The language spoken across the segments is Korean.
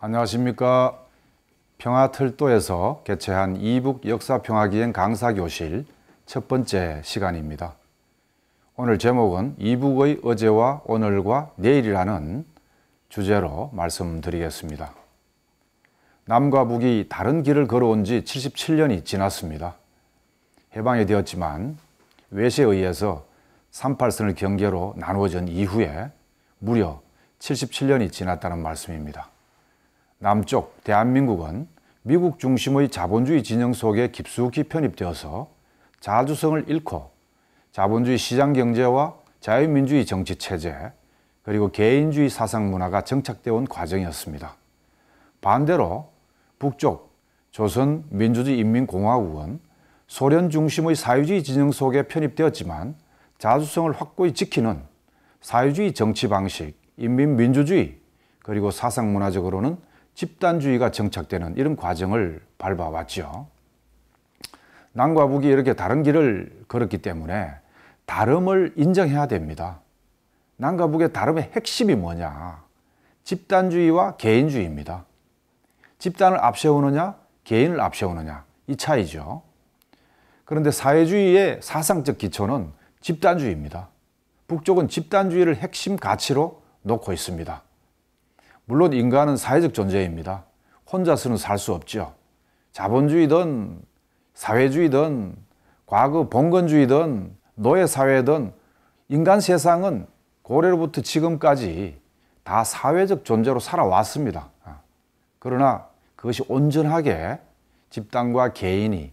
안녕하십니까. 평화틀도에서 개최한 이북 역사평화기행 강사교실 첫 번째 시간입니다. 오늘 제목은 이북의 어제와 오늘과 내일이라는 주제로 말씀드리겠습니다. 남과 북이 다른 길을 걸어온 지 77년이 지났습니다. 해방이 되었지만 외세에 의해서 38선을 경계로 나누어진 이후에 무려 77년이 지났다는 말씀입니다. 남쪽 대한민국은 미국 중심의 자본주의 진영 속에 깊숙이 편입되어서 자주성을 잃고 자본주의 시장 경제와 자유민주의 정치 체제 그리고 개인주의 사상 문화가 정착되어 온 과정이었습니다. 반대로 북쪽 조선 민주주의 인민공화국은 소련 중심의 사회주의 진영 속에 편입되었지만 자주성을 확고히 지키는 사회주의 정치 방식, 인민민주주의 그리고 사상문화적으로는 집단주의가 정착되는 이런 과정을 밟아왔죠. 남과 북이 이렇게 다른 길을 걸었기 때문에 다름을 인정해야 됩니다. 남과 북의 다름의 핵심이 뭐냐? 집단주의와 개인주의입니다. 집단을 앞세우느냐, 개인을 앞세우느냐 이 차이죠. 그런데 사회주의의 사상적 기초는 집단주의입니다. 북쪽은 집단주의를 핵심 가치로 놓고 있습니다. 물론 인간은 사회적 존재입니다. 혼자서는 살 수 없죠. 자본주의든 사회주의든 과거 봉건주의든 노예사회든 인간 세상은 고래로부터 지금까지 다 사회적 존재로 살아왔습니다. 아, 그러나 그것이 온전하게 집단과 개인이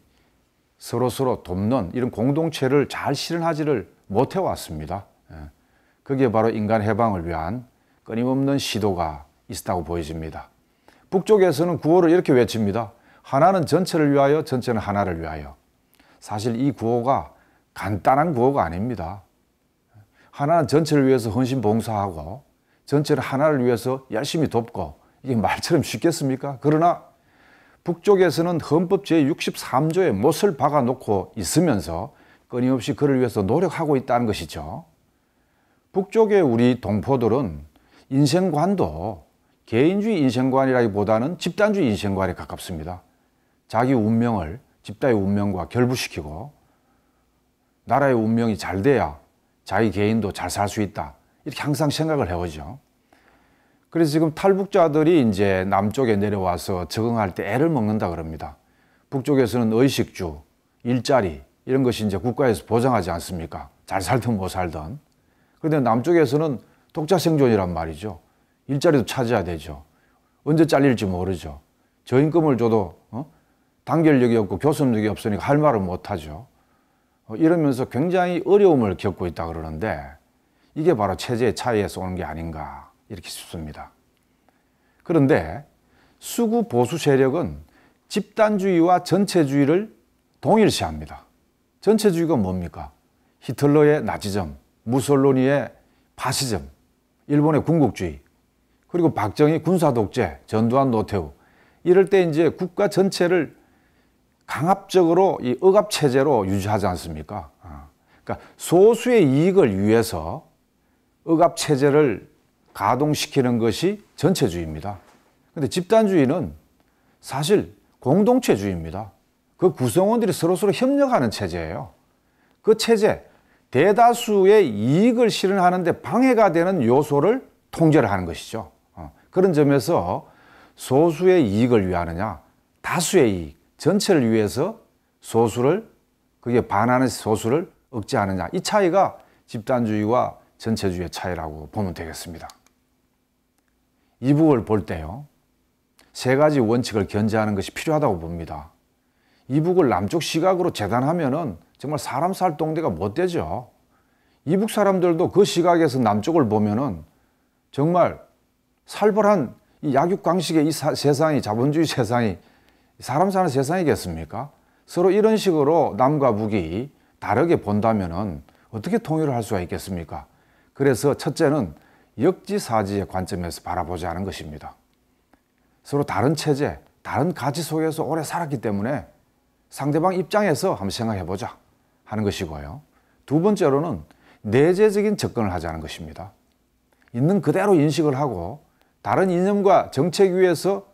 서로 서로 돕는 이런 공동체를 잘 실현하지를 못해왔습니다. 예, 그게 바로 인간 해방을 위한 끊임없는 시도가 있다고 보여집니다. 북쪽에서는 구호를 이렇게 외칩니다. 하나는 전체를 위하여, 전체는 하나를 위하여. 사실 이 구호가 간단한 구호가 아닙니다. 하나는 전체를 위해서 헌신 봉사하고, 전체를 하나를 위해서 열심히 돕고, 이게 말처럼 쉽겠습니까? 그러나 북쪽에서는 헌법 제63조에 못을 박아놓고 있으면서 끊임없이 그를 위해서 노력하고 있다는 것이죠. 북쪽의 우리 동포들은 인생관도 개인주의 인생관이라기보다는 집단주의 인생관에 가깝습니다. 자기 운명을 집단의 운명과 결부시키고 나라의 운명이 잘 돼야 자기 개인도 잘 살 수 있다. 이렇게 항상 생각을 해오죠. 그래서 지금 탈북자들이 이제 남쪽에 내려와서 적응할 때 애를 먹는다 그럽니다. 북쪽에서는 의식주, 일자리 이런 것이 이제 국가에서 보장하지 않습니까? 잘 살든 못 살든. 그런데 남쪽에서는 독자 생존이란 말이죠. 일자리도 찾아야 되죠. 언제 잘릴지 모르죠. 저임금을 줘도 어? 단결력이 없고 교섭력이 없으니까 할 말을 못하죠. 어, 이러면서 굉장히 어려움을 겪고 있다 그러는데 이게 바로 체제의 차이에서 오는 게 아닌가 이렇게 싶습니다. 그런데 수구 보수 세력은 집단주의와 전체주의를 동일시합니다. 전체주의가 뭡니까? 히틀러의 나치즘, 무솔로니의 파시즘, 일본의 군국주의, 그리고 박정희 군사독재, 전두환 노태우 이럴 때 이제 국가 전체를 강압적으로 이 억압 체제로 유지하지 않습니까? 아, 그러니까 소수의 이익을 위해서 억압 체제를 가동시키는 것이 전체주의입니다. 그런데 집단주의는 사실 공동체주의입니다. 그 구성원들이 서로서로 협력하는 체제예요. 그 체제, 대다수의 이익을 실현하는데 방해가 되는 요소를 통제를 하는 것이죠. 그런 점에서 소수의 이익을 위하느냐 다수의 이익 전체를 위해서 소수를 그게 반하는 소수를 억제하느냐 이 차이가 집단주의와 전체주의의 차이라고 보면 되겠습니다. 이북을 볼 때요. 세 가지 원칙을 견제하는 것이 필요하다고 봅니다. 이북을 남쪽 시각으로 재단하면은 정말 사람 살동대가못 되죠. 이북 사람들도 그 시각에서 남쪽을 보면은 정말 살벌한 이 약육강식의 이 사, 세상이 자본주의 세상이 사람 사는 세상이겠습니까? 서로 이런 식으로 남과 북이 다르게 본다면 어떻게 통일을 할 수가 있겠습니까? 그래서 첫째는 역지사지의 관점에서 바라보자는 것입니다. 서로 다른 체제, 다른 가치 속에서 오래 살았기 때문에 상대방 입장에서 한번 생각해 보자 하는 것이고요. 두 번째로는 내재적인 접근을 하자는 것입니다. 있는 그대로 인식을 하고 다른 이념과 정책 위에서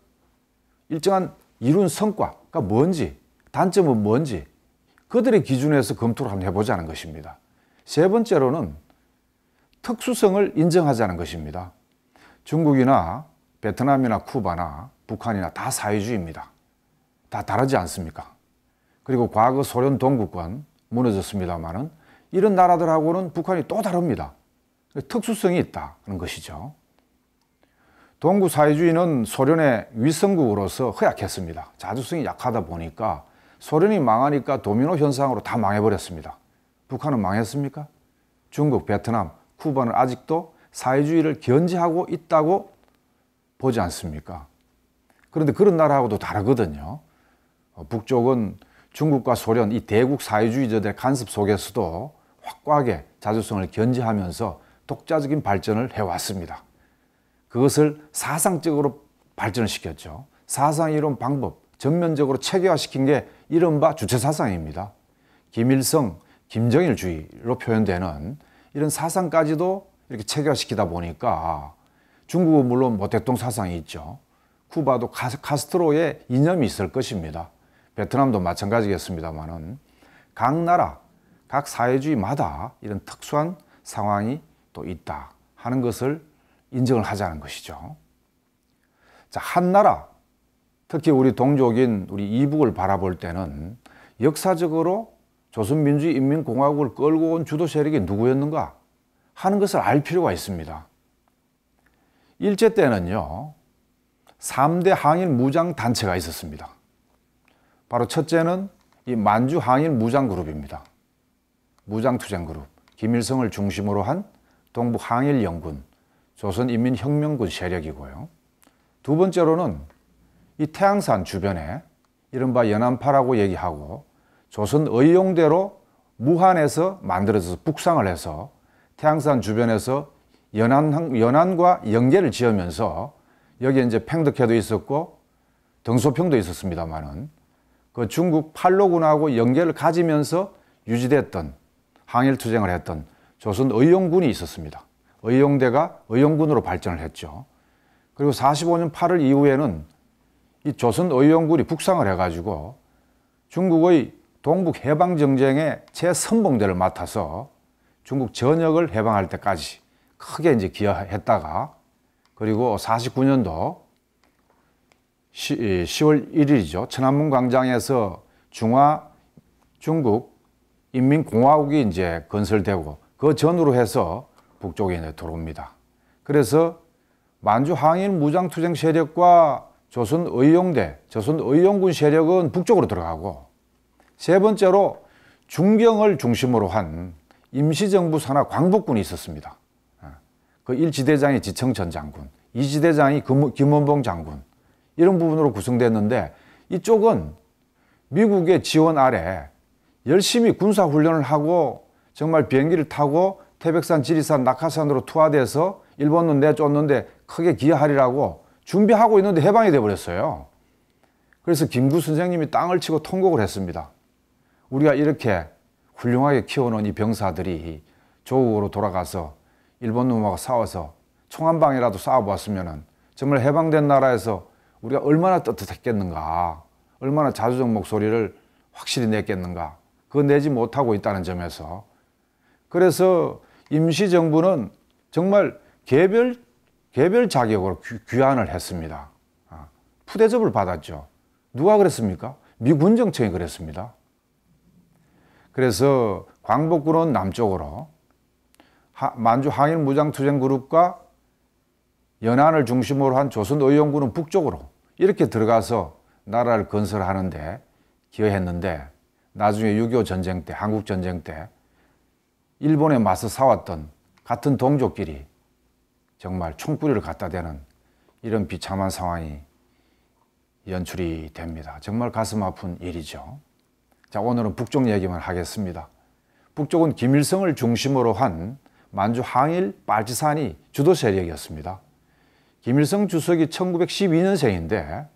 일정한 이룬 성과가 뭔지 단점은 뭔지 그들의 기준에서 검토를 한번 해보자는 것입니다. 세 번째로는 특수성을 인정하자는 것입니다. 중국이나 베트남이나 쿠바나 북한이나 다 사회주의입니다. 다 다르지 않습니까? 그리고 과거 소련 동국권 무너졌습니다마는 이런 나라들하고는 북한이 또 다릅니다. 특수성이 있다는 것이죠. 동구 사회주의는 소련의 위성국으로서 허약했습니다. 자주성이 약하다 보니까 소련이 망하니까 도미노 현상으로 다 망해버렸습니다. 북한은 망했습니까? 중국, 베트남, 쿠바는 아직도 사회주의를 견지하고 있다고 보지 않습니까? 그런데 그런 나라하고도 다르거든요. 어, 북쪽은 중국과 소련 이 대국 사회주의자들의 간섭 속에서도 확고하게 자주성을 견지하면서 독자적인 발전을 해왔습니다. 그것을 사상적으로 발전시켰죠. 사상 이론 방법 전면적으로 체계화시킨 게 이른바 주체 사상입니다. 김일성, 김정일주의로 표현되는 이런 사상까지도 이렇게 체계화시키다 보니까 중국은 물론 뭐 대통령 사상이 있죠. 쿠바도 카스트로의 이념이 있을 것입니다. 베트남도 마찬가지겠습니다만은 각 나라, 각 사회주의마다 이런 특수한 상황이 또 있다 하는 것을 인정을 하자는 것이죠. 자, 한나라, 특히 우리 동족인 우리 이북을 바라볼 때는 역사적으로 조선민주인민공화국을 끌고 온 주도 세력이 누구였는가 하는 것을 알 필요가 있습니다. 일제 때는요, 3대 항일 무장 단체가 있었습니다. 바로 첫째는 이 만주 항일 무장 그룹입니다. 무장 투쟁 그룹, 김일성을 중심으로 한 동북 항일 연군. 조선인민혁명군 세력이고요. 두 번째로는 이 태양산 주변에 이른바 연안파라고 얘기하고 조선 의용대로 무한에서 만들어져서 북상을 해서 태양산 주변에서 연안, 연안과 연계를 지으면서 여기에 이제 팽덕해도 있었고 등소평도 있었습니다만은 그 중국 팔로군하고 연계를 가지면서 유지됐던 항일투쟁을 했던 조선 의용군이 있었습니다. 의용대가 의용군으로 발전을 했죠. 그리고 45년 8월 이후에는 이 조선 의용군이 북상을 해가지고 중국의 동북 해방 정쟁의 최선봉대를 맡아서 중국 전역을 해방할 때까지 크게 이제 기여했다가 그리고 49년도 10, 10월 1일이죠. 천안문 광장에서 중화 중국 인민공화국이 이제 건설되고 그 전으로 해서 북쪽에 들어옵니다. 그래서 만주 항일 무장투쟁 세력과 조선 의용대, 조선 의용군 세력은 북쪽으로 들어가고 세 번째로 중경을 중심으로 한 임시정부 산하 광복군이 있었습니다. 예. 그 1지대장이 지청전 장군, 2지대장이 김원봉 장군 이런 부분으로 구성됐는데 이쪽은 미국의 지원 아래 열심히 군사훈련을 하고 정말 비행기를 타고 태백산, 지리산, 낙하산으로 투하돼서 일본은 내쫓는데 크게 기여하리라고 준비하고 있는데 해방이 돼버렸어요. 그래서 김구 선생님이 땅을 치고 통곡을 했습니다. 우리가 이렇게 훌륭하게 키워놓은 이 병사들이 조국으로 돌아가서 일본 놈하고 싸워서 총 한 방이라도 싸워보았으면 정말 해방된 나라에서 우리가 얼마나 떳떳했겠는가, 얼마나 자주적 목소리를 확실히 냈겠는가, 그거 내지 못하고 있다는 점에서 그래서 임시정부는 정말 개별, 개별 자격으로 귀환을 했습니다. 아, 푸대접을 받았죠. 누가 그랬습니까? 미군 정책이 그랬습니다. 그래서 광복군은 남쪽으로 만주 항일 무장투쟁 그룹과 연안을 중심으로 한 조선 의용군은 북쪽으로 이렇게 들어가서 나라를 건설하는데 기여했는데 나중에 6.25 전쟁 때, 한국 전쟁 때 일본에 맞서 싸웠던 같은 동족끼리 정말 총구리를 갖다 대는 이런 비참한 상황이 연출이 됩니다. 정말 가슴 아픈 일이죠. 자, 오늘은 북쪽 얘기만 하겠습니다. 북쪽은 김일성을 중심으로 한 만주 항일 빨치산이 주도 세력이었습니다. 김일성 주석이 1912년생인데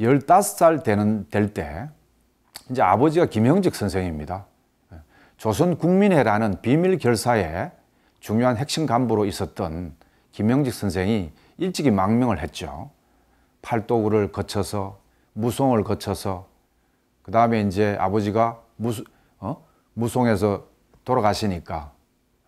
15살 되는 될 때 이제 아버지가 김영직 선생입니다. 조선국민회라는 비밀 결사에 중요한 핵심 간부로 있었던 김영직 선생이 일찍이 망명을 했죠. 팔도구를 거쳐서 무송을 거쳐서 그 다음에 이제 아버지가 무수, 어? 무송에서 돌아가시니까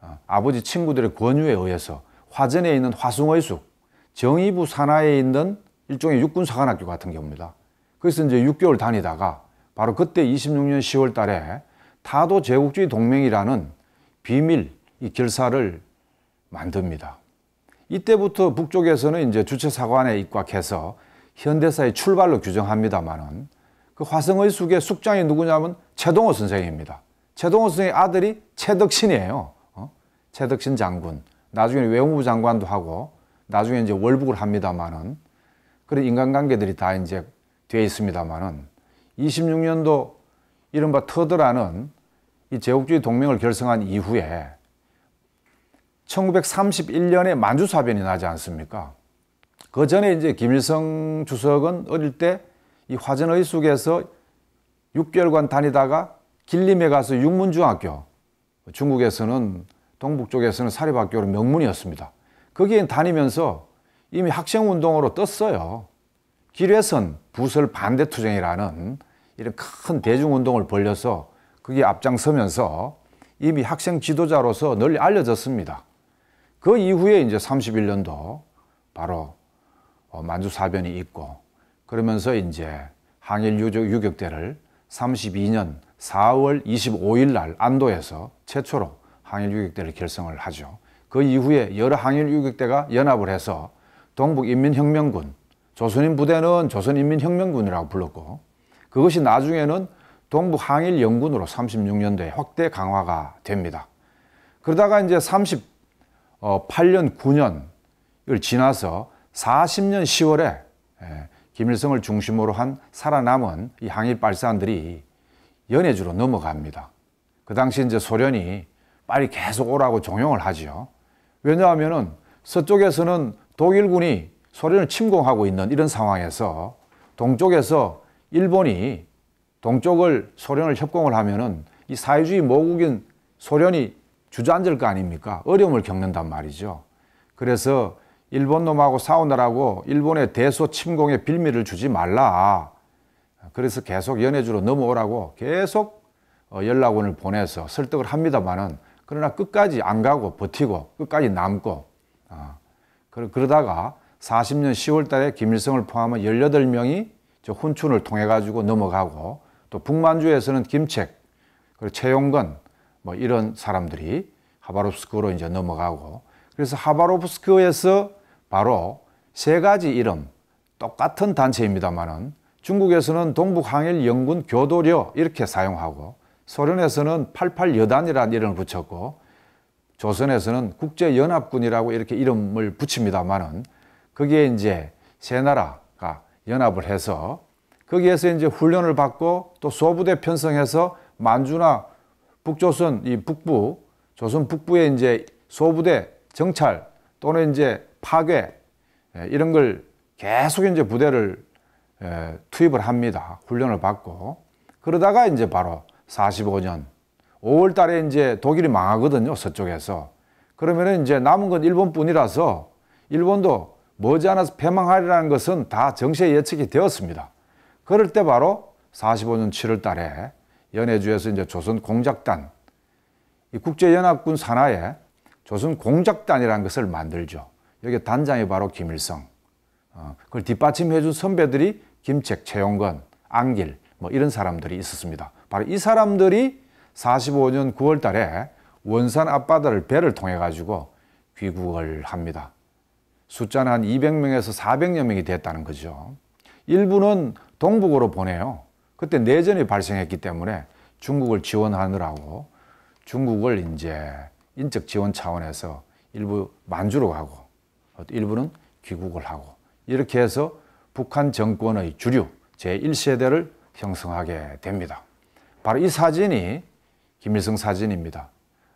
어? 아버지 친구들의 권유에 의해서 화전에 있는 화숭의숙 정의부 산하에 있는 일종의 육군사관학교 같은 경우입니다. 그래서 이제 6개월 다니다가 바로 그때 26년 10월 달에 타도 제국주의 동맹이라는 비밀 이 결사를 만듭니다. 이때부터 북쪽에서는 이제 주체 사관에 입각해서 현대사의 출발로 규정합니다만은 그 화성의 숙의 숙장이 누구냐면 최동호 선생입니다. 최동호 선생의 아들이 최덕신이에요. 어? 최덕신 장군. 나중에 외무부 장관도 하고 나중에 이제 월북을 합니다만은 그런 인간관계들이 다 이제 되어 있습니다만은 26년도 이른바 터드라는 이 제국주의 동맹을 결성한 이후에 1931년에 만주사변이 나지 않습니까? 그 전에 이제 김일성 주석은 어릴 때 이 화전의 숲에서 6개월간 다니다가 길림에 가서 육문중학교 중국에서는 동북쪽에서는 사립학교로 명문이었습니다. 거기에 다니면서 이미 학생운동으로 떴어요. 길외선 부설 반대 투쟁이라는 이런 큰 대중운동을 벌려서 그게 앞장서면서 이미 학생 지도자로서 널리 알려졌습니다. 그 이후에 이제 31년도 바로 어, 만주사변이 있고 그러면서 이제 항일 유격대를 32년 4월 25일 날 안도에서 최초로 항일 유격대를 결성을 하죠. 그 이후에 여러 항일 유격대가 연합을 해서 동북인민혁명군, 조선인 부대는 조선인민혁명군이라고 불렀고 그것이 나중에는 동북항일연군으로 36년도에 확대 강화가 됩니다. 그러다가 이제 38년 9년을 지나서 40년 10월에 예, 김일성을 중심으로 한 살아남은 이 항일 발사들이 연해주로 넘어갑니다. 그 당시 이제 소련이 빨리 계속 오라고 종용을 하지요. 왜냐하면 서쪽에서는 독일군이 소련을 침공하고 있는 이런 상황에서 동쪽에서 일본이 동쪽을 소련을 협공을 하면은 이 사회주의 모국인 소련이 주저앉을 거 아닙니까? 어려움을 겪는단 말이죠. 그래서 일본 놈하고 싸우느라고 일본의 대소 침공에 빌미를 주지 말라. 그래서 계속 연해주로 넘어오라고 계속 어, 연락원을 보내서 설득을 합니다만은 그러나 끝까지 안 가고 버티고 끝까지 남고 아, 그러다가 40년 10월 달에 김일성을 포함한 18명이 저 훈춘을 통해 가지고 넘어가고 또 북만주에서는 김책 그리고 최용건 뭐 이런 사람들이 하바롭스크로 이제 넘어가고 그래서 하바롭스크에서 바로 세 가지 이름 똑같은 단체입니다만은 중국에서는 동북항일연군 교도려 이렇게 사용하고 소련에서는 88여단이라는 이름을 붙였고 조선에서는 국제연합군이라고 이렇게 이름을 붙입니다만은 그게 이제 세 나라가 연합을 해서 거기에서 이제 훈련을 받고 또 소부대 편성해서 만주나 북조선 이 북부 조선 북부에 이제 소부대 정찰 또는 이제 파괴 예, 이런 걸 계속 이제 부대를 예, 투입을 합니다. 훈련을 받고 그러다가 이제 바로 45년 5월 달에 이제 독일이 망하거든요. 서쪽에서. 그러면은 이제 남은 건 일본뿐이라서 일본도 머지않아서 패망하리라는 것은 다 정시에 예측이 되었습니다. 그럴 때 바로 45년 7월 달에 연해주에서 이제 조선 공작단, 국제연합군 산하에 조선 공작단이라는 것을 만들죠. 여기 단장이 바로 김일성. 어, 그걸 뒷받침해준 선배들이 김책, 최용건, 안길, 뭐 이런 사람들이 있었습니다. 바로 이 사람들이 45년 9월 달에 원산 앞바다를 배를 통해 가지고 귀국을 합니다. 숫자는 한 200명에서 400여 명이 됐다는 거죠. 일부는 동북으로 보내요. 그때 내전이 발생했기 때문에 중국을 지원하느라고 중국을 이제 인적 지원 차원에서 일부 만주로 가고 일부는 귀국을 하고 이렇게 해서 북한 정권의 주류 제1세대를 형성하게 됩니다. 바로 이 사진이 김일성 사진입니다.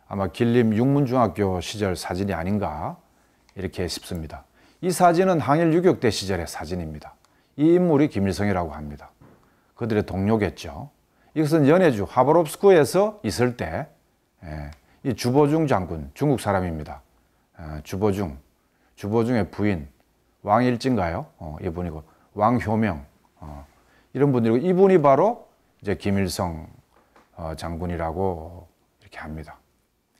아마 길림 육문중학교 시절 사진이 아닌가 이렇게 쉽습니다이 사진은 항일 유격대 시절의 사진입니다. 이 인물이 김일성이라고 합니다. 그들의 동료겠죠. 이것은 연해주 하바롭스크에서 있을 때이 예, 주보중 장군, 중국 사람입니다. 아, 주보중, 주보중의 부인 왕일진가요? 어, 이분이고 왕효명 어, 이런 분들이고 이분이 바로 이제 김일성 어, 장군이라고 이렇게 합니다.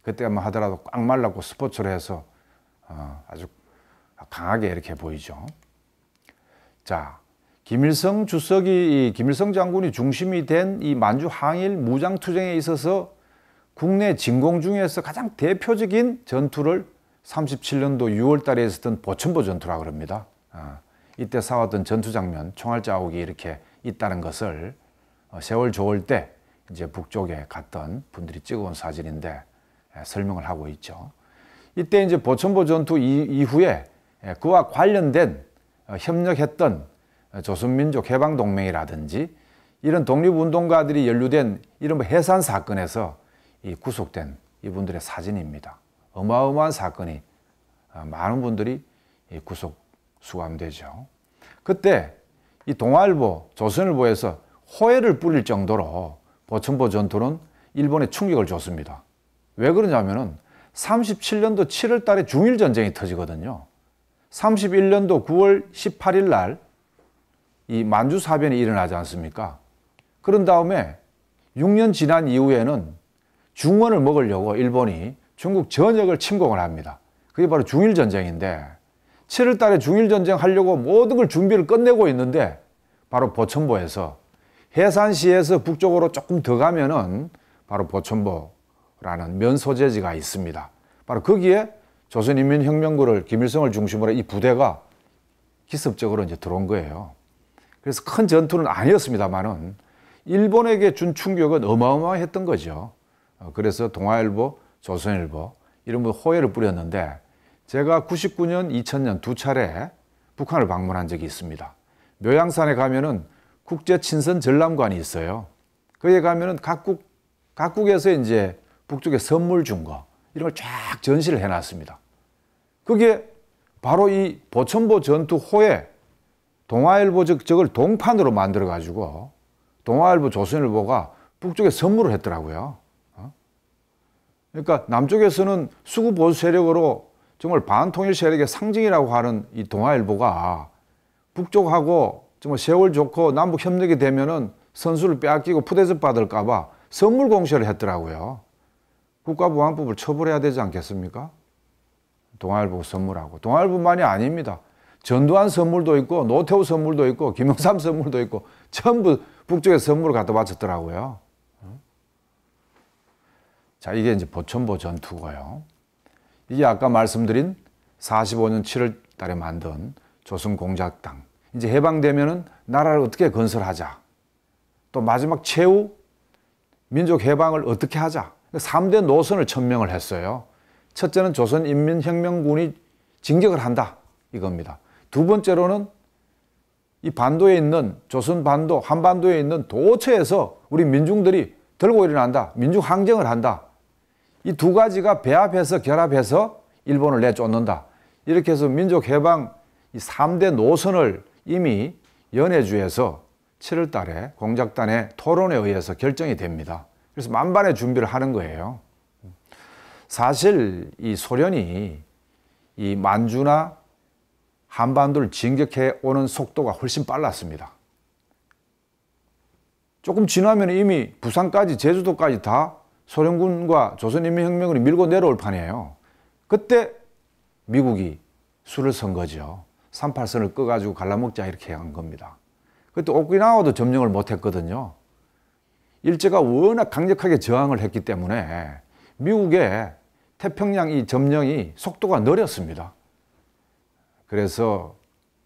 그때만 하더라도 꽉 말랐고 스포츠로 해서 아, 아주 강하게 이렇게 보이죠. 자, 김일성 주석이 김일성 장군이 중심이 된 이 만주 항일 무장 투쟁에 있어서 국내 진공 중에서 가장 대표적인 전투를 37년도 6월 달에 있었던 보천보 전투라고 합니다. 아, 이때 싸웠던 전투 장면, 총알 자국이 이렇게 있다는 것을 어, 세월 좋을 때 이제 북쪽에 갔던 분들이 찍어온 사진인데 설명을 하고 있죠. 이때 이제 보천보 전투 이후에 예, 그와 관련된 어, 협력했던 어, 조선민족 해방동맹이라든지 이런 독립운동가들이 연루된 이런 해산 사건에서 구속된 이분들의 사진입니다. 어마어마한 사건이 어, 많은 분들이 구속 수감되죠. 그때 이 동아일보, 조선일보에서 호해를 뿌릴 정도로 보천보 전투는 일본에 충격을 줬습니다. 왜 그러냐면은 37년도 7월 달에 중일 전쟁이 터지거든요. 31년도 9월 18일 날 이 만주 사변이 일어나지 않습니까? 그런 다음에 6년 지난 이후에는 중원을 먹으려고 일본이 중국 전역을 침공을 합니다. 그게 바로 중일 전쟁인데 7월 달에 중일 전쟁 하려고 모든 걸 준비를 끝내고 있는데 바로 보천보에서 해산시에서 북쪽으로 조금 더 가면은 바로 보천보 라는 면소재지가 있습니다. 바로 거기에 조선인민혁명군을 김일성을 중심으로 이 부대가 기습적으로 이제 들어온 거예요. 그래서 큰 전투는 아니었습니다만은 일본에게 준 충격은 어마어마했던 거죠. 어, 그래서 동아일보, 조선일보 이런 뭐 호해를 뿌렸는데 제가 99년, 2000년 두 차례 북한을 방문한 적이 있습니다. 묘양산에 가면은 국제 친선 전람관이 있어요. 거기에 가면은 각국 각국에서 이제 북쪽에 선물 준 거, 이런 걸 쫙 전시를 해놨습니다. 그게 바로 이 보천보 전투 호에 동아일보 적을 동판으로 만들어가지고 동아일보 조선일보가 북쪽에 선물을 했더라고요. 어? 그러니까 남쪽에서는 수구 보수 세력으로 정말 반통일 세력의 상징이라고 하는 이 동아일보가 북쪽하고 정말 세월 좋고 남북 협력이 되면은 선수를 빼앗기고 푸대접 받을까봐 선물 공세를 했더라고요. 국가보안법을 처벌해야 되지 않겠습니까? 동아일보 선물하고 동아일보만이 아닙니다. 전두환 선물도 있고 노태우 선물도 있고 김영삼 선물도 있고 전부 북쪽에 선물을 갖다 바쳤더라고요. 자 이게 이제 보천보 전투고요. 이게 아까 말씀드린 45년 7월 달에 만든 조선공작당 이제 해방되면은 나라를 어떻게 건설하자 또 마지막 최후 민족 해방을 어떻게 하자 3대 노선을 천명을 했어요. 첫째는 조선인민혁명군이 징적을 한다 이겁니다. 두 번째로는 이 반도에 있는 조선 반도, 한반도에 있는 도처에서 우리 민중들이 들고 일어난다. 민중 항쟁을 한다. 이 두 가지가 배합해서 결합해서 일본을 내쫓는다. 이렇게 해서 민족 해방 이 3대 노선을 이미 연해주에서 7월 달에 공작단의 토론에 의해서 결정이 됩니다. 그래서 만반의 준비를 하는 거예요. 사실 이 소련이 이 만주나 한반도를 진격해 오는 속도가 훨씬 빨랐습니다. 조금 지나면 이미 부산까지 제주도까지 다 소련군과 조선인민혁명군이 밀고 내려올 판이에요. 그때 미국이 수를 선 거죠. 38선을 끄가지고 갈라먹자 이렇게 한 겁니다. 그때 오키나와도 점령을 못했거든요. 일제가 워낙 강력하게 저항을 했기 때문에 미국의 태평양 이 점령이 속도가 느렸습니다. 그래서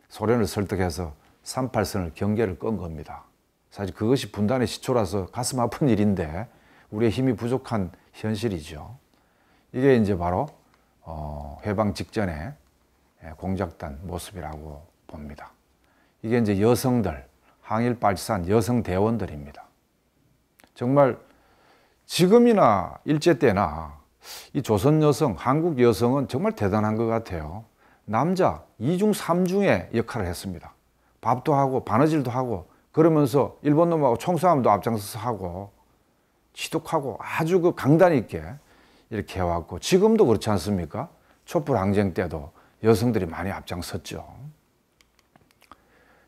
소련을 설득해서 38선을 경계를 끈 겁니다. 사실 그것이 분단의 시초라서 가슴 아픈 일인데 우리의 힘이 부족한 현실이죠. 이게 이제 바로 어, 해방 직전의 예, 공작단 모습이라고 봅니다. 이게 이제 여성들, 항일 발산 여성 대원들입니다. 정말 지금이나 일제 때나 이 조선 여성, 한국 여성은 정말 대단한 것 같아요. 남자 2중3중의 역할을 했습니다. 밥도 하고 바느질도 하고 그러면서 일본 놈하고 총싸움도 앞장서서 하고 지독하고 아주 그 강단 있게 이렇게 해왔고 지금도 그렇지 않습니까? 촛불 항쟁 때도 여성들이 많이 앞장섰죠.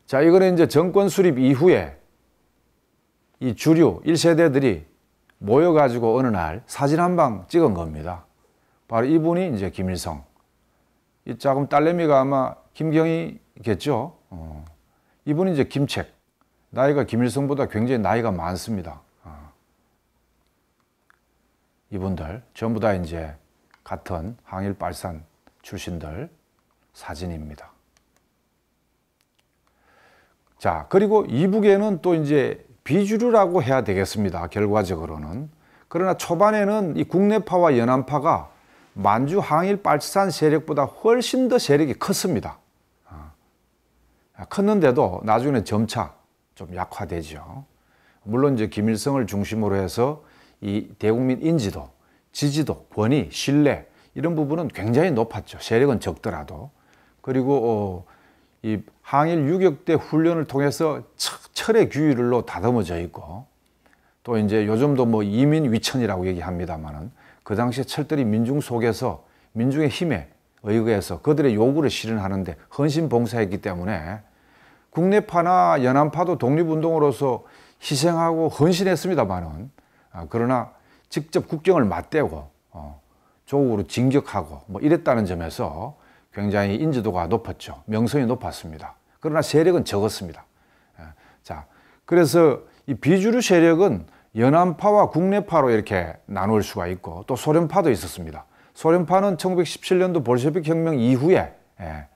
자, 이거는 이제 정권 수립 이후에 이 주류 1세대들이 모여가지고 어느 날 사진 한 방 찍은 겁니다. 바로 이분이 이제 김일성. 이 작은 딸내미가 아마 김경희겠죠. 어. 이분이 이제 김책. 나이가 김일성보다 굉장히 나이가 많습니다. 아. 이분들 전부 다 이제 같은 항일 발산 출신들 사진입니다. 자, 그리고 이북에는 또 이제 비주류라고 해야 되겠습니다. 결과적으로는. 그러나 초반에는 이 국내파와 연안파가 만주 항일 빨치산 세력보다 훨씬 더 세력이 컸습니다. 아, 컸는데도 나중에 점차 좀 약화되죠. 물론 이제 김일성을 중심으로 해서 이 대국민 인지도, 지지도, 권위, 신뢰 이런 부분은 굉장히 높았죠. 세력은 적더라도. 그리고 어, 이 항일 유격대 훈련을 통해서 철의 규율로 다듬어져 있고 또 이제 요즘도 뭐 이민 위천이라고 얘기합니다만은 그 당시에 철들이 민중 속에서 민중의 힘에 의거해서 그들의 요구를 실현하는데 헌신봉사했기 때문에 국내파나 연안파도 독립운동으로서 희생하고 헌신했습니다만은 아, 그러나 직접 국경을 맞대고 어, 조국으로 진격하고 뭐 이랬다는 점에서 굉장히 인지도가 높았죠. 명성이 높았습니다. 그러나 세력은 적었습니다. 예, 자, 그래서 이 비주류 세력은 연안파와 국내파로 이렇게 나눌 수가 있고 또 소련파도 있었습니다. 소련파는 1917년도 볼셰비 혁명 이후에 예,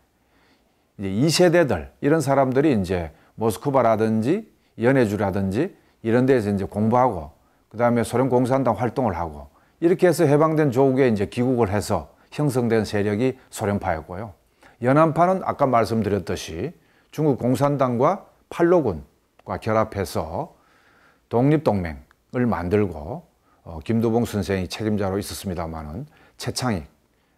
이제 2세대들 이런 사람들이 이제 모스크바라든지 연해주라든지 이런 데에서 이제 공부하고 그다음에 소련 공산당 활동을 하고 이렇게 해서 해방된 조국에 이제 귀국을 해서 형성된 세력이 소련파였고요. 연안파는 아까 말씀드렸듯이 중국 공산당과 팔로군과 결합해서 독립동맹을 만들고 어, 김두봉 선생이 책임자로 있었습니다마는 최창익,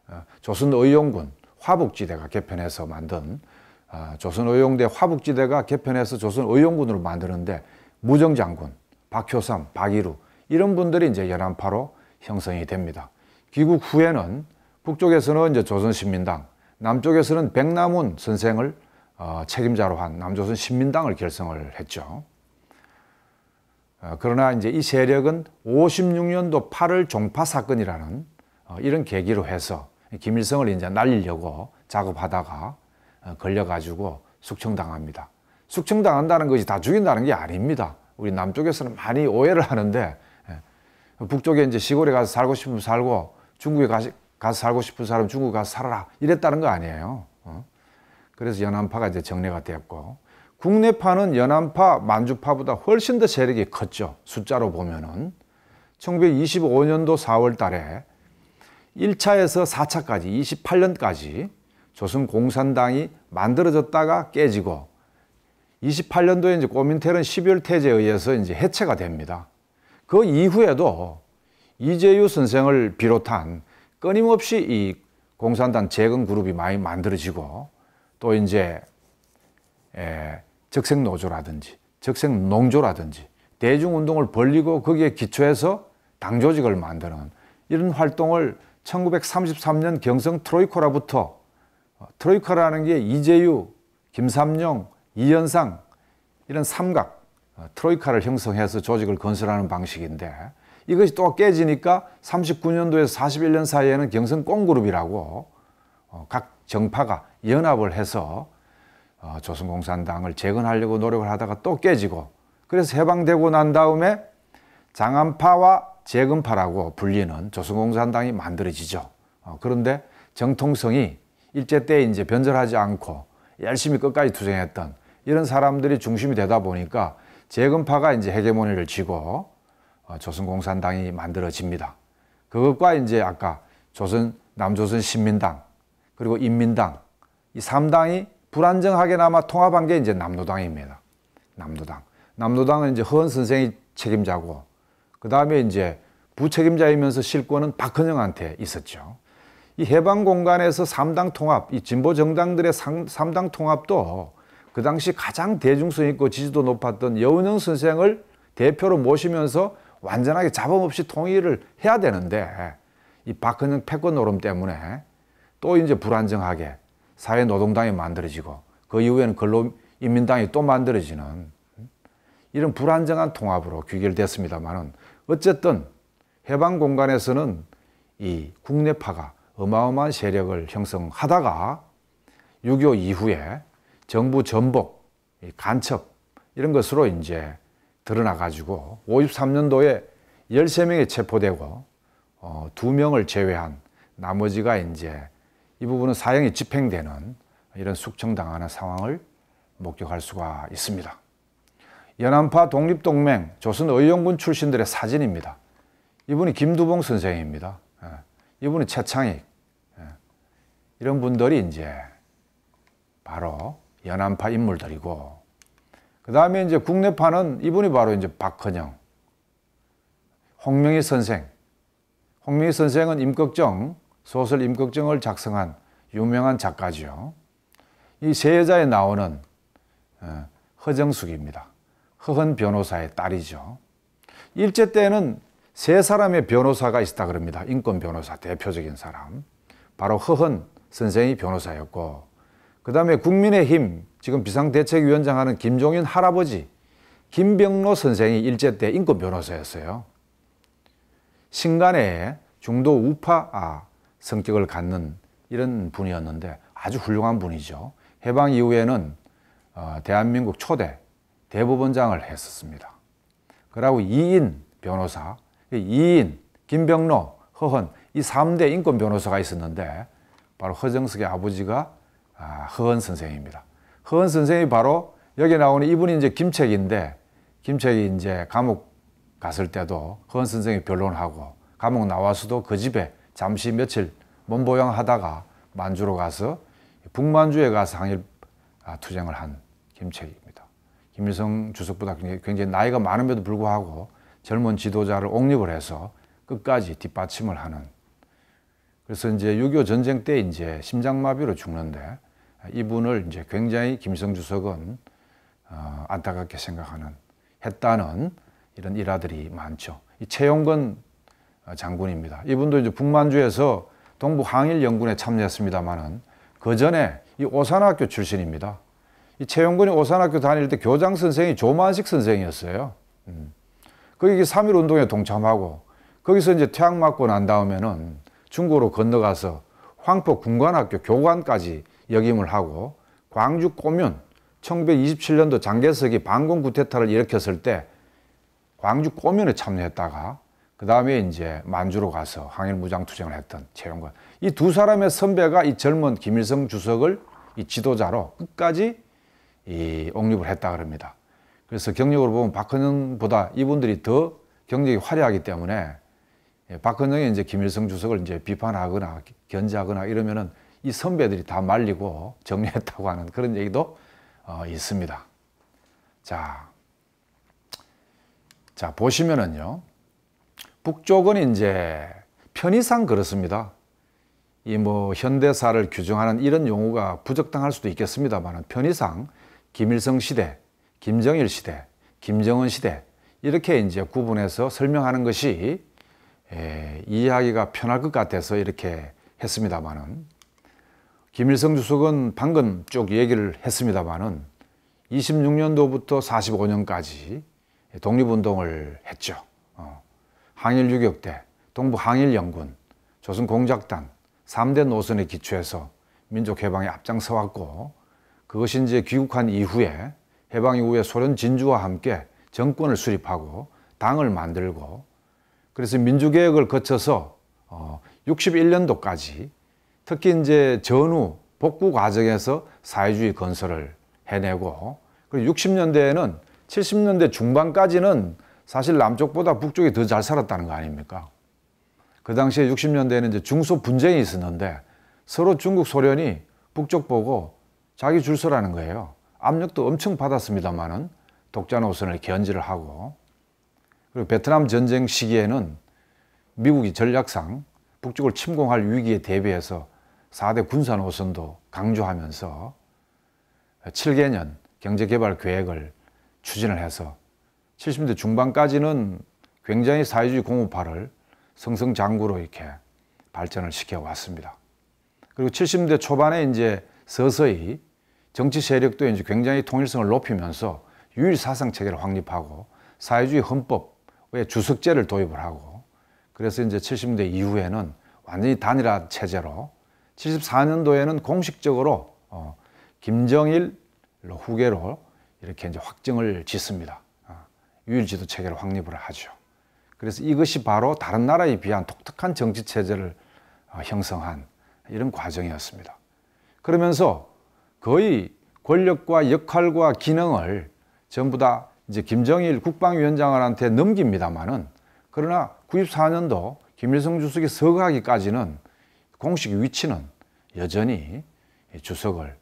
어, 조선의용군 화북지대가 개편해서 만든 어, 조선의용대 화북지대가 개편해서 조선의용군으로 만드는데 무정장군, 박효삼, 박일우 이런 분들이 이제 연안파로 형성이 됩니다. 귀국 후에는 북쪽에서는 이제 조선신민당, 남쪽에서는 백남훈 선생을 어, 책임자로 한 남조선 신민당을 결성을 했죠. 어, 그러나 이제 이 세력은 56년도 8월 종파 사건이라는 어, 이런 계기로 해서 김일성을 이제 날리려고 작업하다가 어, 걸려가지고 숙청당합니다. 숙청당한다는 것이 다 죽인다는 게 아닙니다. 우리 남쪽에서는 많이 오해를 하는데 예, 북쪽에 이제 시골에 가서 살고 싶으면 살고 중국에 가시, 가서 살고 싶은 사람 중국 가서 살아라 이랬다는 거 아니에요. 어? 그래서 연안파가 이제 정례가 되었고 국내파는 연안파, 만주파보다 훨씬 더 세력이 컸죠. 숫자로 보면은 1925년도 4월 달에 1차에서 4차까지 28년까지 조선 공산당이 만들어졌다가 깨지고 28년도에 이제 꼬민태는 12월 태제에 의해서 이제 해체가 됩니다. 그 이후에도 이재유 선생을 비롯한 끊임없이 이 공산당 재건 그룹이 많이 만들어지고 또 이제 에, 예, 적색 노조라든지 적색 농조라든지 대중운동을 벌리고 거기에 기초해서 당 조직을 만드는 이런 활동을 1933년 경성 트로이카로부터 어, 트로이카라는 게 이재유, 김삼룡, 이현상 이런 삼각 어, 트로이카를 형성해서 조직을 건설하는 방식인데 이것이 또 깨지니까 39년도에서 41년 사이에는 경성 꽁그룹이라고 어, 각 정파가 연합을 해서 어, 조선공산당을 재건하려고 노력을 하다가 또 깨지고 그래서 해방되고 난 다음에 장안파와 재건파라고 불리는 조선공산당이 만들어지죠. 어, 그런데 정통성이 일제 때 이제 변절하지 않고 열심히 끝까지 투쟁했던 이런 사람들이 중심이 되다 보니까 재건파가 이제 헤게모니를 쥐고 어, 조선공산당이 만들어집니다. 그것과 이제 아까 조선 남조선 신민당 그리고 인민당 이 3당이 불안정하게나마 통합한 게 이제 남노당입니다. 남노당. 남노당은 이제 허은 선생이 책임자고 그 다음에 이제 부책임자이면서 실권은 박헌영한테 있었죠. 이 해방 공간에서 3당 통합, 이 진보 정당들의 3, 당 통합도 그 당시 가장 대중성 있고 지지도 높았던 여운형 선생을 대표로 모시면서 완전하게 잡음 없이 통일을 해야 되는데 이 박근혜 패권 노름 때문에 또 이제 불안정하게 사회노동당이 만들어지고 그 이후에는 근로인민당이 또 만들어지는 이런 불안정한 통합으로 귀결됐습니다만은 어쨌든 해방 공간에서는 이 국내파가 어마어마한 세력을 형성하다가 6.25 이후에 정부 전복, 간첩 이런 것으로 이제 드러나가지고 53년도에 13명이 체포되고 어, 2명을 제외한 나머지가 이제 이 부분은 사형이 집행되는 이런 숙청당하는 상황을 목격할 수가 있습니다. 연안파 독립동맹 조선의용군 출신들의 사진입니다. 이분이 김두봉 선생입니다. 예. 이분이 최창익. 예. 이런 분들이 이제 바로 연안파 인물들이고 그 다음에 이제 국내파는 이분이 바로 이제 박헌영, 홍명희 선생. 홍명희 선생은 임꺽정, 소설 임꺽정을 작성한 유명한 작가죠이 세 여자에 나오는 어, 허정숙입니다. 허헌 변호사의 딸이죠. 일제 때는 세 사람의 변호사가 있다 그럽니다. 인권 변호사 대표적인 사람. 바로 허헌 선생이 변호사였고, 그 다음에 국민의힘 지금 비상대책위원장 하는 김종인 할아버지 김병로 선생이 일제 때 인권 변호사였어요. 신간에 중도 우파 아, 성격을 갖는 이런 분이었는데 아주 훌륭한 분이죠. 해방 이후에는 어, 대한민국 초대 대법원장을 했었습니다. 그리고 이인 변호사, 이인, 김병로, 허헌 이 3대 인권 변호사가 있었는데 바로 허정석의 아버지가 아, 허헌 선생입니다. 허은 선생이 바로 여기 나오는 이분이 이제 김책인데 김책이 이제 감옥 갔을 때도 허은 선생이 변론하고 감옥 나와서도 그 집에 잠시 며칠 몸보양 하다가 만주로 가서 북만주에 가서 항일 아, 투쟁을 한 김책입니다. 김일성 주석보다 굉장히 나이가 많음에도 불구하고 젊은 지도자를 옹립을 해서 끝까지 뒷받침을 하는 그래서 이제 6.25 전쟁 때 이제 심장마비로 죽는데 이분을 이제 굉장히 김성 주석은 어, 안타깝게 생각하는 했다는 이런 일화들이 많죠. 이 최용건 어, 장군입니다. 이분도 이제 북만주에서 동부 항일연군에 참여했습니다만은 그 전에 이 오산학교 출신입니다. 이 최용근이 오산학교 다닐 때 교장 선생이 조만식 선생이었어요. 음. 거기 3.1 운동에 동참하고 거기서 이제 퇴학 맞고 난 다음에는 중고로 건너가서 황포 군관학교 교관까지 역임을 하고 광주 꼬면 1927년도 장개석이 반공 구테타를 일으켰을 때 광주 꼬면에 참여했다가 그 다음에 이제 만주로 가서 항일무장 투쟁을 했던 최용관 이두 사람의 선배가 이 젊은 김일성 주석을 이 지도자로 끝까지 이 옹립을 했다 그럽니다. 그래서 경력으로 보면 박헌영보다 이분들이 더 경력이 화려하기 때문에 예, 박헌영이 이제 김일성 주석을 이제 비판하거나 견제하거나 이러면은 이 선배들이 다 말리고 정리했다고 하는 그런 얘기도 어, 있습니다. 자, 자 보시면은요 북쪽은 이제 편의상 그렇습니다. 이 뭐 현대사를 규정하는 이런 용어가 부적당할 수도 있겠습니다만 편의상 김일성 시대, 김정일 시대, 김정은 시대 이렇게 이제 구분해서 설명하는 것이 에, 이해하기가 편할 것 같아서 이렇게 했습니다만은 김일성 주석은 방금 쭉 얘기를 했습니다만은 26년도부터 45년까지 독립운동을 했죠. 어, 항일유격 대 동부 항일연군, 조선공작단 3대 노선에 기초해서 민족해방에 앞장서 왔고 그것이 이제 귀국한 이후에 해방 이후에 소련 진주와 함께 정권을 수립하고 당을 만들고 그래서 민주개혁을 거쳐서 61년도까지 어, 특히 이제 전후 복구 과정에서 사회주의 건설을 해내고 그리고 60년대에는 70년대 중반까지는 사실 남쪽보다 북쪽이 더 잘 살았다는 거 아닙니까? 그 당시에 60년대에는 이제 중소 분쟁이 있었는데 서로 중국 소련이 북쪽 보고 자기 줄 서라는 거예요. 압력도 엄청 받았습니다만은 독자 노선을 견지를 하고 그리고 베트남 전쟁 시기에는 미국이 전략상 북쪽을 침공할 위기에 대비해서 4대 군사 노선도 강조하면서 7개년 경제개발 계획을 추진을 해서 70대 중반까지는 굉장히 사회주의 공업화를 성성장구로 이렇게 발전을 시켜왔습니다. 그리고 70대 초반에 이제 서서히 정치 세력도 이제 굉장히 통일성을 높이면서 유일사상 체계를 확립하고 사회주의 헌법의 주석제를 도입을 하고 그래서 이제 70대 이후에는 완전히 단일화 체제로 74년도에는 공식적으로 어, 김정일 후계로 이렇게 이제 확정을 짓습니다. 어, 유일 지도 체계를 확립을 하죠. 그래서 이것이 바로 다른 나라에 비한 독특한 정치 체제를 어, 형성한 이런 과정이었습니다. 그러면서 거의 권력과 역할과 기능을 전부 다 이제 김정일 국방위원장한테 넘깁니다만은 그러나 94년도 김일성 주석이 서거하기까지는 공식 위치는 여전히 주석을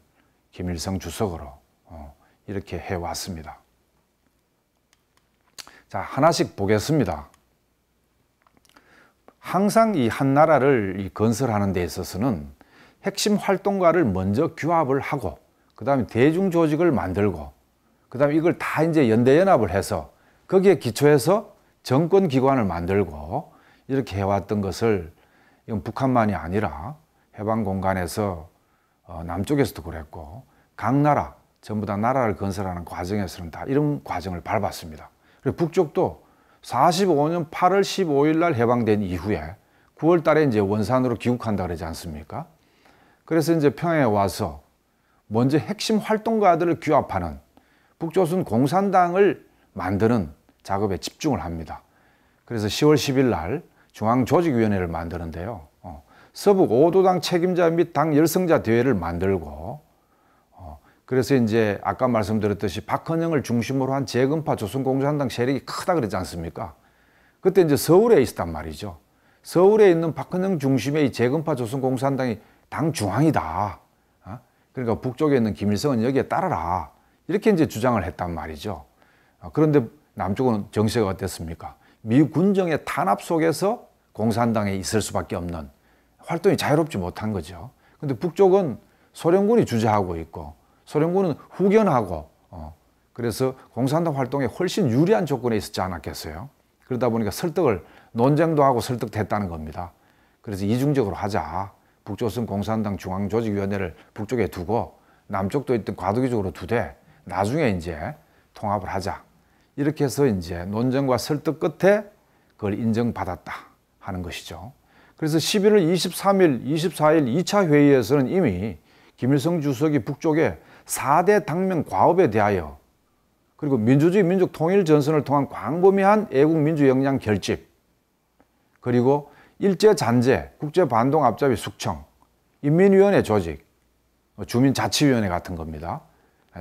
김일성 주석으로 어, 이렇게 해왔습니다. 자, 하나씩 보겠습니다. 항상 이 한나라를 건설하는 데 있어서는 핵심 활동가를 먼저 규합을 하고 그 다음에 대중조직을 만들고 그 다음에 이걸 다 이제 연대연합을 해서 거기에 기초해서 정권기관을 만들고 이렇게 해왔던 것을 북한만이 아니라 해방 공간에서 어, 남쪽에서도 그랬고 각 나라 전부 다 나라를 건설하는 과정에서는 다 이런 과정을 밟았습니다. 그리고 북쪽도 45년 8월 15일 날 해방된 이후에 9월 달에 이제 원산으로 귀국한다 그러지 않습니까? 그래서 이제 평양에 와서 먼저 핵심 활동가들을 규합하는 북조선 공산당을 만드는 작업에 집중을 합니다. 그래서 10월 10일 날 중앙조직위원회를 만드는데요. 서부 5도당 책임자 및 당 열성자 대회를 만들고 어, 그래서 이제 아까 말씀드렸듯이 박헌영을 중심으로 한 재건파 조선공산당 세력이 크다 그러지 않습니까? 그때 이제 서울에 있었단 말이죠. 서울에 있는 박헌영 중심의 이 재건파 조선공산당이 당 중앙이다. 어? 그러니까 북쪽에 있는 김일성은 여기에 따라라. 이렇게 이제 주장을 했단 말이죠. 어, 그런데 남쪽은 정세가 어땠습니까? 미 군정의 탄압 속에서 공산당에 있을 수밖에 없는 활동이 자유롭지 못한 거죠. 근데 북쪽은 소련군이 주재하고 있고 소련군은 후견하고 어, 그래서 공산당 활동에 훨씬 유리한 조건에 있었지 않았겠어요. 그러다 보니까 설득을 논쟁도 하고 설득됐다는 겁니다. 그래서 이중적으로 하자. 북조선 공산당 중앙조직위원회를 북쪽에 두고 남쪽도 있던 과도기적으로 두되 나중에 이제 통합을 하자. 이렇게 해서 이제 논쟁과 설득 끝에 그걸 인정받았다 하는 것이죠. 그래서 11월 23일, 24일 2차 회의에서는 이미 김일성 주석이 북쪽에 4대 당면 과업에 대하여 그리고 민주주의 민족 통일 전선을 통한 광범위한 애국 민주 역량 결집 그리고 일제 잔재, 국제 반동 앞잡이 숙청, 인민위원회 조직, 뭐 주민 자치위원회 같은 겁니다.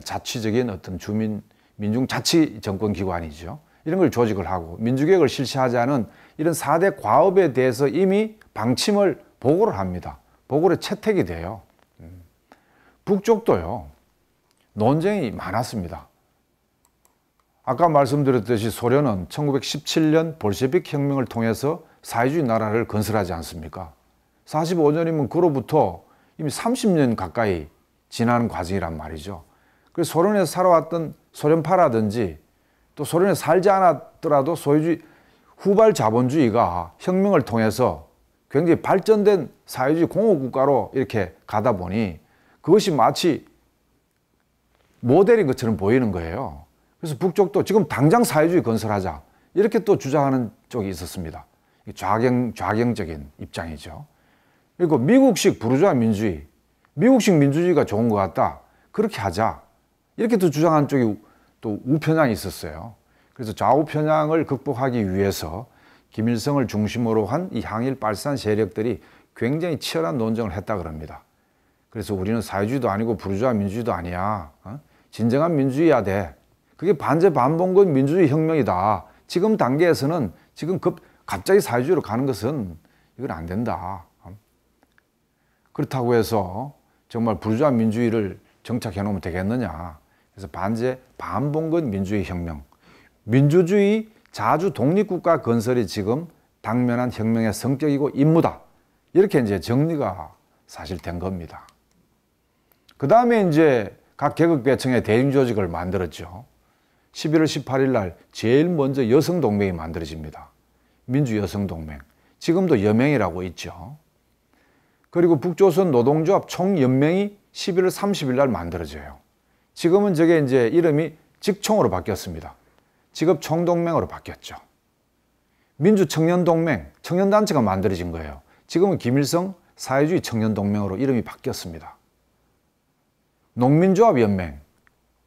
자치적인 어떤 주민 민중 자치 정권 기관이죠. 이런 걸 조직을 하고 민주개혁을 실시하자는 이런 4대 과업에 대해서 이미 방침을 보고를 합니다. 보고로 채택이 돼요. 북쪽도요. 논쟁이 많았습니다. 아까 말씀드렸듯이 소련은 1917년 볼셰빅 혁명을 통해서 사회주의 나라를 건설하지 않습니까? 45년이면 그로부터 이미 30년 가까이 지난 과정이란 말이죠. 그래서 소련에서 살아왔던 소련파라든지 또 소련에 살지 않았더라도 소유주의 후발 자본주의가 혁명을 통해서 굉장히 발전된 사회주의 공업국가로 이렇게 가다 보니 그것이 마치 모델인 것처럼 보이는 거예요. 그래서 북쪽도 지금 당장 사회주의 건설하자 이렇게 또 주장하는 쪽이 있었습니다. 좌경, 좌경적인 입장이죠. 그리고 미국식 부르주아 민주주의, 미국식 민주주의가 좋은 것 같다. 그렇게 하자. 이렇게 또 주장한 쪽이 또 우편향이 있었어요. 그래서 좌우편향을 극복하기 위해서 김일성을 중심으로 한 이 항일 빨산 세력들이 굉장히 치열한 논쟁을 했다 그럽니다. 그래서 우리는 사회주의도 아니고 부르주아 민주주의도 아니야. 어? 진정한 민주주의야 돼. 그게 반제 반봉거 민주주의 혁명이다. 지금 단계에서는 지금 급 갑자기 사회주의로 가는 것은 이건 안 된다. 어? 그렇다고 해서 정말 부르주아 민주주의를 정착해 놓으면 되겠느냐. 그래서 반제 반봉건 민주주의 혁명. 민주주의 자주 독립국가 건설이 지금 당면한 혁명의 성격이고 임무다. 이렇게 이제 정리가 사실 된 겁니다. 그 다음에 이제 각 계급계층의 대중조직을 만들었죠. 11월 18일 날 제일 먼저 여성동맹이 만들어집니다. 민주여성동맹. 지금도 여맹이라고 있죠. 그리고 북조선 노동조합 총연맹이 11월 30일 날 만들어져요. 지금은 저게 이제 이름이 직총으로 바뀌었습니다. 지금 총동맹으로 바뀌었죠. 민주청년동맹, 청년단체가 만들어진 거예요. 지금은 김일성 사회주의 청년동맹으로 이름이 바뀌었습니다. 농민조합연맹,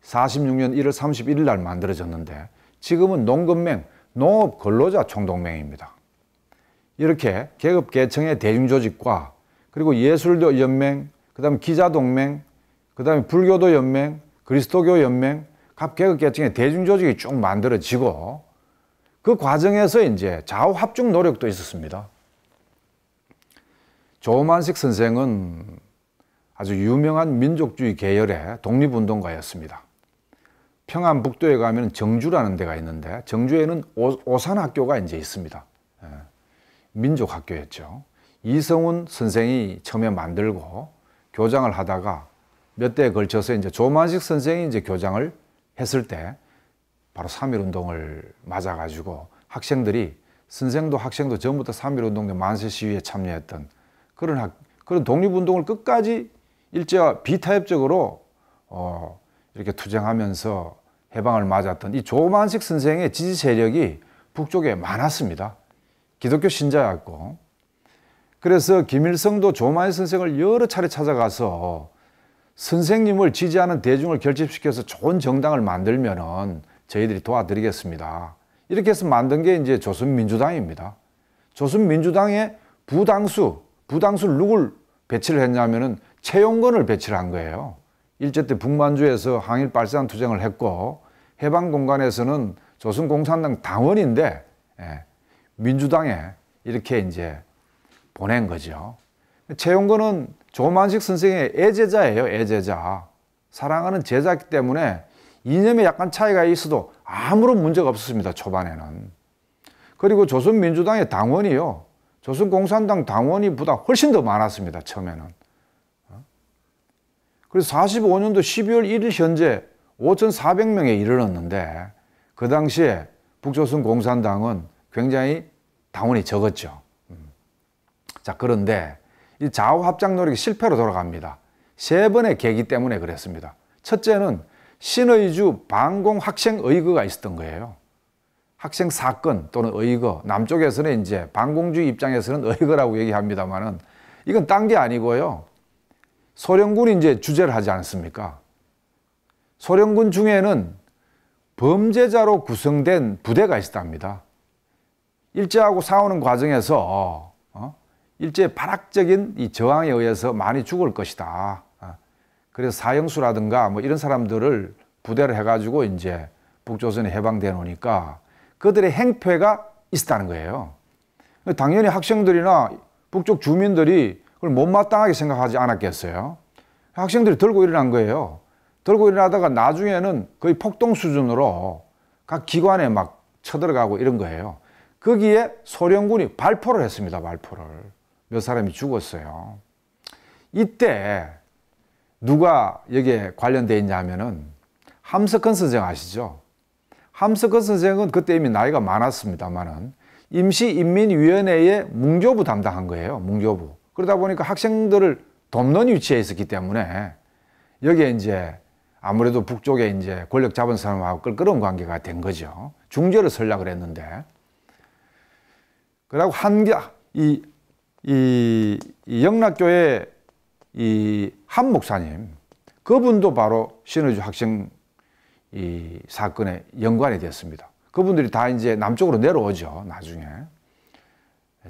46년 1월 31일 날 만들어졌는데 지금은 농건맹, 농업근로자 총동맹입니다. 이렇게 계급계층의 대중조직과 그리고 예술도 연맹, 그 다음 기자동맹, 그 다음에 불교도 연맹, 그리스도교 연맹, 합계급계층의 대중조직이 쭉 만들어지고 그 과정에서 이제 좌우 합중 노력도 있었습니다. 조만식 선생은 아주 유명한 민족주의 계열의 독립운동가였습니다. 평안북도에 가면 정주라는 데가 있는데 정주에는 오, 산학교가 이제 있습니다. 예. 민족학교였죠. 이성훈 선생이 처음에 만들고 교장을 하다가 몇 대에 걸쳐서 이제 조만식 선생이 이제 교장을 했을 때 바로 3.1운동을 맞아가지고 학생들이 선생도 학생도 전부터 3.1운동 만세 시위에 참여했던 그런 학, 그런 독립운동을 끝까지 일제와 비타협적으로 어, 이렇게 투쟁하면서 해방을 맞았던 이 조만식 선생의 지지 세력이 북쪽에 많았습니다. 기독교 신자였고 그래서 김일성도 조만식 선생을 여러 차례 찾아가서 선생님을 지지하는 대중을 결집시켜서 좋은 정당을 만들면은 저희들이 도와드리겠습니다. 이렇게 해서 만든 게 이제 조선민주당입니다. 조선민주당의 부당수, 부당수 를 누굴 배치를 했냐면은 채용건을 배치를 한 거예요. 일제 때 북만주에서 항일 발산 투쟁을 했고 해방 공간에서는 조선공산당 당원인데 예, 민주당에 이렇게 이제 보낸 거죠. 채용건은 조만식 선생의 애제자예요, 애제자. 사랑하는 제자기 때문에 이념에 약간 차이가 있어도 아무런 문제가 없었습니다, 초반에는. 그리고 조선민주당의 당원이요. 조선공산당 당원이 보다 훨씬 더 많았습니다, 처음에는. 어? 그래서 45년도 12월 1일 현재 5,400명에 이르렀는데 그 당시에 북조선공산당은 굉장히 당원이 적었죠. 음. 자, 그런데 이 좌우 합작 노력이 실패로 돌아갑니다. 세 번의 계기 때문에 그랬습니다. 첫째는 신의주 반공 학생 의거가 있었던 거예요. 학생 사건 또는 의거 남쪽에서는 이제 반공주 입장에서는 의거라고 얘기합니다만은 이건 딴 게 아니고요. 소련군이 이제 주제를 하지 않습니까? 소련군 중에는 범죄자로 구성된 부대가 있었답니다. 일제하고 싸우는 과정에서 일제의 발악적인 이 저항에 의해서 많이 죽을 것이다. 아, 그래서 사형수라든가 뭐 이런 사람들을 부대를 해가지고 이제 북조선이 해방되 놓으니까 그들의 행패가 있었다는 거예요. 당연히 학생들이나 북쪽 주민들이 그걸 못마땅하게 생각하지 않았겠어요. 학생들이 들고 일어난 거예요. 들고 일어나다가 나중에는 거의 폭동 수준으로 각 기관에 막 쳐들어가고 이런 거예요. 거기에 소련군이 발포를 했습니다. 발포를. 몇 사람이 죽었어요. 이때 누가 여기에 관련돼 있냐면은 함석헌 선생 아시죠? 함석헌 선생은 그때 이미 나이가 많았습니다만은 임시인민위원회의 뭉조부 담당한 거예요. 뭉조부. 그러다 보니까 학생들을 돕는 위치에 있었기 때문에 여기에 이제 아무래도 북쪽에 이제 권력 잡은 사람하고 끌끄러 관계가 된 거죠. 중재를 설락을 했는데. 그리고 한, 이 이, 이 영락교회 이 한 목사님 그분도 바로 신의주 학생 이 사건에 연관이 되었습니다. 그분들이 다 이제 남쪽으로 내려오죠. 나중에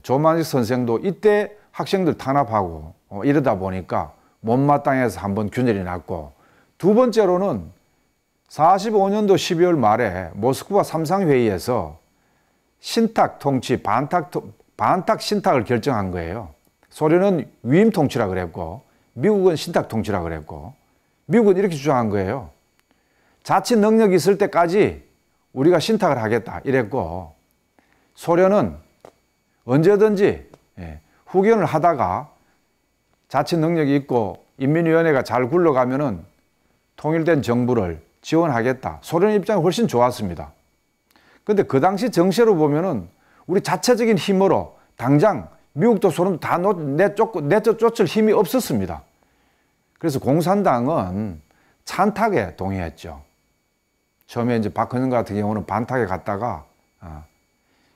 조만식 선생도 이때 학생들 탄압하고 어, 이러다 보니까 못마땅해서 한번 균열이 났고 두 번째로는 45년도 12월 말에 모스크바 삼상회의에서 신탁 통치 반탁 반탁 신탁을 결정한 거예요. 소련은 위임 통치라 그랬고 미국은 신탁 통치라 그랬고 미국은 이렇게 주장한 거예요. 자치 능력이 있을 때까지 우리가 신탁을 하겠다 이랬고 소련은 언제든지 예, 후견을 하다가 자치 능력이 있고 인민위원회가 잘 굴러가면은 통일된 정부를 지원하겠다. 소련 입장이 훨씬 좋았습니다. 근데 그 당시 정세로 보면은 우리 자체적인 힘으로 당장 미국도 소련도 다 내쫓고 내쫓 을 힘이 없었습니다. 그래서 공산당은 찬탁에 동의했죠. 처음에 이제 박헌영 같은 경우는 반탁에 갔다가 어,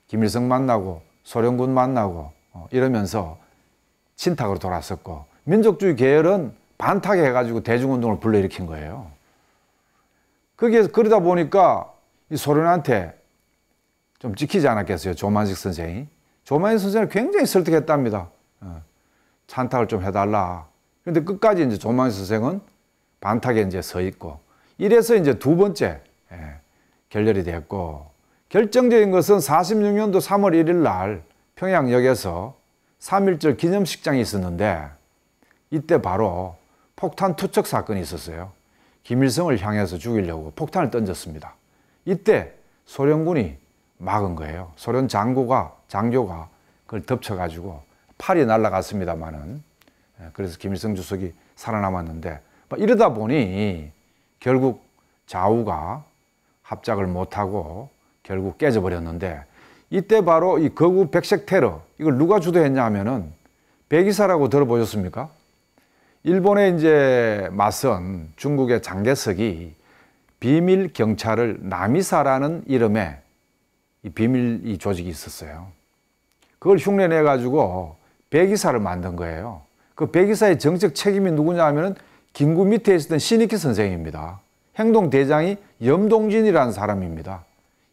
김일성 만나고 소련군 만나고 어, 이러면서 친탁으로 돌았었고 민족주의 계열은 반탁에 해가지고 대중운동을 불러일으킨 거예요. 거기에서 그러다 보니까 이 소련한테 좀 지키지 않았겠어요. 조만식 선생이. 조만식 선생을 굉장히 설득했답니다. 어, 찬탁을 좀 해달라. 그런데 끝까지 이제 조만식 선생은 반탁에 이제 서 있고 이래서 이제 두 번째 예, 결렬이 됐고 결정적인 것은 46년도 3월 1일 날 평양역에서 3.1절 기념식장이 있었는데 이때 바로 폭탄 투척 사건이 있었어요. 김일성을 향해서 죽이려고 폭탄을 던졌습니다. 이때 소련군이 막은 거예요. 소련 장고가 장교가 그걸 덮쳐가지고 팔이 날라갔습니다만은 예, 그래서 김일성 주석이 살아남았는데 뭐 이러다 보니 결국 좌우가 합작을 못하고 결국 깨져버렸는데 이때 바로 이 거구 백색 테러 이걸 누가 주도했냐 하면은 백이사라고 들어보셨습니까? 일본에 이제 맞선 중국의 장개석이 비밀 경찰을 남이사라는 이름의 비밀 이 조직이 있었어요. 그걸 흉내내 가지고 백이사를 만든 거예요. 그 백이사의 정책 책임이 누구냐 하면은 김구 밑에 있었던 신익희 선생입니다. 행동 대장이 염동진이라는 사람입니다.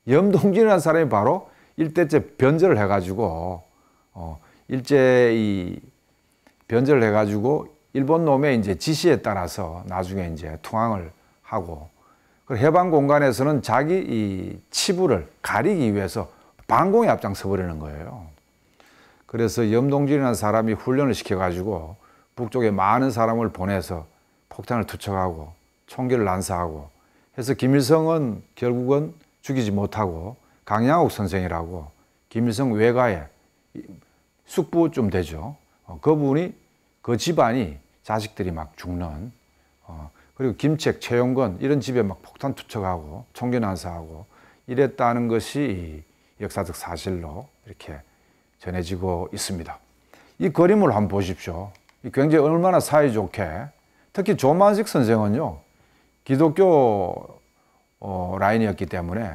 염동진이라는 사람이 바로 일대째 변절을 해가지고 어, 일제 이 변절을 해가지고 일본 놈의 이제 지시에 따라서 나중에 이제 통항을 하고 그 해방 공간에서는 자기 이 치부를 가리기 위해서 방공에 앞장서 버리는 거예요. 그래서 염동진이라는 사람이 훈련을 시켜가지고 북쪽에 많은 사람을 보내서 폭탄을 투척하고 총기를 난사하고 해서 김일성은 결국은 죽이지 못하고 강양옥 선생이라고 김일성 외가에 숙부 좀 되죠. 어, 그분이 그 집안이 자식들이 막 죽는 어, 그리고 김책, 최용건 이런 집에 막 폭탄 투척하고 총기 난사하고 이랬다는 것이 역사적 사실로 이렇게 전해지고 있습니다. 이 그림을 한번 보십시오. 굉장히 얼마나 사이좋게 특히 조만식 선생은요 기독교 어, 라인이었기 때문에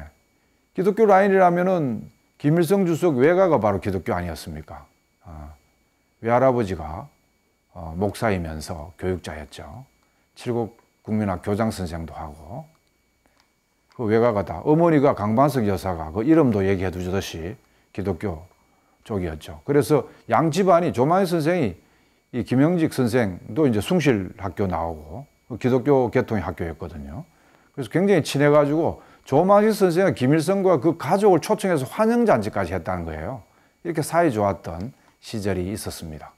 기독교 라인이라면은 김일성 주석 외가가 바로 기독교 아니었습니까? 어, 외할아버지가 어, 목사이면서 교육자였죠. 칠곡 국민학 교장 선생도 하고 그 외가가다 어머니가 강반석 여사가 그 이름도 얘기해 주듯이 기독교 쪽이었죠. 그래서 양 집안이 조만희 선생이 이 김영직 선생도 이제 숭실 학교 나오고 그 기독교 계통의 학교였거든요. 그래서 굉장히 친해가지고 조만희 선생은 김일성과 그 가족을 초청해서 환영잔치까지 했다는 거예요. 이렇게 사이 좋았던 시절이 있었습니다.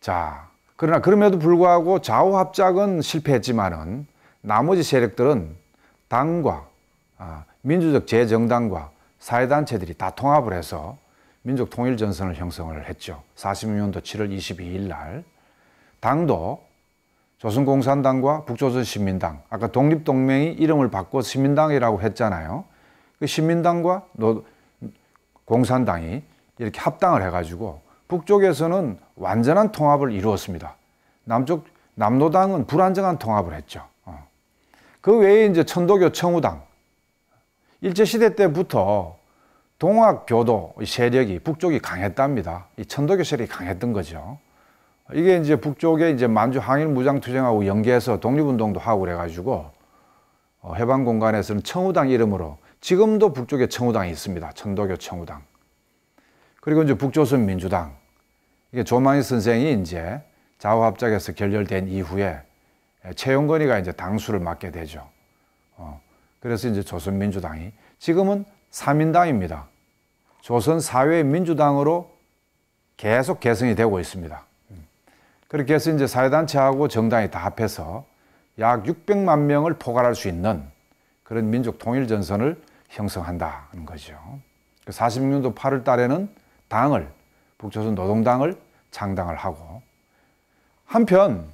자, 그러나 그럼에도 불구하고 좌우 합작은 실패했지만은 나머지 세력들은 당과 아, 민주적 재정당과 사회단체들이 다 통합을 해서 민족 통일 전선을 형성을 했죠. 46년도 7월 22일 날 당도 조선공산당과 북조선시민당 아까 독립동맹이 이름을 바꿔 시민당이라고 했잖아요. 그시민당과 노, 공산당이 이렇게 합당을 해가지고 북쪽에서는 완전한 통합을 이루었습니다. 남쪽 남노당은 불안정한 통합을 했죠. 어. 그 외에 이제 천도교 청우당 일제 시대 때부터 동학교도 세력이 북쪽이 강했답니다. 이 천도교 세력이 강했던 거죠. 이게 이제 북쪽에 이제 만주 항일 무장 투쟁하고 연계해서 독립운동도 하고 그래가지고 어, 해방 공간에서는 청우당 이름으로 지금도 북쪽에 청우당이 있습니다. 천도교 청우당. 그리고 이제 북조선 민주당 이게 조망희 선생이 이제 좌우합작에서 결렬된 이후에 최용건이가 이제 당수를 맡게 되죠. 어, 그래서 이제 조선민주당이 지금은 3인당입니다. 조선사회민주당으로 계속 개성이 되고 있습니다. 음. 그렇게 해서 이제 사회단체하고 정당이 다 합해서 약 600만 명을 포괄할 수 있는 그런 민족 통일 전선을 형성한다는 거죠. 46년도 그 8월 달에는 당을 북조선 노동당을 창당을 하고 한편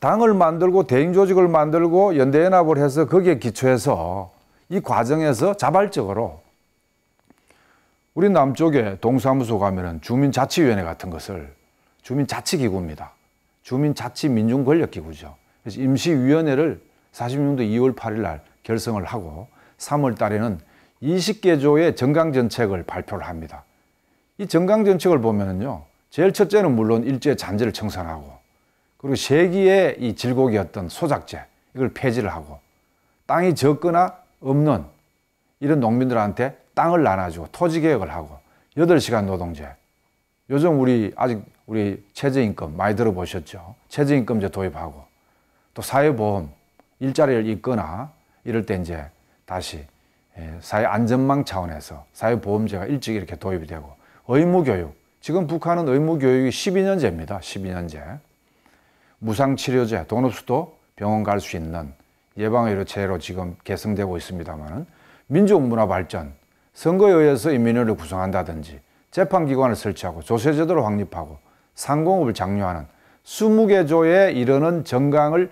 당을 만들고 대행조직을 만들고 연대연합을 해서 거기에 기초해서 이 과정에서 자발적으로 우리 남쪽에 동사무소 가면은 주민자치위원회 같은 것을 주민자치기구입니다. 주민자치민중권력기구죠. 그래서 임시위원회를 46년도 2월 8일 날 결성을 하고 3월 달에는 20개조의 정강정책을 발표를 합니다. 이 정강전책을 보면은요, 제일 첫째는 물론 일제 의 잔재를 청산하고, 그리고 세기의 이 질곡이었던 소작제, 이걸 폐지를 하고, 땅이 적거나 없는 이런 농민들한테 땅을 나눠주고, 토지개혁을 하고, 8시간 노동제. 요즘 우리 아직 우리 최저임금 많이 들어보셨죠? 최저임금제 도입하고, 또 사회보험, 일자리를 잃거나 이럴 때 이제 다시 예, 사회 안전망 차원에서 사회보험제가 일찍 이렇게 도입이 되고 의무교육. 지금 북한은 의무교육이 12년제입니다. 12년제. 무상치료제, 돈 없어도 병원 갈 수 있는 예방의료체로 지금 개성되고 있습니다만 민족문화 발전, 선거에 의해서 인민회를 구성한다든지 재판기관을 설치하고 조세제도를 확립하고 상공업을 장려하는 20개 조에 이르는 정강을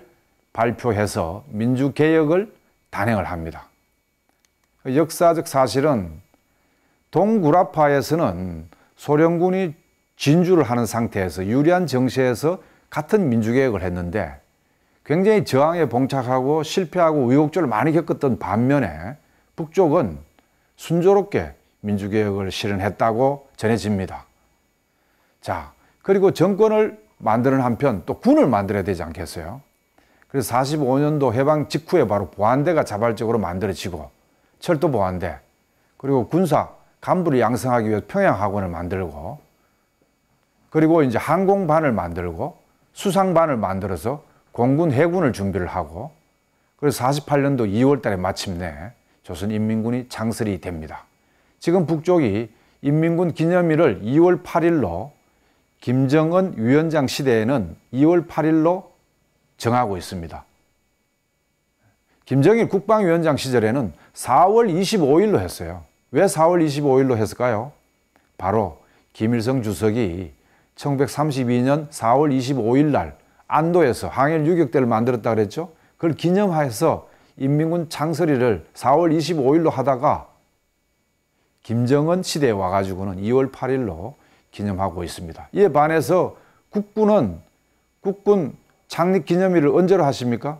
발표해서 민주개혁을 단행을 합니다. 역사적 사실은 동구라파에서는 소련군이 진주를 하는 상태에서 유리한 정세에서 같은 민주개혁을 했는데 굉장히 저항에 봉착하고 실패하고 의혹절을 많이 겪었던 반면에 북쪽은 순조롭게 민주개혁을 실현했다고 전해집니다. 자, 그리고 정권을 만드는 한편 또 군을 만들어야 되지 않겠어요? 그래서 45년도 해방 직후에 바로 보안대가 자발적으로 만들어지고 철도 보안대 그리고 군사 간부를 양성하기 위해 평양학원을 만들고 그리고 이제 항공반을 만들고 수상반을 만들어서 공군 해군을 준비를 하고 그래서 48년도 2월 달에 마침내 조선인민군이 창설이 됩니다. 지금 북쪽이 인민군 기념일을 2월 8일로 김정은 위원장 시대에는 2월 8일로 정하고 있습니다. 김정일 국방위원장 시절에는 4월 25일로 했어요. 왜 4월 25일로 했을까요? 바로 김일성 주석이 1932년 4월 25일 날 안도에서 항일 유격대를 만들었다 그랬죠. 그걸 기념하여서 인민군 창설일을 4월 25일로 하다가 김정은 시대에 와가지고는 2월 8일로 기념하고 있습니다. 이에 반해서 국군은 국군 창립 기념일을 언제로 하십니까?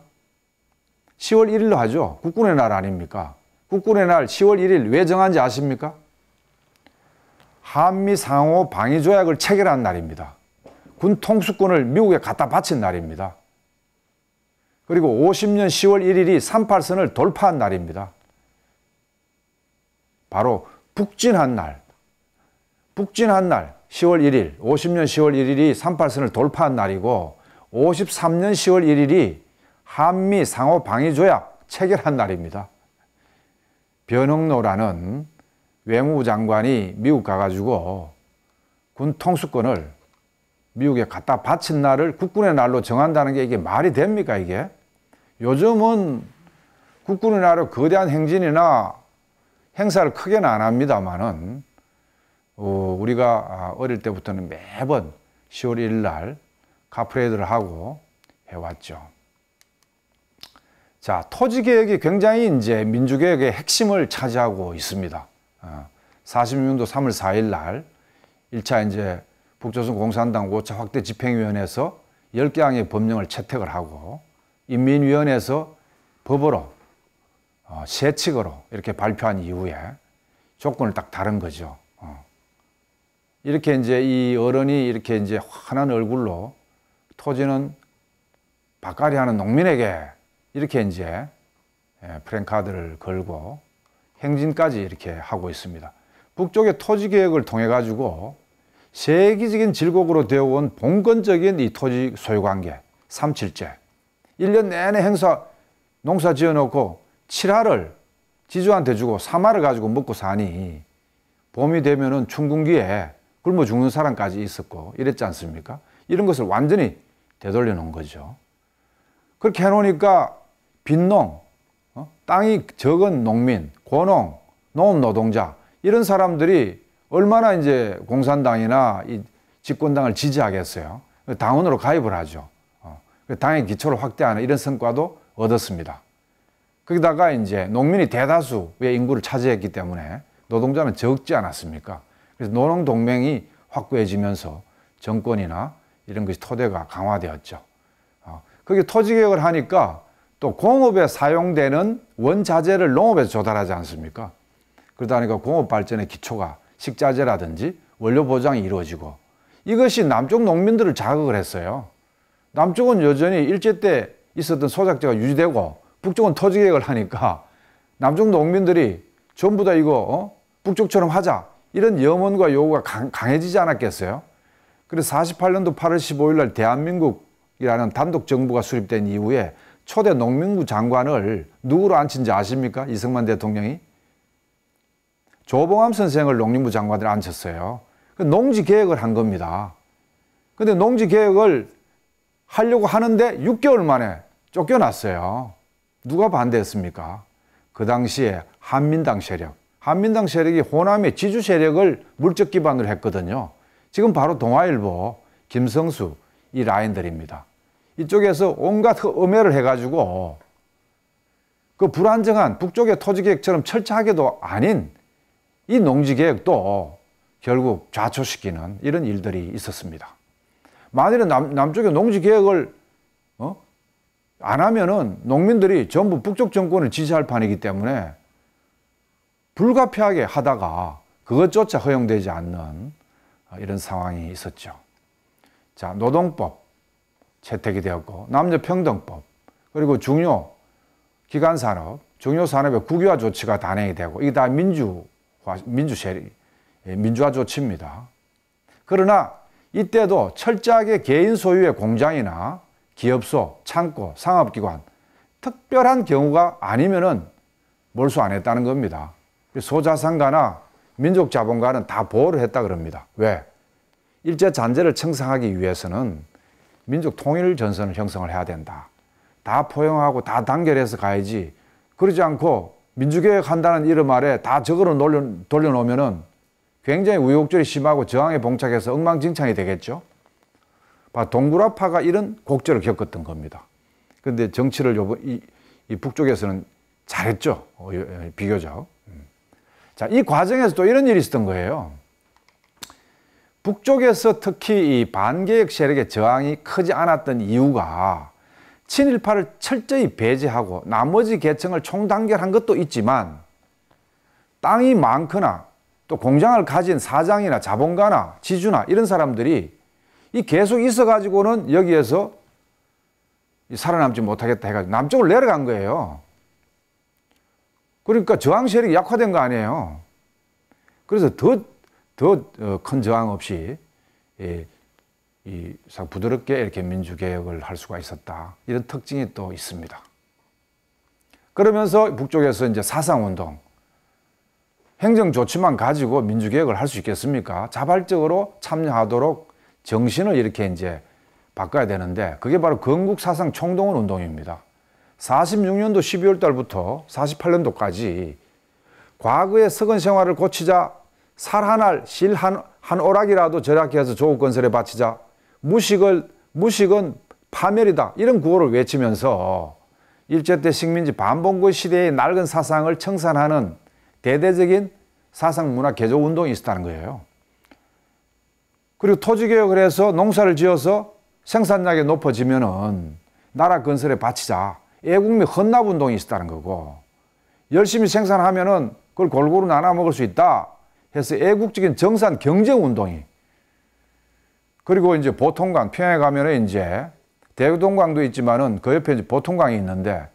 10월 1일로 하죠. 국군의 날 아닙니까? 국군의 날 10월 1일 왜 정한지 아십니까? 한미 상호 방위 조약을 체결한 날입니다. 군 통수권을 미국에 갖다 바친 날입니다. 그리고 50년 10월 1일이 38선을 돌파한 날입니다. 바로 북진한 날. 북진한 날 10월 1일, 50년 10월 1일이 38선을 돌파한 날이고 53년 10월 1일이 한미 상호 방위 조약 체결한 날입니다. 변흥노라는 외무부 장관이 미국 가가지고 군 통수권을 미국에 갖다 바친 날을 국군의 날로 정한다는 게 이게 말이 됩니까 이게? 요즘은 국군의 날로 거대한 행진이나 행사를 크게는 안 합니다만은 어, 우리가 아, 어릴 때부터는 매번 10월 1일 날 카프레이드를 하고 해왔죠. 자, 토지 개혁이 굉장히 이제 민주개혁의 핵심을 차지하고 있습니다. 46년도 어, 3월 4일 날 1차 이제 북조선 공산당 5차 확대 집행위원회에서 10개항의 법령을 채택을 하고 인민위원회에서 법으로 어, 세칙으로 이렇게 발표한 이후에 조건을 딱 다른 거죠. 어, 이렇게 이제 이 어른이 이렇게 이제 환한 얼굴로 토지는 박갈이 하는 농민에게 이렇게 이제 프랭카드를 예, 걸고 행진까지 이렇게 하고 있습니다. 북쪽의 토지 개혁을 통해 가지고 세계적인 질곡으로 되어 온 봉건적인 이 토지 소유 관계 37제 1년 내내 행사 농사 지어 놓고 7화를 지주한테 주고 3화를 가지고 먹고 사니 봄이 되면은 춘궁기에 굶어 죽는 사람까지 있었고 이랬지 않습니까? 이런 것을 완전히 되돌려 놓은 거죠. 그렇게 해 놓으니까 빈농, 어? 땅이 적은 농민, 고농, 농업 노동자 이런 사람들이 얼마나 이제 공산당이나 이 집권당을 지지하겠어요. 당원으로 가입을 하죠. 어. 그 당의 기초를 확대하는 이런 성과도 얻었습니다. 거기다가 이제 농민이 대다수의 인구를 차지했기 때문에 노동자는 적지 않았습니까? 그래서 노농 동맹이 확고해지면서 정권이나 이런 것이 토대가 강화되었죠. 어. 거기 토지 개혁을 하니까 또 공업에 사용되는 원자재를 농업에 조달하지 않습니까? 그러다 보니까 공업 발전의 기초가 식자재라든지 원료 보장이 이루어지고 이것이 남쪽 농민들을 자극을 했어요. 남쪽은 여전히 일제 때 있었던 소작제가 유지되고 북쪽은 토지 개혁을 하니까 남쪽 농민들이 전부 다 이거 어? 북쪽처럼 하자 이런 염원과 요구가 강, 강해지지 않았겠어요? 그래서 48년도 8월 15일 날 대한민국이라는 단독 정부가 수립된 이후에 초대 농민부 장관을 누구로 앉힌지 아십니까? 이승만 대통령이. 조봉암 선생을 농림부 장관으로 앉혔어요. 그 농지 개혁을 한 겁니다. 근데 농지 개혁을 하려고 하는데 6개월 만에 쫓겨났어요. 누가 반대했습니까? 그 당시에 한민당 세력, 한민당 세력이 호남의 지주 세력을 물적 기반으로 했거든요. 지금 바로 동아일보, 김성수 이 라인들입니다. 이쪽에서 온갖 그 음해를 해가지고 그 불안정한 북쪽의 토지계획처럼 철저하게도 아닌 이 농지계획도 결국 좌초시키는 이런 일들이 있었습니다. 만일에 남, 남쪽의 농지계획을 어? 안 하면은 농민들이 전부 북쪽 정권을 지지할 판이기 때문에 불가피하게 하다가 그것조차 허용되지 않는 이런 상황이 있었죠. 자, 노동법. 채택이 되었고 남녀 평등법 그리고 중요 기간 산업 중요 산업의 국유화 조치가 단행이 되고 이게 다 민주화 민주 세리 예, 민주화 조치입니다. 그러나 이때도 철저하게 개인 소유의 공장이나 기업소, 창고, 상업기관 특별한 경우가 아니면은 몰수 안 했다는 겁니다. 그 소자산가나 민족자본가는 다 보호를 했다 그럽니다. 왜? 일제 잔재를 청산하기 위해서는 민족 통일 전선을 형성을 해야 된다. 다 포용하고 다 단결해서 가야지. 그러지 않고 민주개혁 한다는 이름 아래 다 적으로 돌려, 돌려놓으면은 굉장히 우욕절이 심하고 저항에 봉착해서 엉망진창이 되겠죠. 동구라파가 이런 곡절을 겪었던 겁니다. 그런데 정치를 요번 이, 이 북쪽에서는 잘했죠. 어, 비교적. 음. 자, 이 과정에서 또 이런 일이 있었던 거예요. 북쪽에서 특히 이 반개혁 세력의 저항이 크지 않았던 이유가 친일파를 철저히 배제하고 나머지 계층을 총단결한 것도 있지만 땅이 많거나 또 공장을 가진 사장이나 자본가나 지주나 이런 사람들이 이 계속 있어가지고는 여기에서 살아남지 못하겠다 해가지고 남쪽을 내려간 거예요. 그러니까 저항 세력이 약화된 거 아니에요. 그래서 더 더큰 어, 저항 없이 예, 부드럽게 이렇게 민주개혁을 할 수가 있었다. 이런 특징이 또 있습니다. 그러면서 북쪽에서 이제 사상운동, 행정조치만 가지고 민주개혁을 할 수 있겠습니까? 자발적으로 참여하도록 정신을 이렇게 이제 바꿔야 되는데 그게 바로 건국사상 총동원 운동입니다. 46년도 12월 달부터 48년도까지 과거의 석은 생활을 고치자 살한 알, 실 한 한 오락이라도 절약해서 조국건설에 바치자. 무식을 무식은 파멸이다. 이런 구호를 외치면서 일제 때 식민지 반봉구 시대의 낡은 사상을 청산하는 대대적인 사상 문화 개조 운동이 있었다는 거예요. 그리고 토지개혁을 해서 농사를 지어서 생산량이 높아지면은 나라 건설에 바치자. 애국민 헌납 운동이 있었다는 거고 열심히 생산하면은 그걸 골고루 나눠 먹을 수 있다. 해서 애국적인 정산 경제운동이 그리고 이제 보통강 평양에 가면은 이제 대동강도 있지만은 그 옆에 이제 보통강이 있는데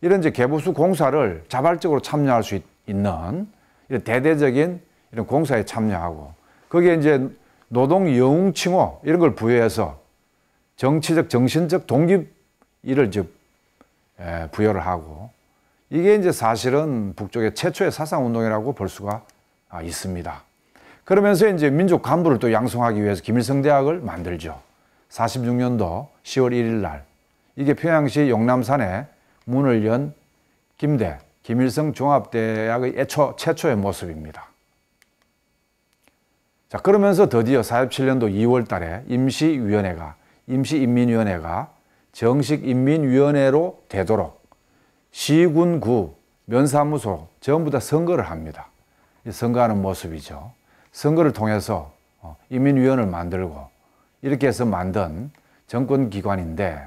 이런 이제 개보수 공사를 자발적으로 참여할 수 있, 는 이런 대대적인 이런 공사에 참여하고 거기에 이제 노동 영웅 칭호 이런 걸 부여해서 정치적 정신적 동기를 즉 부여를 하고 이게 이제 사실은 북쪽의 최초의 사상 운동이라고 볼 수가 아, 있습니다. 그러면서 이제 민족 간부를 또 양성하기 위해서 김일성 대학을 만들죠. 46년도 10월 1일 날 이게 평양시 영남산에 문을 연 김대 김일성 종합대학의 애초 최초의 모습입니다. 자 그러면서 드디어 47년도 2월 달에 임시위원회가 임시인민위원회가 정식 인민위원회로 되도록 시군구 면사무소 전부 다 선거를 합니다. 선거하는 모습이죠. 선거를 통해서 어, 인민위원을 만들고 이렇게 해서 만든 정권기관인데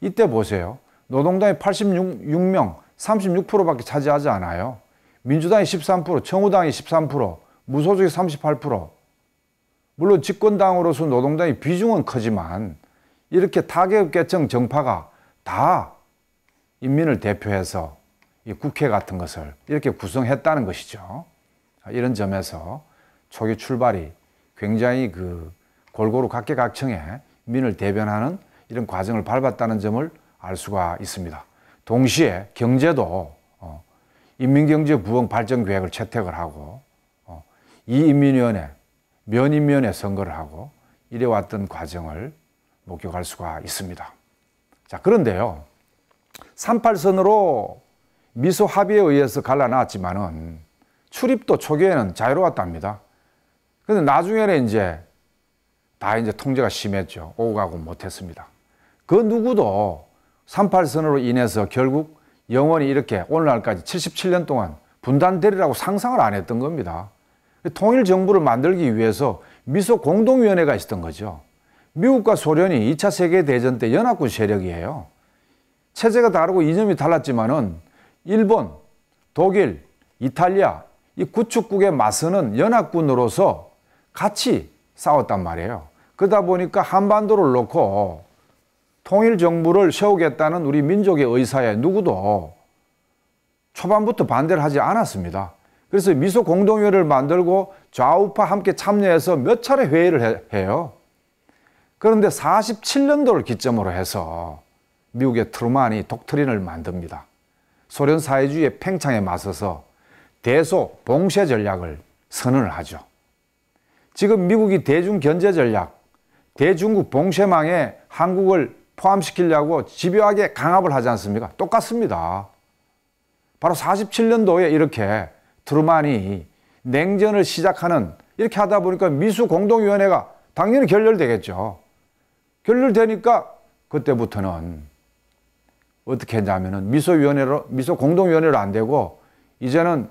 이때 보세요. 노동당이 86명, 36%밖에 차지하지 않아요. 민주당이 13%, 청우당이 13%, 무소속이 38%. 물론 집권당으로서 노동당의 비중은 크지만 이렇게 타계계층 정파가 다 인민을 대표해서 이 국회 같은 것을 이렇게 구성했다는 것이죠. 아, 이런 점에서 초기 출발이 굉장히 그 골고루 각계각층의 민을 대변하는 이런 과정을 밟았다는 점을 알 수가 있습니다. 동시에 경제도 어, 인민경제 부흥 발전 계획을 채택을 하고 어, 이인민위원회 면인면에 선거를 하고 이래왔던 과정을 목격할 수가 있습니다. 자 그런데요, 38선으로 미소 합의에 의해서 갈라놨지만은 출입도 초기에는 자유로웠답니다. 그런데 나중에는 이제 다 이제 통제가 심했죠. 오고 가고 못했습니다. 그 누구도 38선으로 인해서 결국 영원히 이렇게 오늘날까지 77년 동안 분단되리라고 상상을 안 했던 겁니다. 통일 정부를 만들기 위해서 미소 공동위원회가 있었던 거죠. 미국과 소련이 2차 세계대전 때 연합군 세력이에요. 체제가 다르고 이념이 달랐지만은 일본, 독일, 이탈리아, 이 구축국의 마스는 연합군으로서 같이 싸웠단 말이에요. 그러다 보니까 한반도를 놓고 통일 정부를 세우겠다는 우리 민족의 의사에 누구도 초반부터 반대를 하지 않았습니다. 그래서 미소 공동회를 만들고 좌우파 함께 참여해서 몇 차례 회의를 해, 요 그런데 47년도를 기점으로 해서 미국의 트루만이 독트린을 만듭니다. 소련 사회주의의 팽창에 맞서서 대소 봉쇄 전략을 선언을 하죠. 지금 미국이 대중 견제 전략, 대중국 봉쇄망에 한국을 포함시키려고 집요하게 강압을 하지 않습니까? 똑같습니다. 바로 47년도에 이렇게 트루만이 냉전을 시작하는 이렇게 하다 보니까 미수 공동위원회가 당연히 결렬되겠죠. 결렬되니까 그때부터는 어떻게 했냐면은 미소 위원회로 미소 공동위원회로 안 되고 이제는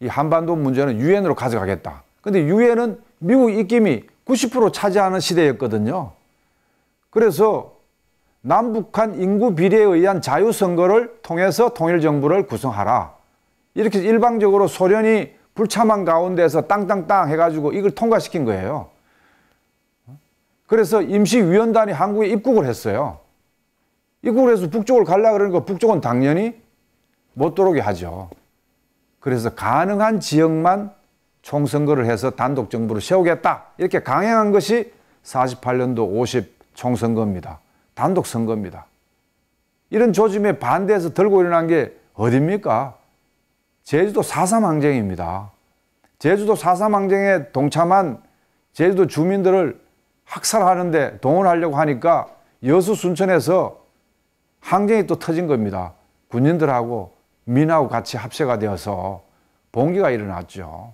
이 한반도 문제는 유엔으로 가져가겠다. 근데 유엔은 미국 입김이 90% 차지하는 시대였거든요. 그래서 남북한 인구 비례에 의한 자유선거를 통해서 통일정부를 구성하라. 이렇게 일방적으로 소련이 불참한 가운데서 땅땅땅 해가지고 이걸 통과시킨 거예요. 그래서 임시위원단이 한국에 입국을 했어요. 입국을 해서 북쪽을 가려 그러니까 북쪽은 당연히 못 들어오게 하죠. 그래서 가능한 지역만 총선거를 해서 단독 정부를 세우겠다. 이렇게 강행한 것이 48년도 50 총선거입니다. 단독 선거입니다. 이런 조짐에 반대해서 들고 일어난 게 어딥니까? 제주도 4.3항쟁입니다. 제주도 4.3항쟁에 동참한 제주도 주민들을 학살하는데 동원하려고 하니까 여수 순천에서 항쟁이 또 터진 겁니다. 군인들하고 민하고 같이 합세가 되어서 봉기가 일어났죠.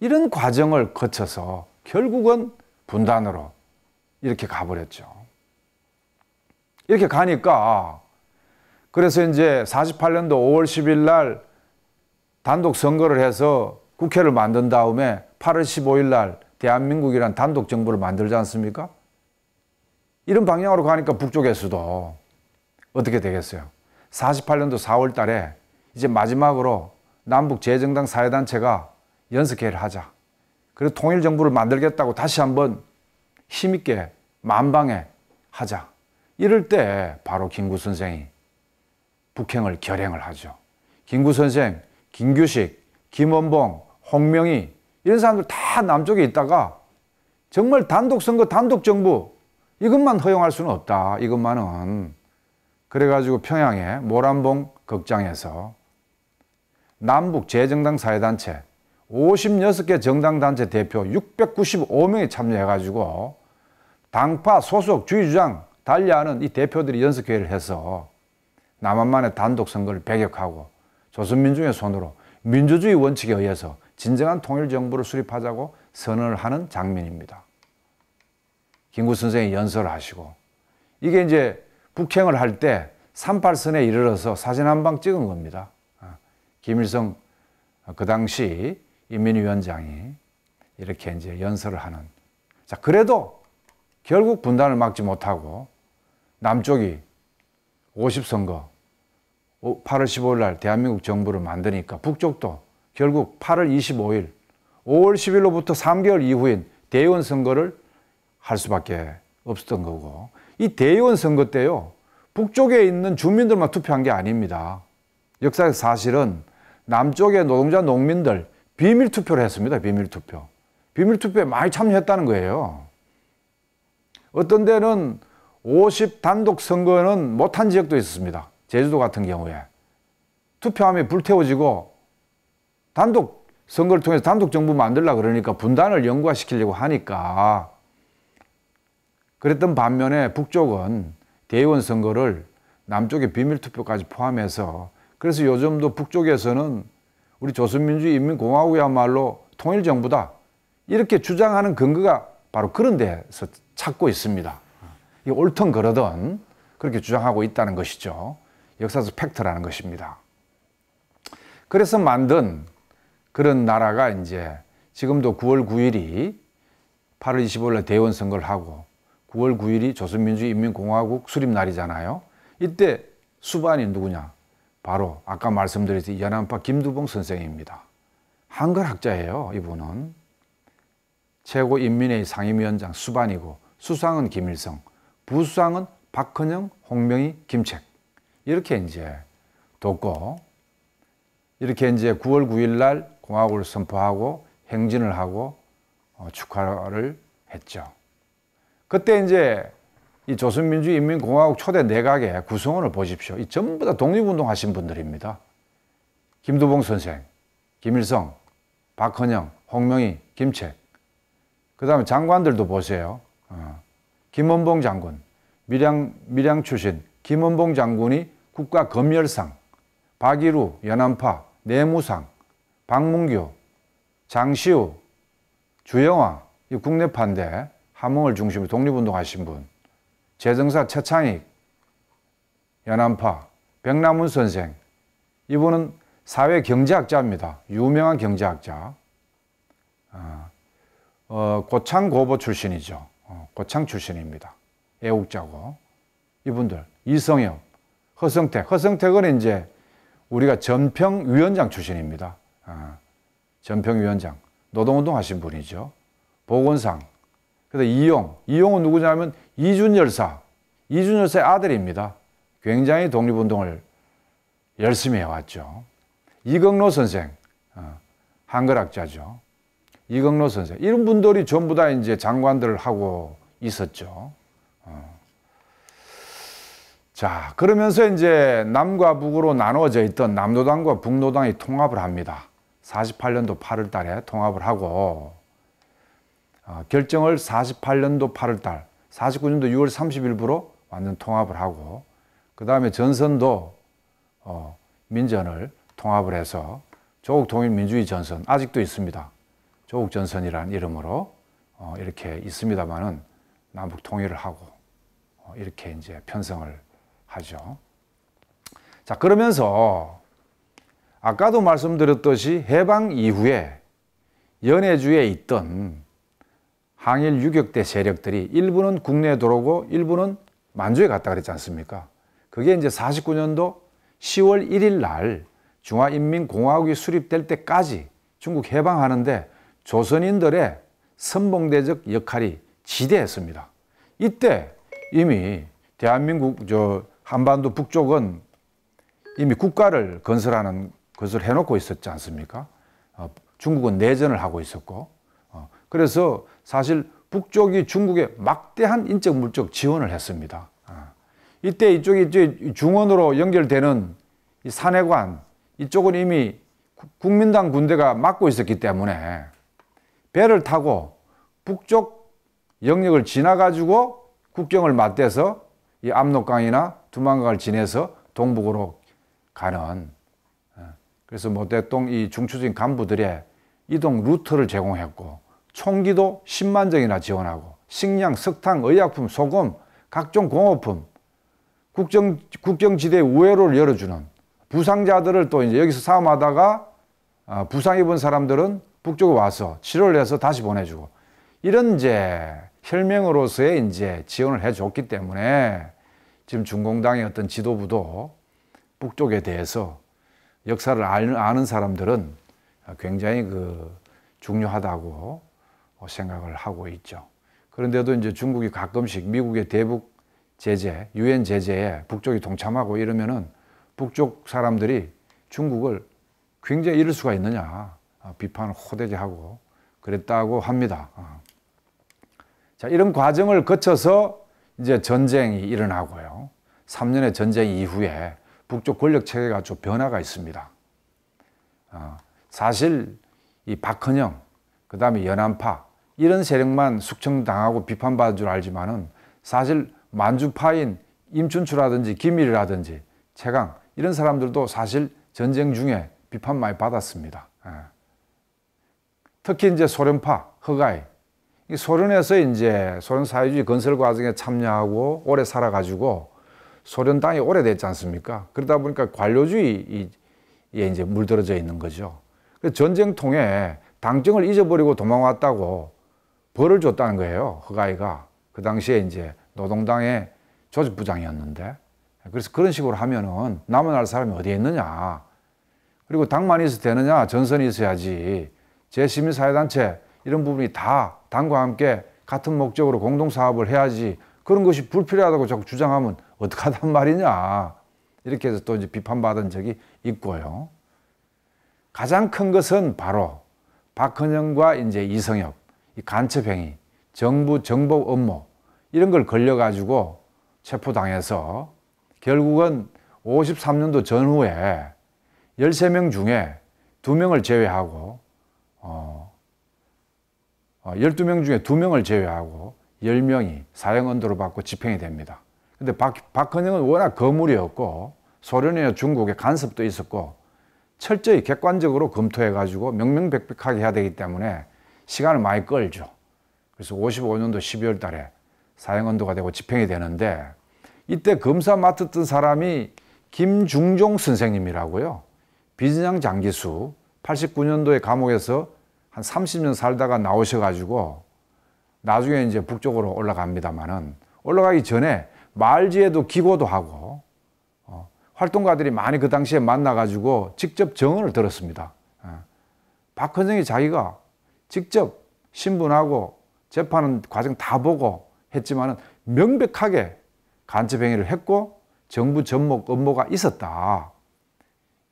이런 과정을 거쳐서 결국은 분단으로 이렇게 가버렸죠. 이렇게 가니까 그래서 이제 48년도 5월 10일 날 단독 선거를 해서 국회를 만든 다음에 8월 15일 날 대한민국이란 단독 정부를 만들지 않습니까? 이런 방향으로 가니까 북쪽에서도 어떻게 되겠어요? 48년도 4월 달에 이제 마지막으로 남북 재정당 사회단체가 연석회를 하자. 그리고 통일정부를 만들겠다고 다시 한번 힘있게 만방에 하자. 이럴 때 바로 김구 선생이 북행을 결행을 하죠. 김구 선생, 김규식, 김원봉, 홍명희 이런 사람들 다 남쪽에 있다가 정말 단독 선거, 단독 정부 이것만 허용할 수는 없다. 이것만은 그래가지고 평양의 모란봉 극장에서 남북 재정당 사회단체 56개 정당단체 대표 695명이 참여해가지고 당파 소속 주의주장 달리하는 이 대표들이 연석회의를 해서 남한만의 단독 선거를 배격하고 조선민중의 손으로 민주주의 원칙에 의해서 진정한 통일정부를 수립하자고 선언을 하는 장면입니다. 김구 선생이 연설을 하시고 이게 이제 북행을 할 때 38선에 이르러서 사진 한 방 찍은 겁니다. 아, 김일성 아, 그 당시 인민위원장이 이렇게 이제 연설을 하는. 자, 그래도 결국 분단을 막지 못하고 남쪽이 50선거 8월 15일 날 대한민국 정부를 만드니까 북쪽도 결국 8월 25일 5월 10일로부터 3개월 이후인 대의원 선거를 할 수밖에 없었던 거고 이 대의원 선거 때요. 북쪽에 있는 주민들만 투표한 게 아닙니다. 역사적 사실은 남쪽의 노동자 농민들 비밀 투표를 했습니다. 비밀 투표. 비밀 투표에 많이 참여했다는 거예요. 어떤 데는 50 단독 선거는 못한 지역도 있었습니다. 제주도 같은 경우에. 투표함이 불태워지고 단독 선거를 통해서 단독 정부 만들라 그러니까 분단을 연구화시키려고 하니까 그랬던 반면에 북쪽은 대의원 선거를 남쪽의 비밀투표까지 포함해서 그래서 요즘도 북쪽에서는 우리 조선민주인민공화국이야말로 통일정부다 이렇게 주장하는 근거가 바로 그런 데서 찾고 있습니다. 이 옳든 그러든 그렇게 주장하고 있다는 것이죠. 역사적 팩트라는 것입니다. 그래서 만든 그런 나라가 이제 지금도 9월 9일이 8월 25일 에 대의원 선거를 하고 9월 9일이 조선민주 인민공화국 수립날이잖아요. 이때 수반이 누구냐? 바로 아까 말씀드렸듯이 연안파 김두봉 선생입니다. 한글 학자예요, 이분은. 최고인민회의 상임위원장 수반이고 수상은 김일성, 부수상은 박헌영, 홍명희, 김책. 이렇게 이제 돕고 이렇게 이제 9월 9일 날 공화국을 선포하고 행진을 하고 어, 축하를 했죠. 그때 이제 이 조선민주인민공화국 초대 내각의 구성원을 보십시오. 이 전부 다 독립운동 하신 분들입니다. 김두봉 선생, 김일성, 박헌영, 홍명희, 김책. 그 다음에 장관들도 보세요. 어. 김원봉 장군, 밀양, 밀양 출신 김원봉 장군이 국가 검열상, 박일우, 연안파, 내무상, 박문규, 장시우, 주영화, 이 국내파인데 함흥을 중심으로 독립운동 하신 분, 재정사 최창익, 연안파, 백남훈 선생, 이분은 사회 경제학자입니다. 유명한 경제학자. 아, 어, 고창고보 출신이죠. 어, 고창 출신입니다. 애국자고. 이분들, 이성엽, 허성택. 허성택은 이제 우리가 전평위원장 출신입니다. 아, 전평위원장. 노동운동 하신 분이죠. 보건상, 그래서 이용, 이용은 누구냐면 이준열사, 이준열사의 아들입니다. 굉장히 독립운동을 열심히 해왔죠. 이경로 선생, 어, 한글학자죠. 이경로 선생. 이런 분들이 전부 다 이제 장관들을 하고 있었죠. 어. 자, 그러면서 이제 남과 북으로 나누어져 있던 남노당과 북노당이 통합을 합니다. 48년도 8월 달에 통합을 하고 아, 결정을 48년도 8월달, 49년도 6월 30일부로 완전 통합을 하고 그 다음에 전선도 어, 민전을 통합을 해서 조국 통일민주주의 전선 아직도 있습니다. 조국 전선이라는 이름으로 어, 이렇게 있습니다만은 남북 통일을 하고 어, 이렇게 이제 편성을 하죠. 자 그러면서 아까도 말씀드렸듯이 해방 이후에 연해주에 있던 항일 유격대 세력들이 일부는 국내에 들어오고 일부는 만주에 갔다 그랬지 않습니까? 그게 이제 49년도 10월 1일 날 중화인민공화국이 수립될 때까지 중국 해방하는데 조선인들의 선봉대적 역할이 지대했습니다. 이때 이미 대한민국 저 한반도 북쪽은 이미 국가를 건설하는 것을 해놓고 있었지 않습니까? 어, 중국은 내전을 하고 있었고 어, 그래서 사실 북쪽이 중국에 막대한 인적 물적 지원을 했습니다. 아. 이때 이쪽이 중원으로 연결되는 산해관 이쪽은 이미 국민당 군대가 막고 있었기 때문에 배를 타고 북쪽 영역을 지나가지고 국경을 맞대서 이 압록강이나 두만강을 지내서 동북으로 가는 아. 그래서 모대동 뭐 이중추적 간부들의 이동 루트를 제공했고 총기도 10만 정이나 지원하고 식량, 석탄, 의약품, 소금, 각종 공업품, 국정, 국경지대 우회로를 열어주는 부상자들을 또 이제 여기서 싸움하다가 아, 부상 입은 사람들은 북쪽에 와서 치료를 해서 다시 보내주고 이런 이제 혈맹으로서의 이제 지원을 해줬기 때문에 지금 중공당의 어떤 지도부도 북쪽에 대해서 역사를 아는 사람들은 굉장히 그 중요하다고 뭐 생각을 하고 있죠. 그런데도 이제 중국이 가끔씩 미국의 대북 제재, 유엔 제재에 북쪽이 동참하고 이러면은 북쪽 사람들이 중국을 굉장히 이럴 수가 있느냐 아, 비판을 호되게 하고 그랬다고 합니다. 아. 자, 이런 과정을 거쳐서 이제 전쟁이 일어나고요. 3년의 전쟁 이후에 북쪽 권력 체계가 좀 변화가 있습니다. 아, 사실 이 박헌영, 그 다음에 연안파, 이런 세력만 숙청당하고 비판받은 줄 알지만은 사실 만주파인 임춘추라든지 김일이라든지 최강 이런 사람들도 사실 전쟁 중에 비판 많이 받았습니다. 예. 특히 이제 소련파 허가이 소련에서 이제 소련 사회주의 건설 과정에 참여하고 오래 살아가지고 소련 땅이 오래됐지 않습니까? 그러다 보니까 관료주의에 이제 물들어져 있는 거죠. 그 전쟁 통에 당정을 잊어버리고 도망왔다고 벌을 줬다는 거예요. 허가이가. 그, 그 당시에 이제 노동당의 조직부장이었는데. 그래서 그런 식으로 하면은 남은 할 사람이 어디에 있느냐. 그리고 당만 있어 되느냐. 전선이 있어야지. 제시민사회단체 이런 부분이 다 당과 함께 같은 목적으로 공동사업을 해야지. 그런 것이 불필요하다고 자꾸 주장하면 어떡하단 말이냐. 이렇게 해서 또 이제 비판받은 적이 있고요. 가장 큰 것은 바로 박헌영과 이제 이성혁 간첩행위, 정부 정복 업무 이런 걸 걸려가지고 체포당해서 결국은 53년도 전후에 13명 중에 2명을 제외하고 어, 12명 어, 중에 2명을 제외하고 10명이 사형 언도를 받고 집행이 됩니다. 근데 박, 박헌영은 워낙 거물이었고 소련이나 중국의 간섭도 있었고 철저히 객관적으로 검토해가지고 명명백백하게 해야 되기 때문에 시간을 많이 끌죠. 그래서 55년도 12월 달에 사형언도가 되고 집행이 되는데 이때 검사 맡았던 사람이 김중종 선생님이라고요. 비진양 장기수 89년도에 감옥에서 한 30년 살다가 나오셔가지고 나중에 이제 북쪽으로 올라갑니다만은 올라가기 전에 말지에도 기고도 하고 어, 활동가들이 많이 그 당시에 만나가지고 직접 정언을 들었습니다. 예. 박헌정이 자기가 직접 신분하고 재판은 과정 다 보고 했지만 은 명백하게 간첩행위를 했고 정부 전목 업무가 있었다.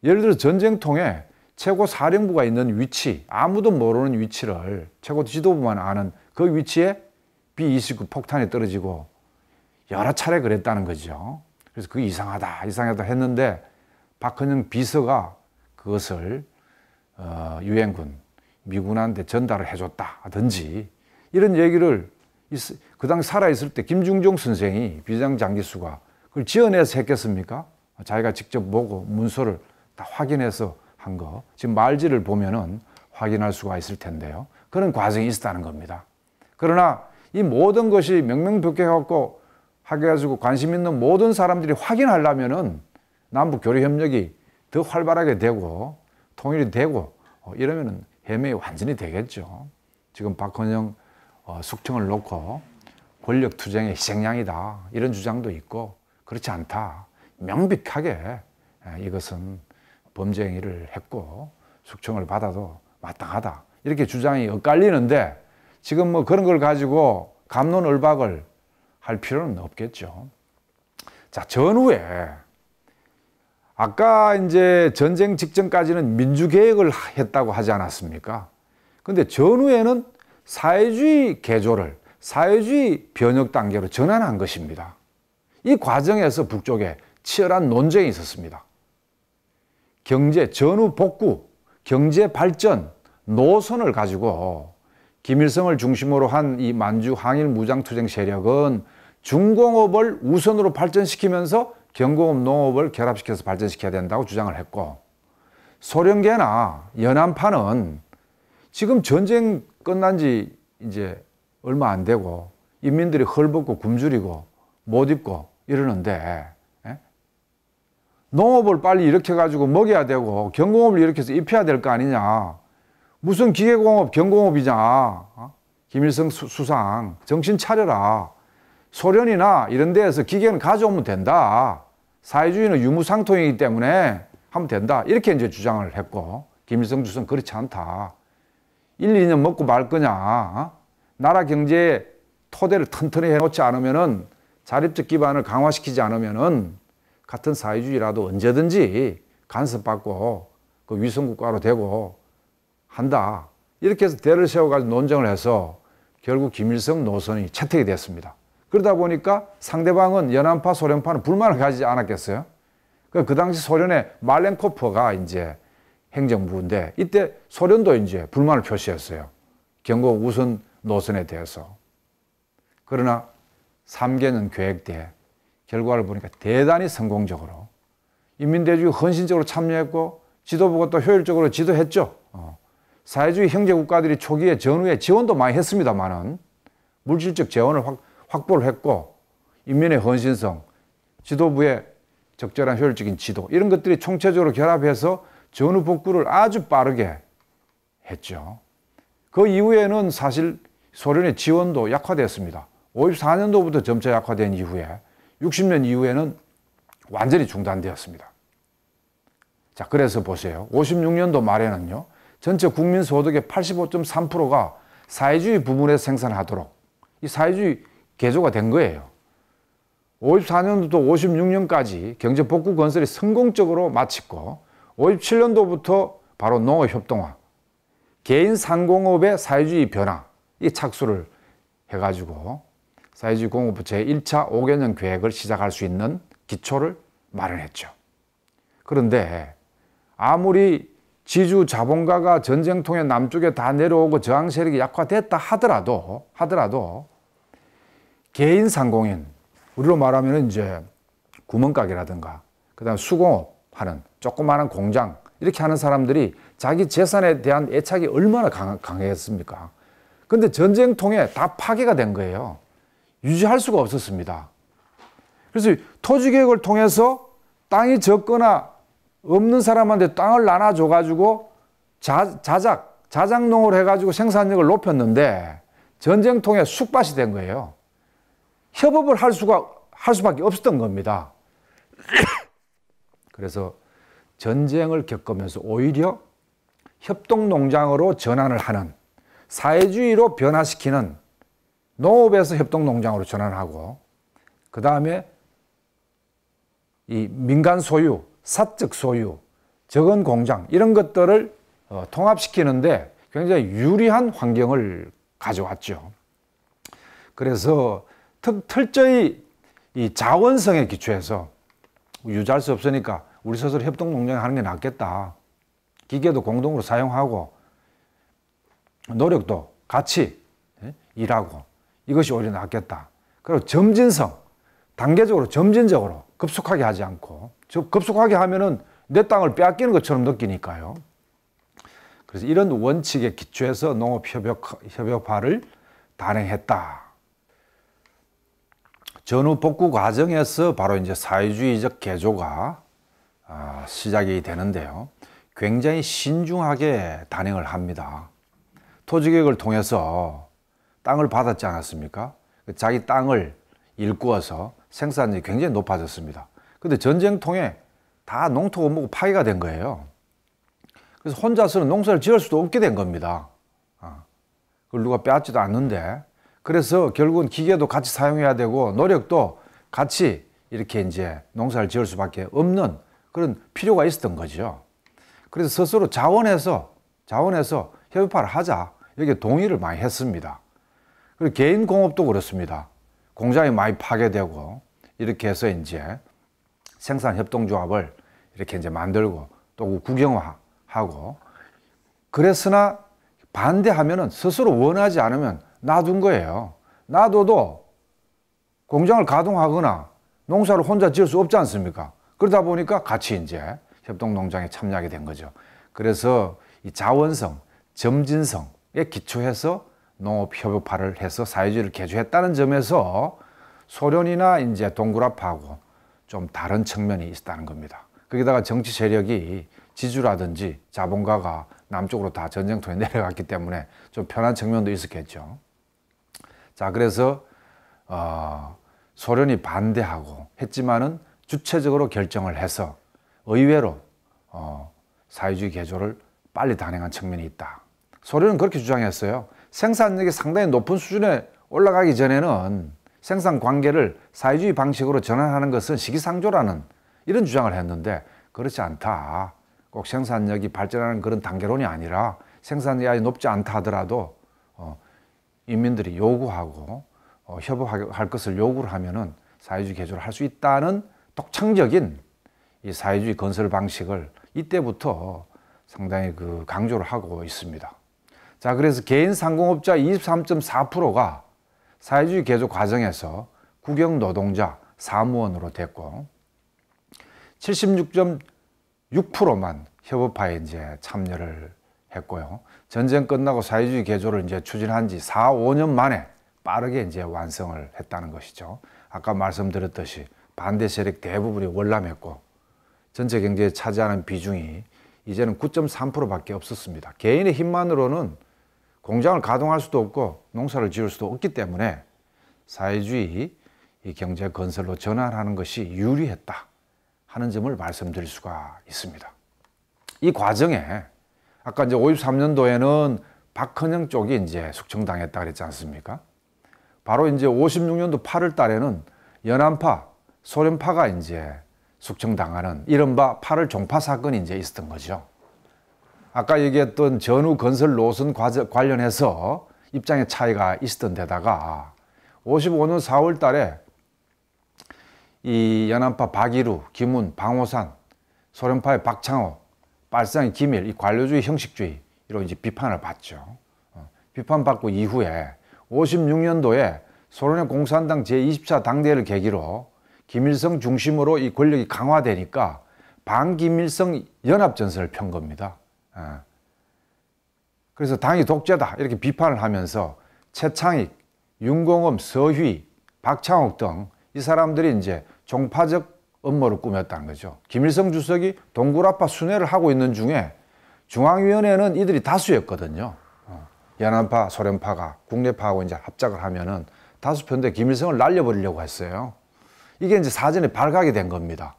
예를 들어 전쟁통에 최고 사령부가 있는 위치, 아무도 모르는 위치를 최고 지도부만 아는 그 위치에 B-29 폭탄이 떨어지고 여러 차례 그랬다는 거죠. 그래서 그 이상하다, 이상하다 했는데 박헌영 비서가 그것을 어, 유엔군 미군한테 전달을 해줬다든지 이런 얘기를 그 당시 살아있을 때 김중종 선생이 비장 장기수가 그걸 지어내서 했겠습니까? 자기가 직접 보고 문서를 다 확인해서 한 거. 지금 말지를 보면은 확인할 수가 있을 텐데요. 그런 과정이 있었다는 겁니다. 그러나 이 모든 것이 명명백해갖고 하게가지고 해 관심 있는 모든 사람들이 확인하려면은 남북 교류 협력이 더 활발하게 되고 통일이 되고 어, 이러면은 해명이 완전히 되겠죠. 지금 박헌영 어, 숙청을 놓고 권력 투쟁의 희생양이다 이런 주장도 있고 그렇지 않다 명백하게 예, 이것은 범죄 행위를 했고 숙청을 받아도 마땅하다 이렇게 주장이 엇갈리는데 지금 뭐 그런 걸 가지고 감론을박을 할 필요는 없겠죠. 자 전후에 아까 이제 전쟁 직전까지는 민주개혁을 했다고 하지 않았습니까? 근데 전후에는 사회주의 개조를 사회주의 변혁 단계로 전환한 것입니다. 이 과정에서 북쪽에 치열한 논쟁이 있었습니다. 경제 전후 복구, 경제 발전 노선을 가지고 김일성을 중심으로 한 이 만주 항일 무장투쟁 세력은 중공업을 우선으로 발전시키면서 경공업 농업을 결합시켜서 발전시켜야 된다고 주장을 했고 소련계나 연안파는 지금 전쟁 끝난 지 이제 얼마 안 되고 인민들이 헐벗고 굶주리고 못 입고 이러는데 에? 예? 농업을 빨리 일으켜 가지고 먹여야 되고 경공업을 일으켜서 입혀야 될 거 아니냐 무슨 기계공업 경공업이냐 어? 김일성 수상 정신 차려라 소련이나 이런 데에서 기계는 가져오면 된다 사회주의는 유무상통이기 때문에 하면 된다. 이렇게 이제 주장을 했고 김일성 주선 그렇지 않다. 1, 2년 먹고 말 거냐. 어? 나라 경제에 토대를 튼튼히 해놓지 않으면은 자립적 기반을 강화시키지 않으면은 같은 사회주의라도 언제든지 간섭받고 그 위성국가로 되고 한다. 이렇게 해서 대를 세워가지고 논쟁을 해서 결국 김일성 노선이 채택이 됐습니다. 그러다 보니까 상대방은 연안파, 소련파는 불만을 가지지 않았겠어요? 그, 그 당시 소련의 말렌코프가 이제 행정부인데 이때 소련도 이제 불만을 표시했어요. 경고 우선 노선에 대해서. 그러나 3개년 계획 때 결과를 보니까 대단히 성공적으로 인민대주의 헌신적으로 참여했고 지도부가 또 효율적으로 지도했죠. 어. 사회주의 형제국가들이 초기에 전후에 지원도 많이 했습니다만은 물질적 재원을 확 확보를 했고 인민의 헌신성, 지도부의 적절한 효율적인 지도 이런 것들이 총체적으로 결합해서 전후 복구를 아주 빠르게 했죠. 그 이후에는 사실 소련의 지원도 약화되었습니다. 54년도부터 점차 약화된 이후에 60년 이후에는 완전히 중단되었습니다. 자, 그래서 보세요. 56년도 말에는요. 전체 국민 소득의 85.3%가 사회주의 부문에 생산하도록 이 사회주의 개조가 된 거예요. 54년도부터 56년까지 경제복구 건설이 성공적으로 마쳤고 57년도부터 바로 농업협동화, 개인 상공업의 사회주의 변화 이 착수를 해가지고 사회주의 공업부채 1차 5개년 계획을 시작할 수 있는 기초를 마련했죠. 그런데 아무리 지주 자본가가 전쟁통의 남쪽에 다 내려오고 저항 세력이 약화됐다 하더라도 하더라도 개인 상공인, 우리로 말하면 이제 구멍가게라든가, 그 다음 에 수공업 하는 조그마한 공장, 이렇게 하는 사람들이 자기 재산에 대한 애착이 얼마나 강, 강했습니까? 근데 전쟁 통에 다 파괴가 된 거예요. 유지할 수가 없었습니다. 그래서 토지 개혁을 통해서 땅이 적거나 없는 사람한테 땅을 나눠줘 가지고 자, 자작, 자작농을 해가지고 생산력을 높였는데 전쟁통에 숙밭이된 거예요. 협업을 할 수가 할 수밖에 없었던 겁니다. 그래서 전쟁을 겪으면서 오히려 협동농장으로 전환을 하는 사회주의로 변화시키는 농업에서 협동농장으로 전환하고 그 다음에 이 민간 소유, 사적 소유, 적은 공장 이런 것들을 어, 통합시키는데 굉장히 유리한 환경을 가져왔죠. 그래서 철저히 이 자원성에 기초해서 유지할 수 없으니까 우리 스스로 협동 농장 하는 게 낫겠다. 기계도 공동으로 사용하고 노력도 같이 예, 일하고 이것이 오히려 낫겠다. 그리고 점진성, 단계적으로 점진적으로 급속하게 하지 않고 급속하게 하면은 내 땅을 빼앗기는 것처럼 느끼니까요. 그래서 이런 원칙에 기초해서 농업 협력 협력화를 단행했다. 전후 복구 과정에서 바로 이제 사회주의적 개조가 아, 시작이 되는데요. 굉장히 신중하게 단행을 합니다. 토지개혁을 통해서 땅을 받았지 않았습니까? 그 자기 땅을 일구어서 생산이 굉장히 높아졌습니다. 근데 전쟁 통해 다 농토가 뭐고 파괴가 된 거예요. 그래서 혼자서는 농사를 지을 수도 없게 된 겁니다. 아, 그걸 누가 빼앗지도 않는데 그래서 결국은 기계도 같이 사용해야 되고 노력도 같이 이렇게 이제 농사를 지을 수밖에 없는 그런 필요가 있었던 거죠. 그래서 스스로 자원해서 자원해서 협업화 하자 여기 동의를 많이 했습니다. 그리고 개인 공업도 그렇습니다. 공장이 많이 파괴되고 이렇게 해서 이제 생산 협동조합을 이렇게 이제 만들고 또 국영화하고 그랬으나 반대하면은 스스로 원하지 않으면 놔둔 거예요. 놔둬도 공장을 가동하거나 농사를 혼자 지을 수 없지 않습니까? 그러다 보니까 같이 이제 협동농장에 참여하게 된 거죠. 그래서 이 자원성, 점진성에 기초해서 농업협업화를 해서 사회주의를 개조했다는 점에서 소련이나 이제 동굴압하고 좀 다른 측면이 있다는 겁니다. 거기다가 정치 세력이 지주라든지 자본가가 남쪽으로 다전쟁터에 내려갔기 때문에 좀 편한 측면도 있었겠죠. 자, 그래서 어, 소련이 반대하고 했지만은 주체적으로 결정을 해서 의외로 어, 사회주의 개조를 빨리 단행한 측면이 있다. 소련은 그렇게 주장했어요. 생산력이 상당히 높은 수준에 올라가기 전에는 생산 관계를 사회주의 방식으로 전환하는 것은 시기상조라는 이런 주장을 했는데 그렇지 않다. 꼭 생산력이 발전하는 그런 단계론이 아니라 생산력이 높지 않다 하더라도 인민들이 요구하고 어, 협업할 것을 요구를 하면은 사회주의 개조를 할 수 있다는 독창적인 이 사회주의 건설 방식을 이때부터 상당히 그 강조를 하고 있습니다. 자, 그래서 개인 상공업자 23.4%가 사회주의 개조 과정에서 국영 노동자 사무원으로 됐고 76.6%만 협업화에 이제 참여를 했고요. 전쟁 끝나고 사회주의 개조를 이제 추진한 지 4, 5년 만에 빠르게 이제 완성을 했다는 것이죠. 아까 말씀드렸듯이 반대 세력 대부분이 월남했고 전체 경제에 차지하는 비중이 이제는 9.3%밖에 없었습니다. 개인의 힘만으로는 공장을 가동할 수도 없고 농사를 지을 수도 없기 때문에 사회주의 이 경제 건설로 전환하는 것이 유리했다 하는 점을 말씀드릴 수가 있습니다. 이 과정에 아까 이제 53년도에는 박헌영 쪽이 이제 숙청당했다 그랬지 않습니까? 바로 이제 56년도 8월 달에는 연안파, 소련파가 이제 숙청당하는 이른바 8월 종파 사건이 이제 있었던 거죠. 아까 얘기했던 전후 건설 노선 관련해서 입장의 차이가 있었던 데다가 55년 4월 달에 이 연안파 박일우, 김훈, 방호산, 소련파의 박창호, 빨상의 기밀, 이 관료주의 형식주의로 이제 비판을 받죠. 어, 비판받고 이후에 56년도에 소련의 공산당 제24 당대회를 계기로 김일성 중심으로 이 권력이 강화되니까 반김일성 연합전선을 편 겁니다. 예. 그래서 당이 독재다 이렇게 비판을 하면서 최창익, 윤공엄, 서휘, 박창욱 등 이 사람들이 이제 종파적 업무를 꾸몄다는 거죠. 김일성 주석이 동굴아파 순회를 하고 있는 중에 중앙위원회는 이들이 다수였거든요. 어, 연안파, 소련파가 국내파하고 이제 합작을 하면은 다수편대 김일성을 날려버리려고 했어요. 이게 이제 사전에 발각이 된 겁니다.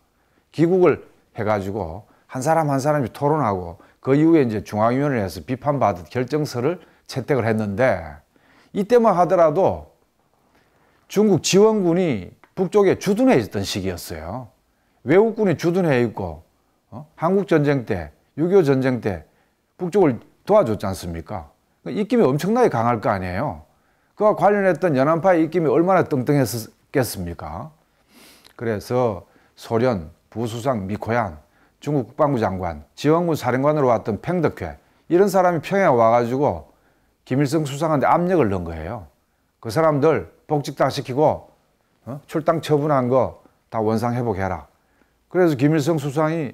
귀국을 해가지고 한 사람 한 사람이 토론하고 그 이후에 이제 중앙위원회에서 비판받은 결정서를 채택을 했는데 이때만 하더라도 중국 지원군이 북쪽에 주둔해 있던 시기였어요. 외국군이 주둔해 있고 어? 한국 전쟁 때, 6.25 전쟁 때 북쪽을 도와줬지 않습니까? 입김이 그러니까 엄청나게 강할 거 아니에요. 그와 관련했던 연안파의 입김이 얼마나 뚱뚱했겠습니까? 그래서 소련 부수상 미코얀, 중국 국방부 장관, 지원군 사령관으로 왔던 팽덕회 이런 사람이 평양 와가지고 김일성 수상한테 압력을 넣은 거예요. 그 사람들 복직 당 시키고 어? 출당 처분한 거 다 원상 회복해라. 그래서 김일성 수상이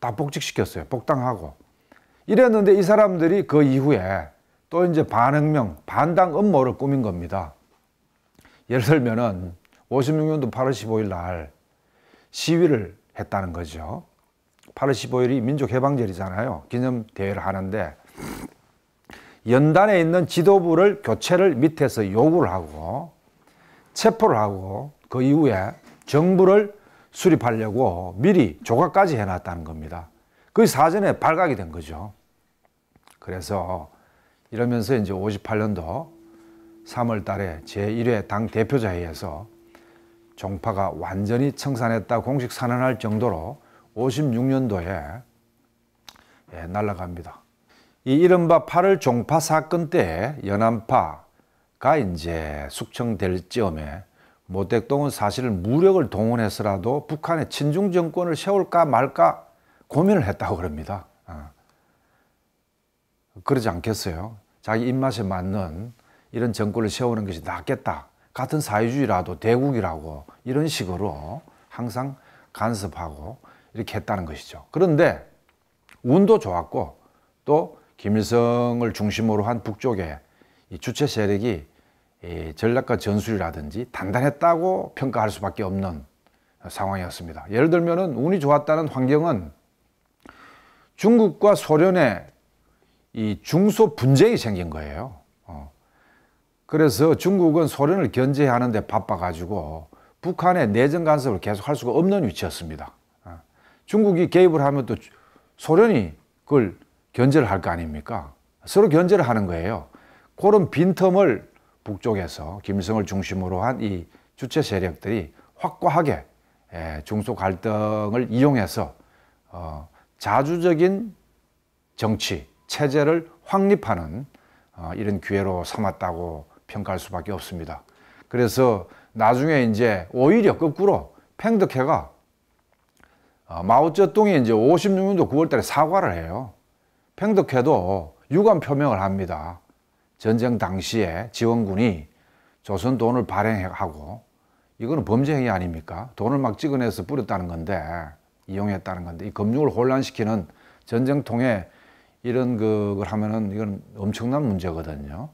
다 복직시켰어요. 복당하고. 이랬는데 이 사람들이 그 이후에 또 이제 반응명, 반당 음모를 꾸민 겁니다. 예를 들면은 56년도 8월 15일 날 시위를 했다는 거죠. 8월 15일이 민족해방절이잖아요. 기념대회를 하는데 연단에 있는 지도부를 교체를 밑에서 요구를 하고 체포를 하고 그 이후에 정부를 수립하려고 미리 조각까지 해놨다는 겁니다. 그 사전에 발각이 된 거죠. 그래서 이러면서 이제 58년도 3월 달에 제1회 당 대표자회에서 종파가 완전히 청산했다 공식 선언할 정도로 56년도에 예, 날라갑니다. 이 이른바 8월 종파 사건 때 연안파가 이제 숙청될 즈음에 모택동은 사실 무력을 동원해서라도 북한의 친중 정권을 세울까 말까 고민을 했다고 그럽니다. 어. 그러지 않겠어요. 자기 입맛에 맞는 이런 정권을 세우는 것이 낫겠다. 같은 사회주의라도 대국이라고 이런 식으로 항상 간섭하고 이렇게 했다는 것이죠. 그런데 운도 좋았고 또 김일성을 중심으로 한 북쪽에 주체 세력이 예, 전략과 전술이라든지 단단했다고 평가할 수밖에 없는 상황이었습니다. 예를 들면 운이 좋았다는 환경은 중국과 소련의 이 중소 분쟁이 생긴 거예요. 어. 그래서 중국은 소련을 견제하는데 바빠가지고 북한의 내정 간섭을 계속할 수가 없는 위치였습니다. 어. 중국이 개입을 하면 또 소련이 그걸 견제를 할 거 아닙니까? 서로 견제를 하는 거예요. 그런 빈틈을 북쪽에서 김성을 중심으로 한 이 주체 세력들이 확고하게 예, 중소 갈등을 이용해서 어, 자주적인 정치 체제를 확립하는 어, 이런 기회로 삼았다고 평가할 수밖에 없습니다. 그래서 나중에 이제 오히려 거꾸로 팽덕회가 어, 마오쩌둥이 이제 56년도 9월달에 사과를 해요. 팽덕회도 유감 표명을 합니다. 전쟁 당시에 지원군이 조선 돈을 발행하고 이거는 범죄 행위 아닙니까? 돈을 막 찍어내서 뿌렸다는 건데 이용했다는 건데 이 금융을 혼란시키는 전쟁통에 이런 그걸 하면은 이건 엄청난 문제거든요.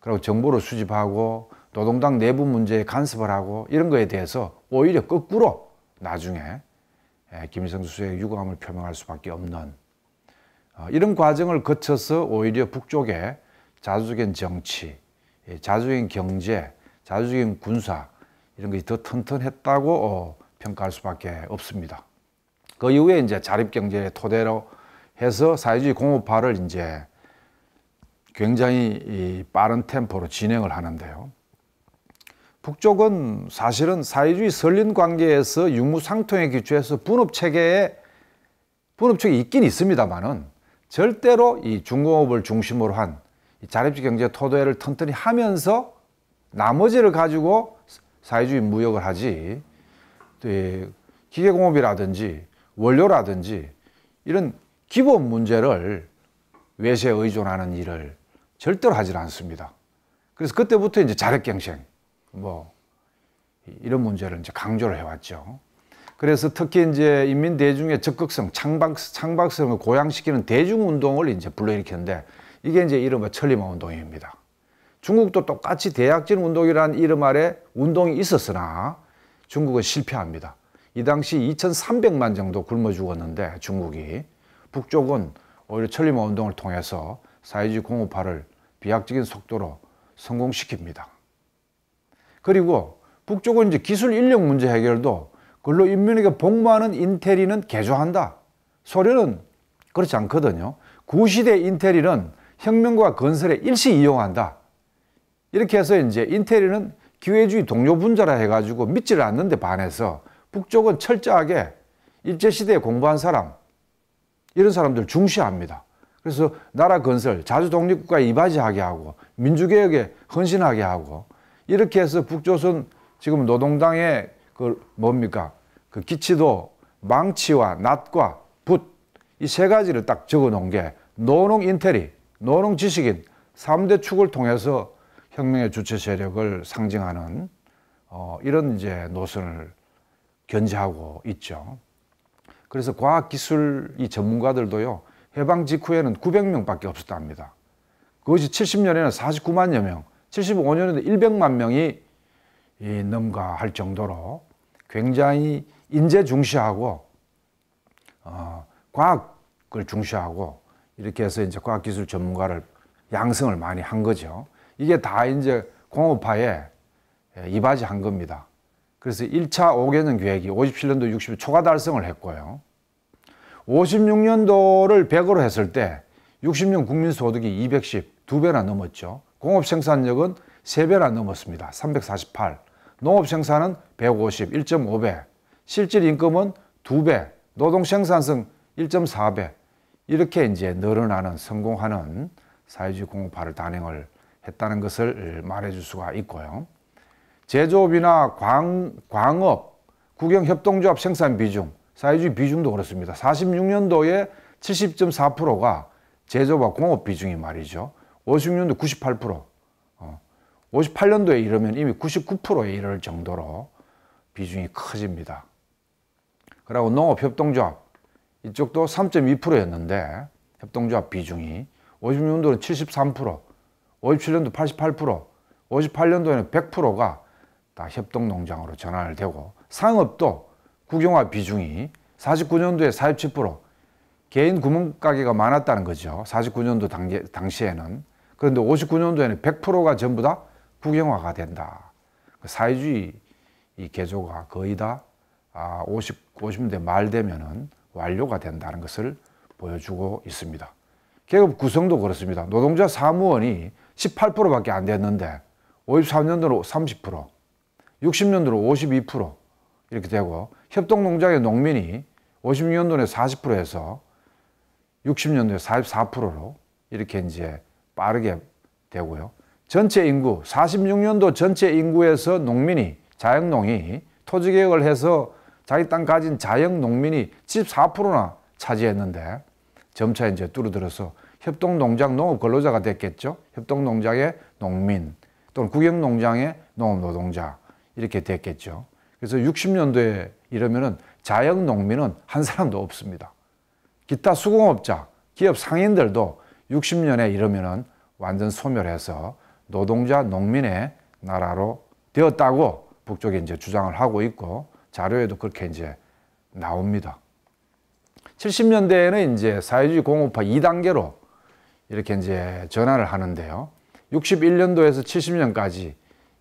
그리고 정보를 수집하고 노동당 내부 문제에 간섭을 하고 이런 거에 대해서 오히려 거꾸로 나중에 예, 김일성 수의 유감을 표명할 수밖에 없는 어, 이런 과정을 거쳐서 오히려 북쪽에 자주적인 정치, 예, 자주적인 경제, 자주적인 군사 이런 것이 더 튼튼했다고 어, 평가할 수밖에 없습니다. 그 이후에 이제 자립경제의 토대로 해서 사회주의 공업화를 이제 굉장히 빠른 템포로 진행을 하는데요. 북쪽은 사실은 사회주의 설린 관계에서 유무상통에 기초해서 분업체계에 분업체계 있긴 있습니다만은 절대로 이 중공업을 중심으로 한 자립주 경제 토대를 튼튼히 하면서 나머지를 가지고 사회주의 무역을 하지 기계공업이라든지 원료라든지 이런 기본 문제를 외세에 의존하는 일을 절대로 하질 않습니다. 그래서 그때부터 이제 자력갱생 뭐 이런 문제를 이제 강조를 해왔죠. 그래서 특히 이제 인민대중의 적극성, 창박, 창박성을 고양시키는 대중운동을 이제 불러일으켰는데 이게 이제 이른바 뭐 천리마 운동입니다. 중국도 똑같이 대약진 운동이라는 이름 아래 운동이 있었으나 중국은 실패합니다. 이 당시 2,300만 정도 굶어 죽었는데 중국이 북쪽은 오히려 천리마 운동을 통해서 사회주의 공업화를 비약적인 속도로 성공시킵니다. 그리고 북쪽은 이제 기술 인력 문제 해결도 근로 인민에게 복무하는 인테리는 개조한다. 소련은 그렇지 않거든요. 구시대 인테리는 혁명과 건설에 일시 이용한다. 이렇게 해서 이제 인테리는 기회주의 동료 분자라 해가지고 믿지를 않는데 반해서 북쪽은 철저하게 일제시대에 공부한 사람, 이런 사람들 중시합니다. 그래서 나라 건설, 자주 독립국가에 이바지하게 하고, 민주개혁에 헌신하게 하고, 이렇게 해서 북조선 지금 노동당의 그 뭡니까? 그 기치도 망치와 낫과 붓, 이 세 가지를 딱 적어 놓은 게 노농 인테리, 노농 지식인 3대 축을 통해서 혁명의 주체 세력을 상징하는 어, 이런 이제 노선을 견제하고 있죠. 그래서 과학기술 이 전문가들도요, 해방 직후에는 900명 밖에 없었답니다. 그것이 70년에는 49만여 명, 75년에는 100만 명이 넘가할 정도로 굉장히 인재 중시하고, 어, 과학을 중시하고, 이렇게 해서 이제 과학기술 전문가를 양성을 많이 한 거죠. 이게 다 이제 공업화에 예, 이바지한 겁니다. 그래서 1차 5개년 계획이 57년도 60 초과 달성을 했고요. 56년도를 100으로 했을 때 60년 국민 소득이 2 1 2 배나 넘었죠. 공업 생산력은 3 배나 넘었습니다. 348. 농업 생산은 150, 1.5배. 실질 임금은 2배. 노동 생산성 1.4배. 이렇게 이제 늘어나는 성공하는 사회주의 공업화를 단행을 했다는 것을 말해줄 수가 있고요. 제조업이나 광, 광업, 국영협동조합 생산 비중, 사회주의 비중도 그렇습니다. 46년도에 70.4%가 제조업과 공업 비중이 말이죠. 56년도 98%, 58년도에 이르면 이미 99%에 이를 정도로 비중이 커집니다. 그리고 농업협동조합, 이쪽도 3.2%였는데 협동조합 비중이 56년도는 73%, 57년도 88%, 58년도에는 100%가 다 협동농장으로 전환되고 상업도 국영화 비중이 49년도에 47%, 개인 구멍가게가 많았다는 거죠. 49년도 당시, 당시에는. 그런데 59년도에는 100%가 전부 다 국영화가 된다. 그 사회주의 이 개조가 거의 다 아, 50, 50대 말 되면은 완료가 된다는 것을 보여주고 있습니다. 계급 구성도 그렇습니다. 노동자 사무원이 18%밖에 안 됐는데 53년도로 30%, 60년도로 52% 이렇게 되고 협동농장의 농민이 56년도에 40%에서 60년도에 44%로 이렇게 이제 빠르게 되고요. 전체 인구 46년도 전체 인구에서 농민이 자영농이 토지개혁을 해서 자기 땅 가진 자영 농민이 14%나 차지했는데 점차 이제 뚫어들어서 협동농장 농업 근로자가 됐겠죠. 협동농장의 농민 또는 국영농장의 농업노동자 이렇게 됐겠죠. 그래서 60년도에 이러면은 자영 농민은 한 사람도 없습니다. 기타 수공업자, 기업 상인들도 60년에 이러면은 완전 소멸해서 노동자 농민의 나라로 되었다고 북쪽에 이제 주장을 하고 있고 자료에도 그렇게 이제 나옵니다. 70년대에는 이제 사회주의 공업화 2단계로 이렇게 이제 전환을 하는데요. 61년도에서 70년까지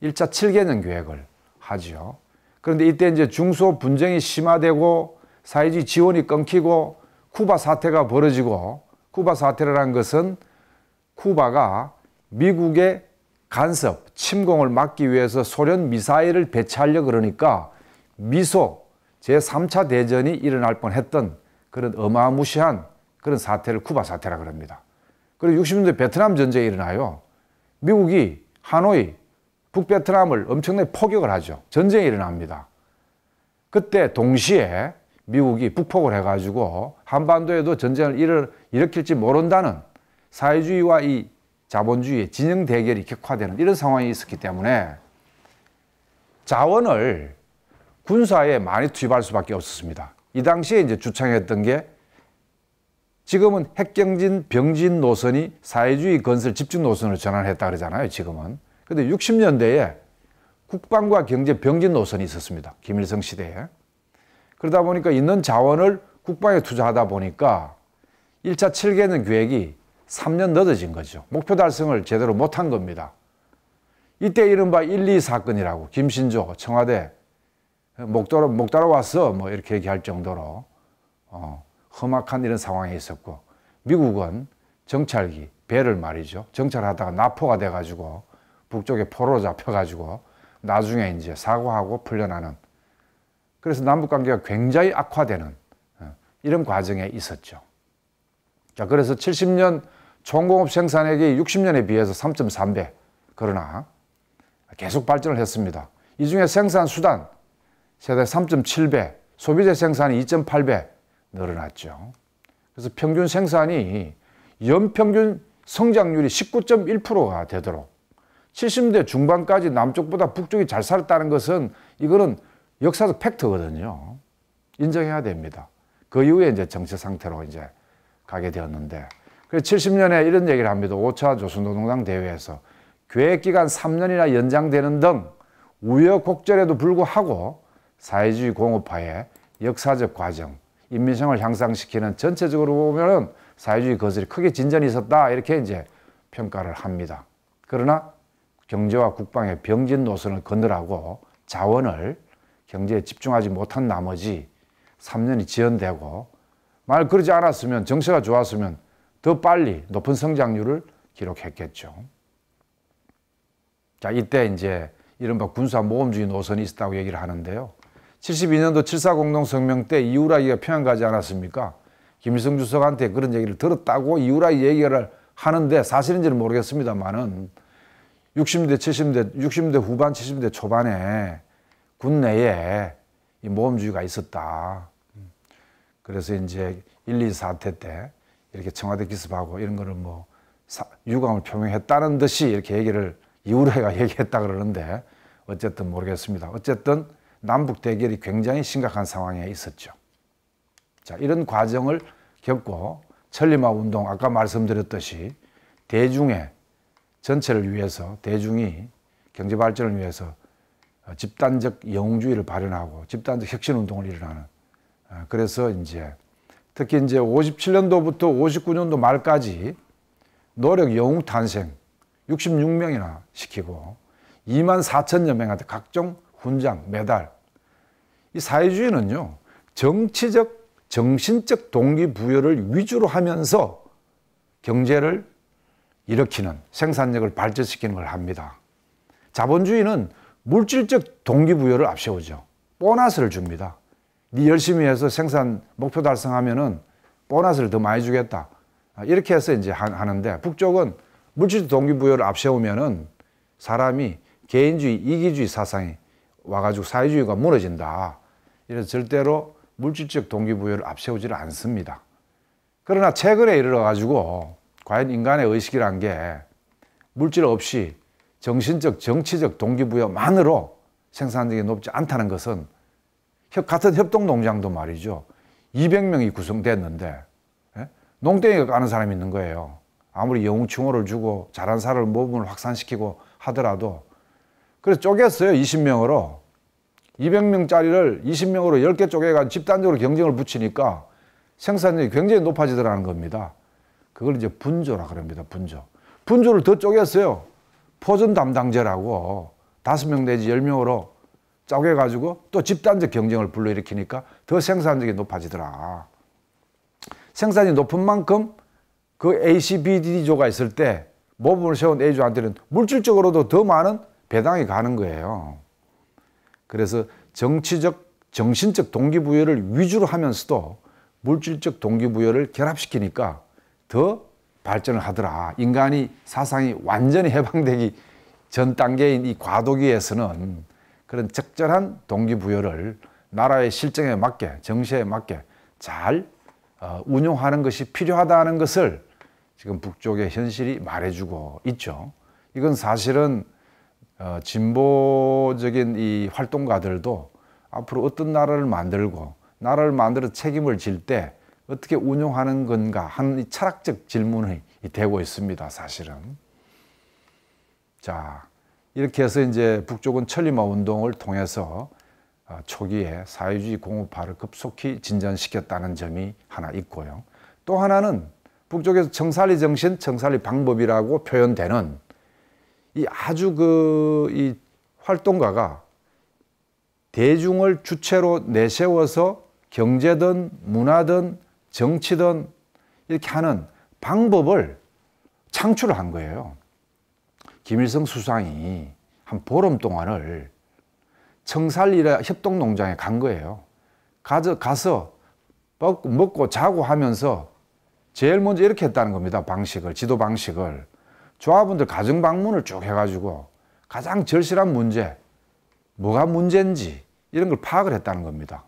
1차 7개년 계획을 하지 그런데 이때 이제 중소 분쟁이 심화되고 사회주의 지원이 끊기고 쿠바 사태가 벌어지고 쿠바 사태라는 것은 쿠바가 미국의 간섭, 침공을 막기 위해서 소련 미사일을 배치하려 그러니까 미소, 제3차 대전이 일어날 뻔했던 그런 어마무시한 그런 사태를 쿠바 사태라 그럽니다. 그리고 60년대 베트남 전쟁이 일어나요. 미국이 하노이, 북베트남을 엄청나게 포격을 하죠. 전쟁이 일어납니다. 그때 동시에 미국이 북폭을 해가지고 한반도에도 전쟁을 일어, 일으킬지 모른다는 사회주의와 이 자본주의의 진영 대결이 격화되는 이런 상황이 있었기 때문에 자원을 군사에 많이 투입할 수밖에 없었습니다. 이 당시에 이제 주창했던 게 지금은 핵경진 병진 노선이 사회주의 건설 집중 노선으로 전환했다 그러잖아요. 지금은. 근데 60년대에 국방과 경제 병진 노선이 있었습니다. 김일성 시대에. 그러다 보니까 있는 자원을 국방에 투자하다 보니까 1차 7개년 계획이 3년 늦어진 거죠. 목표 달성을 제대로 못한 겁니다. 이때 이른바 1, 2 사건이라고 김신조 청와대 목 따라, 목 따라왔어. 뭐 이렇게 얘기할 정도로 어, 험악한 이런 상황에 있었고 미국은 정찰기, 배를 말이죠. 정찰하다가 나포가 돼가지고 북쪽에 포로 잡혀가지고 나중에 이제 사고하고 풀려나는 그래서 남북관계가 굉장히 악화되는 어, 이런 과정에 있었죠. 자, 그래서 70년 총공업 생산액이 60년에 비해서 3.3배. 그러나 계속 발전을 했습니다. 이 중에 생산 수단, 세대 3.7배, 소비재 생산이 2.8배 늘어났죠. 그래서 평균 생산이 연평균 성장률이 19.1%가 되도록 70대 중반까지 남쪽보다 북쪽이 잘 살았다는 것은 이거는 역사적 팩트거든요. 인정해야 됩니다. 그 이후에 이제 정치 상태로 이제 가게 되었는데 그래서 70년에 이런 얘기를 합니다. 5차 조선노동당 대회에서 계획기간 3년이나 연장되는 등 우여곡절에도 불구하고 사회주의 공업화의 역사적 과정, 인민성을 향상시키는 전체적으로 보면 사회주의 거슬이 크게 진전이 있었다 이렇게 이제 평가를 합니다. 그러나 경제와 국방의 병진 노선을 건너라고 자원을 경제에 집중하지 못한 나머지 3년이 지연되고 말 그러지 않았으면 정세가 좋았으면 더 빨리 높은 성장률을 기록했겠죠. 자, 이때 이제 이른바 군사 모험주의 노선이 있었다고 얘기를 하는데요. 72년도 7.4 공동성명 때이후라기가 평양 가지 않았습니까? 김일성 주석한테 그런 얘기를 들었다고 이후라기 얘기를 하는데 사실인지는 모르겠습니다만은 60대, 70대, 60대 후반, 70대 초반에 군내에 이 모험주의가 있었다. 그래서 이제 1, 2 사태 때 이렇게 청와대 기습하고 이런 거를 뭐 사, 유감을 표명했다는 듯이 이렇게 얘기를 이후라가 얘기했다 그러는데 어쨌든 모르겠습니다. 어쨌든 남북 대결이 굉장히 심각한 상황에 있었죠. 자, 이런 과정을 겪고 천리마 운동 아까 말씀드렸듯이 대중의 전체를 위해서 대중이 경제 발전을 위해서 어, 집단적 영웅주의를 발현하고 집단적 혁신 운동을 일어나는 어, 그래서 이제 특히 이제 57년도부터 59년도 말까지 노력 영웅 탄생 66명이나 시키고 2만 4천여 명한테 각종 훈장, 메달, 이 사회주의는요, 정치적, 정신적 동기부여를 위주로 하면서 경제를 일으키는 생산력을 발전시키는 걸 합니다. 자본주의는 물질적 동기부여를 앞세우죠. 보너스를 줍니다. 네 열심히 해서 생산 목표 달성하면은 보너스를 더 많이 주겠다. 이렇게 해서 이제 하는데 북쪽은 물질 적 동기부여를 앞세우면은 사람이 개인주의, 이기주의 사상이 와가지고 사회주의가 무너진다. 이래 절대로 물질적 동기부여를 앞세우지를 않습니다. 그러나 최근에 이르러 가지고 과연 인간의 의식이란 게 물질 없이 정신적, 정치적 동기부여만으로 생산력이 높지 않다는 것은 같은 협동농장도 말이죠. 200명이 구성됐는데 예? 농땡이가 까는 사람이 있는 거예요. 아무리 영웅충호를 주고 잘한 사람을 모범을 확산시키고 하더라도 그래서 쪼갰어요. 20명으로. 200명짜리를 20명으로 10개 쪼개가 집단적으로 경쟁을 붙이니까 생산력이 굉장히 높아지더라는 겁니다. 그걸 이제 분조라 그럽니다. 분조. 분조를 더 쪼갰어요. 포전 담당제라고 다명 내지 열명으로 쪼개가지고 또 집단적 경쟁을 불러일으키니까 더 생산력이 높아지더라. 생산이 높은 만큼 그 ACBD조가 있을 때 모범을 세운 A조한테는 물질적으로도 더 많은 배당이 가는 거예요. 그래서 정치적, 정신적 동기부여를 위주로 하면서도 물질적 동기부여를 결합시키니까 더 발전을 하더라. 인간이 사상이 완전히 해방되기 전 단계인 이 과도기에서는 그런 적절한 동기부여를 나라의 실정에 맞게, 정시에 맞게 잘 어, 운용하는 것이 필요하다는 것을 지금 북쪽의 현실이 말해주고 있죠. 이건 사실은 어, 진보적인 이 활동가들도 앞으로 어떤 나라를 만들고 나라를 만들어 책임을 질 때 어떻게 운용하는 건가 하는 철학적 질문이 되고 있습니다. 사실은. 자, 이렇게 해서 이제 북쪽은 천리마 운동을 통해서 어, 초기에 사회주의 공업화를 급속히 진전시켰다는 점이 하나 있고요. 또 하나는 북쪽에서 청산리 정신, 청산리 방법이라고 표현되는 이 아주 그 이 활동가가 대중을 주체로 내세워서 경제든 문화든 정치든 이렇게 하는 방법을 창출을 한 거예요. 김일성 수상이 한 보름 동안을 청산리라 협동농장에 간 거예요. 가서, 가서 먹고 자고 하면서 제일 먼저 이렇게 했다는 겁니다. 방식을, 지도 방식을. 조합원들 가정 방문을 쭉 해가지고 가장 절실한 문제, 뭐가 문제인지 이런 걸 파악을 했다는 겁니다.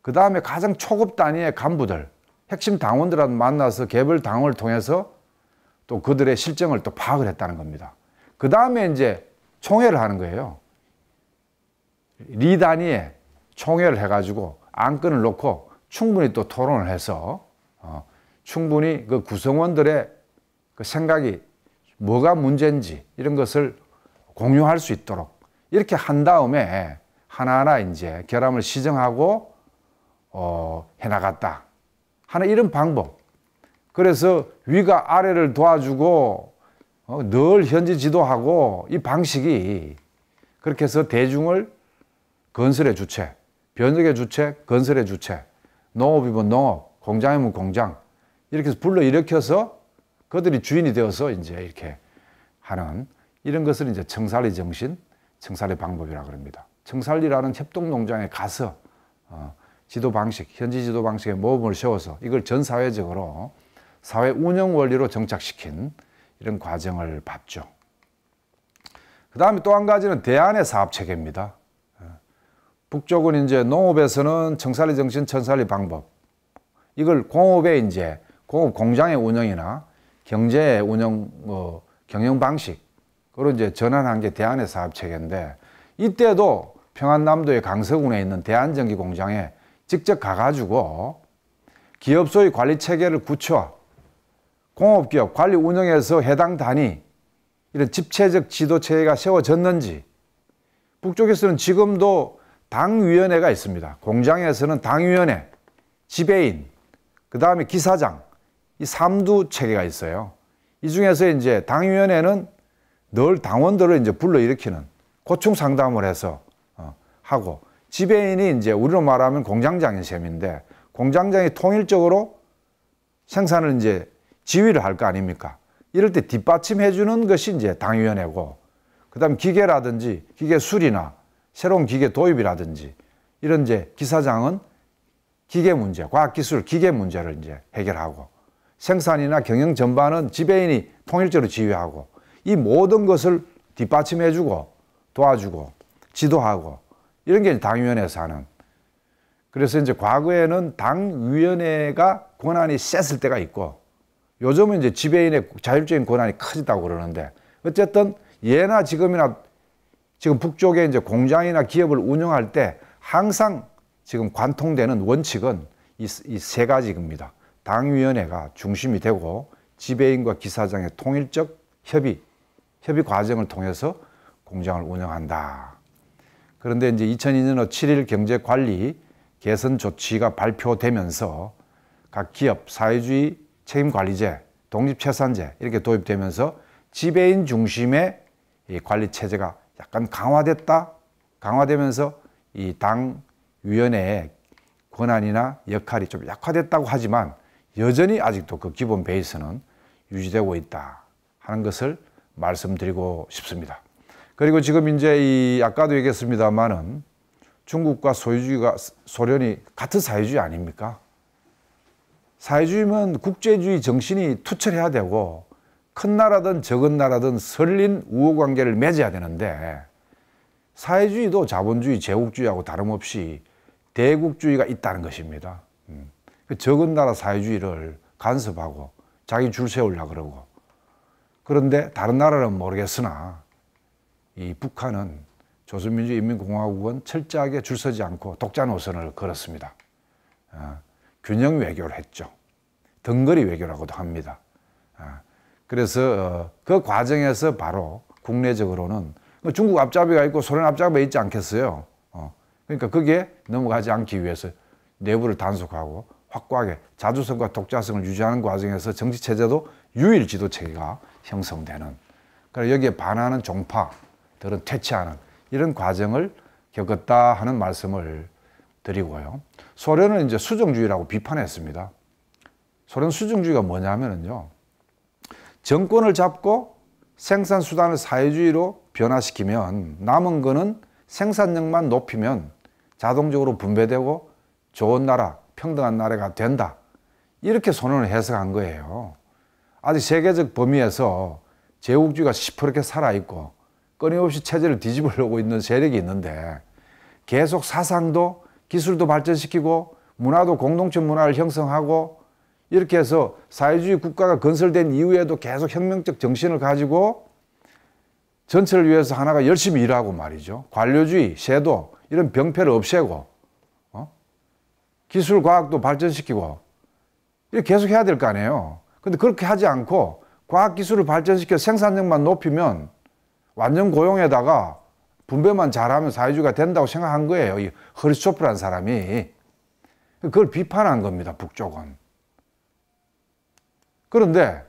그 다음에 가장 초급 단위의 간부들, 핵심 당원들한테 만나서 개별 당원을 통해서 또 그들의 실정을 또 파악을 했다는 겁니다. 그 다음에 이제 총회를 하는 거예요. 리단위에 총회를 해가지고 안건을 놓고 충분히 또 토론을 해서 어, 충분히 그 구성원들의 그 생각이 뭐가 문제인지 이런 것을 공유할 수 있도록 이렇게 한 다음에 하나하나 이제 결함을 시정하고 어, 해나갔다 하는 이런 방법. 그래서 위가 아래를 도와주고 어, 늘 현지 지도하고 이 방식이 그렇게 해서 대중을 건설의 주체, 변혁의 주체, 건설의 주체, 농업이면 농업, 공장이면 공장 이렇게 해서 불러일으켜서 그들이 주인이 되어서 이제 이렇게 하는 이런 것을 이제 청살리 정신, 청살리 방법이라 그럽니다. 청살리라는 협동 농장에 가서 어, 지도 방식, 현지 지도 방식의 모범을 세워서 이걸 전 사회적으로 사회 운영 원리로 정착시킨 이런 과정을 밟죠. 그 다음에 또 한 가지는 대안의 사업 체계입니다. 어, 북쪽은 이제 농업에서는 청산리 정신, 천산리 방법. 이걸 공업의 이제 공업 공장의 운영이나 경제 운영 뭐 경영 방식 그런 이제 전환한 게 대한의 사업 체계인데 이때도 평안남도의 강서군에 있는 대한전기 공장에 직접 가가지고 기업소위 관리 체계를 구축 공업기업 관리 운영에서 해당 단위 이런 집체적 지도 체계가 세워졌는지 북쪽에서는 지금도 당위원회가 있습니다. 공장에서는 당위원회, 지배인, 그 다음에 기사장 이 삼두 체계가 있어요. 이 중에서 이제 당위원회는 늘 당원들을 이제 불러일으키는 고충 상담을 해서 어, 하고 지배인이 이제 우리로 말하면 공장장인 셈인데 공장장이 통일적으로 생산을 이제 지휘를 할 거 아닙니까? 이럴 때 뒷받침해 주는 것이 이제 당위원회고 그다음 기계라든지 기계 수리나 새로운 기계 도입이라든지 이런 이제 기사장은 기계 문제, 과학 기술 기계 문제를 이제 해결하고 생산이나 경영 전반은 지배인이 통일적으로 지휘하고 이 모든 것을 뒷받침해주고 도와주고 지도하고 이런 게 당위원회에서 하는 그래서 이제 과거에는 당위원회가 권한이 셌을 때가 있고 요즘은 이제 지배인의 자율적인 권한이 커졌다고 그러는데 어쨌든 예나 지금이나 지금 북쪽에 이제 공장이나 기업을 운영할 때 항상 지금 관통되는 원칙은 이 세 가지입니다. 당위원회가 중심이 되고 지배인과 기사장의 통일적 협의, 협의 과정을 통해서 공장을 운영한다. 그런데 이제 2002년 7일 경제관리 개선 조치가 발표되면서 각 기업 사회주의 책임관리제, 독립채산제 이렇게 도입되면서 지배인 중심의 관리 체제가 약간 강화됐다. 강화되면서 이 당 위원회의 권한이나 역할이 좀 약화됐다고 하지만 여전히 아직도 그 기본 베이스는 유지되고 있다 하는 것을 말씀드리고 싶습니다. 그리고 지금 이제 이 아까도 얘기했습니다만은 중국과 소유주의가 소련이 같은 사회주의 아닙니까? 사회주의면 국제주의 정신이 투철해야 되고 큰 나라든 적은 나라든 설린 우호관계를 맺어야 되는데 사회주의도 자본주의, 제국주의하고 다름없이 대국주의가 있다는 것입니다. 그 적은 나라 사회주의를 간섭하고 자기 줄 세우려 고 그러고 그런데 다른 나라는 모르겠으나 이 북한은 조선민주인민공화국은 철저하게 줄서지 않고 독자 노선을 걸었습니다. 어, 균형 외교를 했죠. 덩거리 외교라고도 합니다. 어, 그래서 어, 그 과정에서 바로 국내적으로는 뭐 중국 앞잡이가 있고 소련 앞잡이가 있지 않겠어요. 어, 그러니까 그게 넘어가지 않기 위해서 내부를 단속하고 확고하게 자주성과 독자성을 유지하는 과정에서 정치체제도 유일 지도체계가 형성되는 그러니 여기에 반하는 종파들은 퇴치하는 이런 과정을 겪었다 하는 말씀을 드리고요. 소련은 이제 수정주의라고 비판했습니다. 소련 수정주의가 뭐냐면요 정권을 잡고 생산수단을 사회주의로 변화시키면 남은 거는 생산력만 높이면 자동적으로 분배되고 좋은 나라, 평등한 나라가 된다. 이렇게 선언을 해석한 거예요. 아직 세계적 범위에서 제국주의가 시퍼렇게 살아있고 끊임없이 체제를 뒤집으려고 있는 세력이 있는데 계속 사상도 기술도 발전시키고 문화도 공동체 문화를 형성하고 이렇게 해서 사회주의 국가가 건설된 이후에도 계속 혁명적 정신을 가지고 전체를 위해서 하나가 열심히 일하고 말이죠. 관료주의, 제도 이런 병폐를 없애고 기술 과학도 발전시키고 이렇게 계속 해야 될 거 아니에요. 근데 그렇게 하지 않고 과학 기술을 발전시켜 생산력만 높이면 완전 고용에다가 분배만 잘하면 사회주의가 된다고 생각한 거예요. 이 허리쇼프란 사람이. 그걸 비판한 겁니다. 북쪽은. 그런데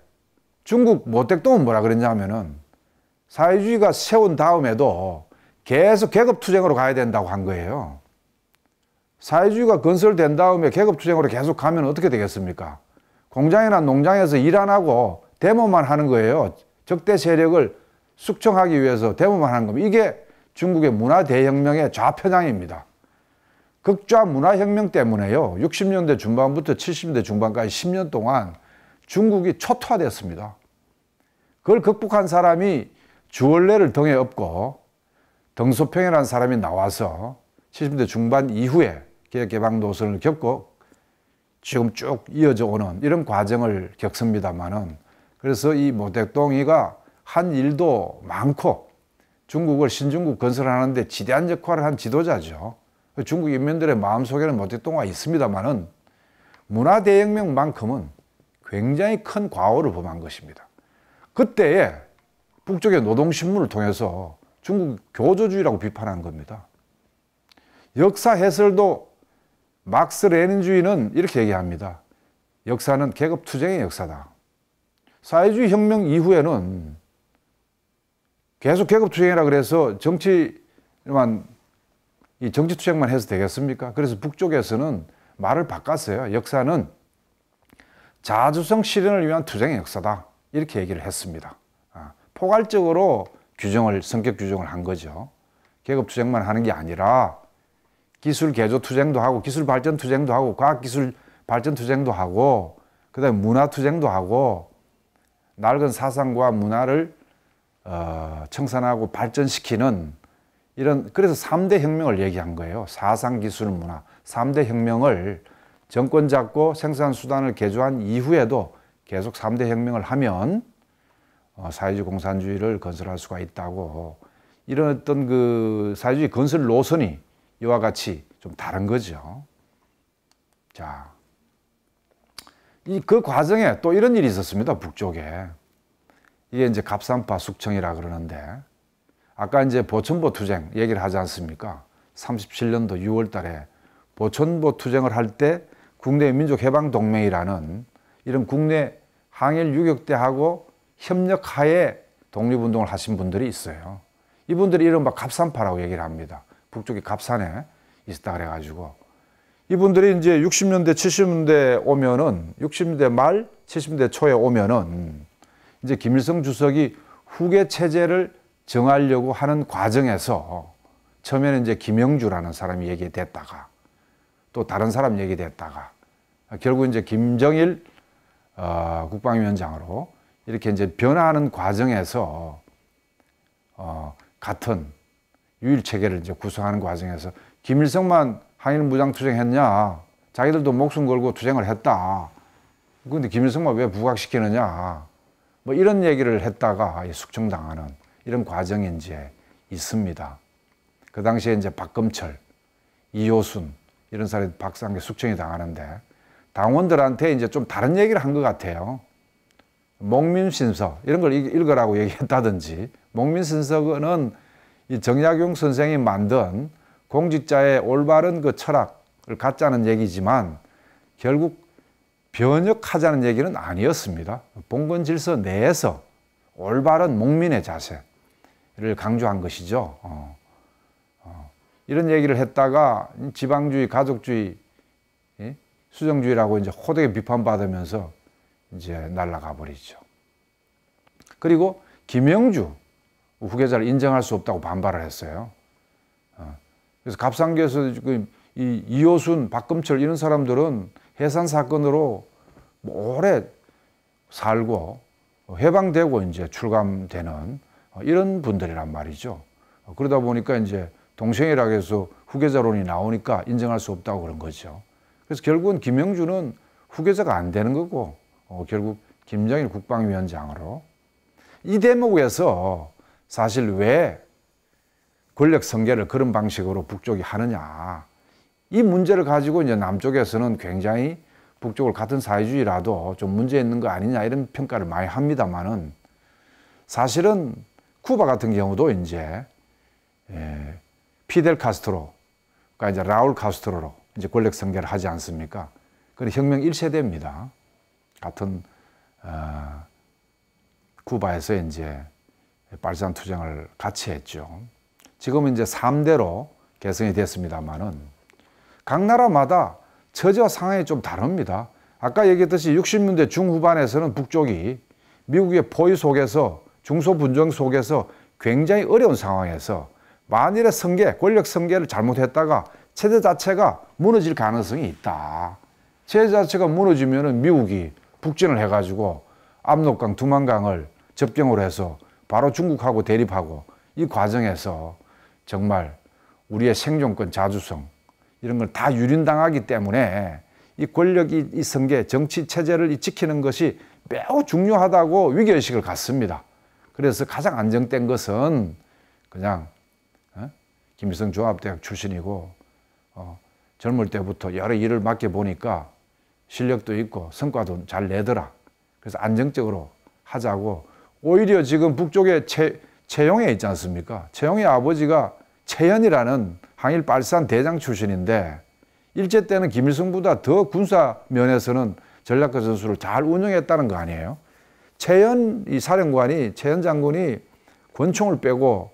중국 모택동은 뭐라 그랬냐면은 사회주의가 세운 다음에도 계속 계급 투쟁으로 가야 된다고 한 거예요. 사회주의가 건설된 다음에 계급투쟁으로 계속 가면 어떻게 되겠습니까? 공장이나 농장에서 일 안 하고 데모만 하는 거예요. 적대 세력을 숙청하기 위해서 데모만 하는 겁니다. 이게 중국의 문화대혁명의 좌편향입니다. 극좌 문화혁명 때문에요. 60년대 중반부터 70년대 중반까지 10년 동안 중국이 초토화됐습니다. 그걸 극복한 사람이 주얼레를 등에 업고 덩소평이라는 사람이 나와서 70대 년 중반 이후에 개혁개방 노선을 겪고 지금 쭉 이어져 오는 이런 과정을 겪습니다만은 그래서 이 모택동이가 한 일도 많고 중국을 신중국 건설하는데 지대한 역할을 한 지도자죠. 중국 인민들의 마음속에는 모택동이 있습니다만은 문화대혁명만큼은 굉장히 큰 과오를 범한 것입니다. 그때에 북쪽의 노동신문을 통해서 중국 교조주의라고 비판한 겁니다. 역사 해설도 막스 레닌주의는 이렇게 얘기합니다. 역사는 계급투쟁의 역사다. 사회주의 혁명 이후에는 계속 계급투쟁이라 그래서 정치만 이 정치투쟁만 해서 되겠습니까? 그래서 북쪽에서는 말을 바꿨어요. 역사는 자주성 실현을 위한 투쟁의 역사다. 이렇게 얘기를 했습니다. 아, 포괄적으로 규정을 성격 규정을 한 거죠. 계급투쟁만 하는 게 아니라 기술 개조 투쟁도 하고 기술 발전 투쟁도 하고 과학 기술 발전 투쟁도 하고 그다음 문화 투쟁도 하고 낡은 사상과 문화를 어, 청산하고 발전시키는 이런 그래서 3대 혁명을 얘기한 거예요. 사상 기술 문화 3대 혁명을 정권 잡고 생산 수단을 개조한 이후에도 계속 3대 혁명을 하면 어, 사회주의 공산주의를 건설할 수가 있다고 이런 어떤 그 사회주의 건설 노선이 이와 같이 좀 다른 거죠. 자, 이 그 과정에 또 이런 일이 있었습니다. 북쪽에 이게 이제 갑산파 숙청이라 그러는데 아까 이제 보천보 투쟁 얘기를 하지 않습니까? 37년도 6월달에 보천보 투쟁을 할 때 국내 민족해방동맹이라는 이런 국내 항일 유격대하고 협력하에 독립운동을 하신 분들이 있어요. 이분들이 이른바 갑산파라고 얘기를 합니다. 북쪽에 갑산에 있었다 그래가지고 이분들이 이제 60년대 70년대 오면은 60년대 말 70년대 초에 오면은 이제 김일성 주석이 후계 체제를 정하려고 하는 과정에서 처음에는 이제 김영주라는 사람이 얘기됐다가 또 다른 사람 얘기됐다가 결국 이제 김정일 어, 국방위원장으로 이렇게 이제 변화하는 과정에서 어, 같은 유일 체계를 이제 구성하는 과정에서 김일성만 항일 무장 투쟁했냐? 자기들도 목숨 걸고 투쟁을 했다. 그런데 김일성만 왜 부각시키느냐? 뭐 이런 얘기를 했다가 숙청당하는 이런 과정이 이제 있습니다. 그 당시에 이제 박금철 이호순 이런 사람이 박상계 숙청이 당하는데 당원들한테 이제 좀 다른 얘기를 한 것 같아요. 목민신서 이런 걸 읽으라고 얘기했다든지 목민신서는 이 정약용 선생이 만든 공직자의 올바른 그 철학을 갖자는 얘기지만 결국 변혁하자는 얘기는 아니었습니다. 봉건 질서 내에서 올바른 목민의 자세를 강조한 것이죠. 어. 어. 이런 얘기를 했다가 지방주의, 가족주의, 예? 수정주의라고 이제 호되게 비판받으면서 이제 날아가 버리죠. 그리고 김영주 후계자를 인정할 수 없다고 반발을 했어요. 어. 그래서 갑상교에서 이 이호순, 박금철 이런 사람들은 해산 사건으로 오래 살고 해방되고 이제 출감되는 이런 분들이란 말이죠. 어, 그러다 보니까 이제 동생이라해서 후계자론이 나오니까 인정할 수 없다고 그런 거죠. 그래서 결국은 김영주는 후계자가 안 되는 거고 어, 결국 김정일 국방위원장으로 이 대목에서 사실 왜 권력 성계를 그런 방식으로 북쪽이 하느냐. 이 문제를 가지고 이제 남쪽에서는 굉장히 북쪽을 같은 사회주의라도 좀 문제 있는 거 아니냐 이런 평가를 많이 합니다만은 사실은 쿠바 같은 경우도 이제 예, 피델 카스트로, 그러니까 이제 라울 카스트로로 이제 권력 성계를 하지 않습니까? 그래 혁명 1세대입니다. 같은 어, 쿠바에서 이제 빨산 투쟁을 같이 했죠. 지금 이제 3대로 개선이 됐습니다만은 각 나라마다 처지와 상황이 좀 다릅니다. 아까 얘기했듯이 60년대 중후반에서는 북쪽이 미국의 포위 속에서 중소 분쟁 속에서 굉장히 어려운 상황에서 만일의 성계, 권력 성계를 잘못했다가 체제 자체가 무너질 가능성이 있다. 체제 자체가 무너지면 미국이 북진을 해가지고 압록강, 두만강을 접경으로 해서 바로 중국하고 대립하고 이 과정에서 정말 우리의 생존권 자주성 이런 걸 다 유린당하기 때문에 이 권력이 있은 게 정치 체제를 지키는 것이 매우 중요하다고 위기의식을 갖습니다. 그래서 가장 안정된 것은 그냥 어? 김일성 종합대학 출신이고 어, 젊을 때부터 여러 일을 맡게 보니까 실력도 있고 성과도 잘 내더라. 그래서 안정적으로 하자고 오히려 지금 북쪽에 최, 채, 용에 있지 않습니까? 채용의 아버지가 채연이라는 항일 빨산 대장 출신인데 일제 때는 김일성보다 더 군사 면에서는 전략과 전술을 잘 운영했다는 거 아니에요? 채연 이 사령관이 채연 장군이 권총을 빼고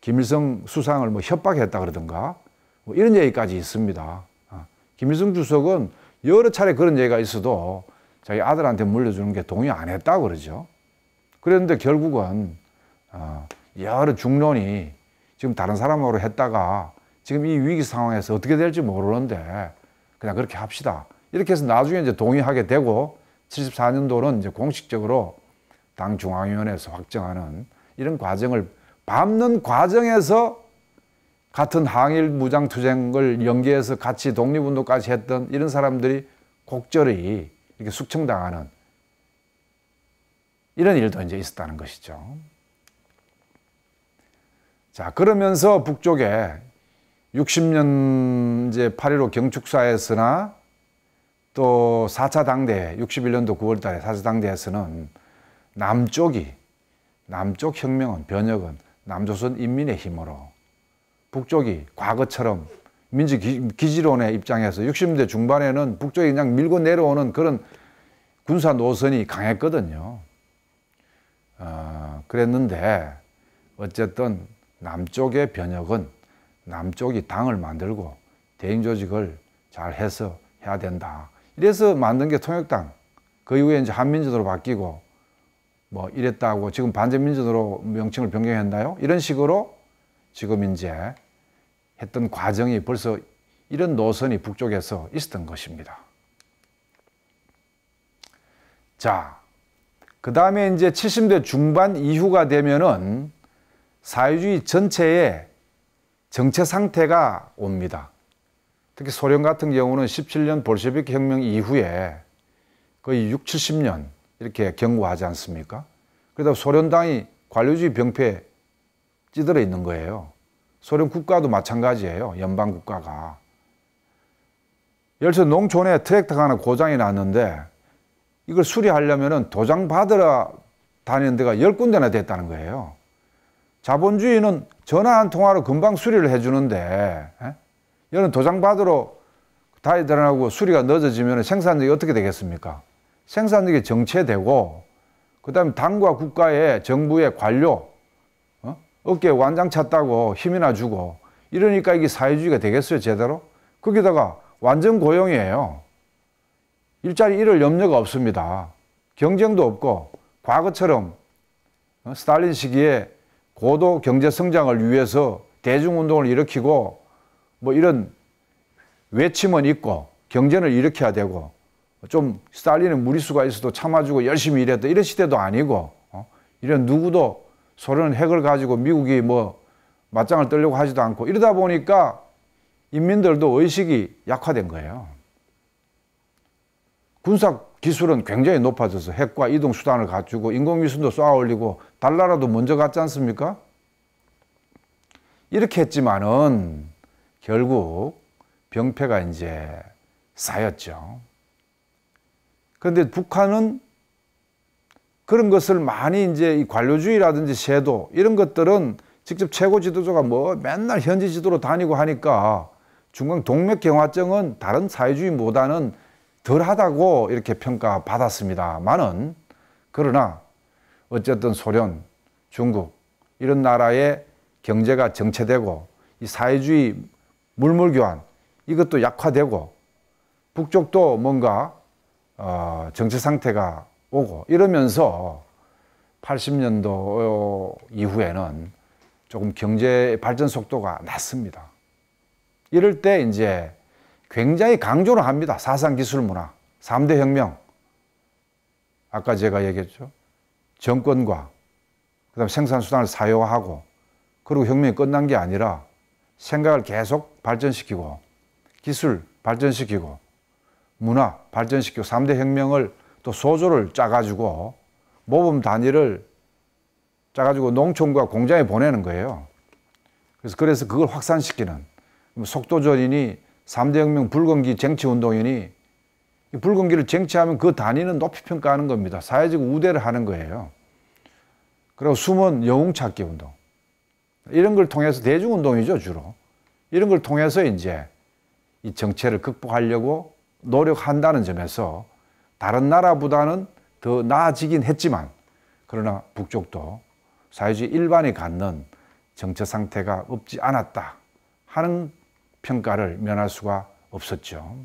김일성 수상을 뭐 협박했다 그러든가 뭐 이런 얘기까지 있습니다. 아, 김일성 주석은 여러 차례 그런 얘기가 있어도 자기 아들한테 물려주는 게 동의 안 했다고 그러죠. 그랬는데 결국은 여러 아, 중론이 지금 다른 사람으로 했다가 지금 이 위기 상황에서 어떻게 될지 모르는데 그냥 그렇게 합시다. 이렇게 해서 나중에 이제 동의하게 되고 74년도는 이제 공식적으로 당 중앙위원회에서 확정하는 이런 과정을 밟는 과정에서 같은 항일 무장 투쟁을 연계해서 같이 독립운동까지 했던 이런 사람들이 곡절이 이렇게 숙청당하는 이런 일도 이제 있었다는 것이죠. 자, 그러면서 북쪽에 60년 이제 8.15 경축사에서나 또 4차 당대, 61년도 9월 달에 4차 당대에서는 남쪽이, 남쪽 혁명은, 변혁은 남조선 인민의 힘으로 북쪽이 과거처럼 민주 기지론의 입장에서 60년대 중반에는 북쪽이 그냥 밀고 내려오는 그런 군사 노선이 강했거든요. 아, 그랬는데 어쨌든 남쪽의 변혁은 남쪽이 당을 만들고 대인조직을 잘 해서 해야 된다. 이래서 만든 게 통역당. 그 이후에 이제 한민주도로 바뀌고 뭐 이랬다고 지금 반제민주도로 명칭을 변경했나요? 이런 식으로 지금 이제 했던 과정이 벌써 이런 노선이 북쪽에서 있었던 것입니다. 자, 그 다음에 이제 70대 중반 이후가 되면은 사회주의 전체의 정체 상태가 옵니다. 특히 소련 같은 경우는 17년 볼셰비크 혁명 이후에 거의 6, 70년 이렇게 경고하지 않습니까? 그러다 소련당이 관료주의 병폐에 찌들어 있는 거예요. 소련 국가도 마찬가지예요. 연방 국가가. 열쇠 농촌에 트랙터가 하나 고장이 났는데 이걸 수리하려면 도장 받으러 다니는 데가 열군데나 됐다는 거예요. 자본주의는 전화 한 통화로 금방 수리를 해주는데, 이 예? 여는 도장 받으러 다이드러나고 수리가 늦어지면 생산력이 어떻게 되겠습니까? 생산력이 정체되고, 그 다음에 당과 국가의 정부의 관료, 어? 어깨 완장 찼다고 힘이나 주고, 이러니까 이게 사회주의가 되겠어요, 제대로? 거기다가 완전 고용이에요. 일자리 잃을 염려가 없습니다. 경쟁도 없고 과거처럼 어, 스탈린 시기에 고도 경제 성장을 위해서 대중운동을 일으키고 뭐 이런 외침은 있고 경쟁을 일으켜야 되고 좀 스탈린은 무리수가 있어도 참아주고 열심히 일했던 이런 시대도 아니고 어, 이런 누구도 소련 핵을 가지고 미국이 뭐 맞짱을 떨려고 하지도 않고 이러다 보니까 인민들도 의식이 약화된 거예요. 군사 기술은 굉장히 높아져서 핵과 이동 수단을 갖추고 인공위성도 쏴 올리고 달나라도 먼저 갔지 않습니까? 이렇게 했지만은 결국 병폐가 이제 쌓였죠. 그런데 북한은 그런 것을 많이 이제 관료주의라든지 제도 이런 것들은 직접 최고 지도자가 뭐 맨날 현지 지도로 다니고 하니까 중앙 동맥경화증은 다른 사회주의보다는 덜하다고 이렇게 평가받았습니다만은 그러나 어쨌든 소련, 중국 이런 나라의 경제가 정체되고 이 사회주의 물물교환 이것도 약화되고 북쪽도 뭔가 어, 정체 상태가 오고 이러면서 80년도 이후에는 조금 경제 발전 속도가 낮습니다. 이럴 때 이제 굉장히 강조를 합니다. 사상기술문화, 3대 혁명. 아까 제가 얘기했죠. 정권과 그다음 생산수단을 사용하고 그리고 혁명이 끝난 게 아니라 생각을 계속 발전시키고 기술 발전시키고 문화 발전시키고 3대 혁명을 또 소조를 짜가지고 모범 단위를 짜가지고 농촌과 공장에 보내는 거예요. 그래서 그래서 그걸 확산시키는 속도전이니 3대 혁명 불건기 쟁취운동이니 불건기를 쟁취하면 그 단위는 높이 평가하는 겁니다. 사회적 우대를 하는 거예요. 그리고 숨은 영웅찾기 운동. 이런 걸 통해서 대중운동이죠, 주로. 이런 걸 통해서 이제 이 정체를 극복하려고 노력한다는 점에서 다른 나라보다는 더 나아지긴 했지만 그러나 북쪽도 사회주의 일반이 갖는 정체 상태가 없지 않았다 하는 평가를 면할 수가 없었죠.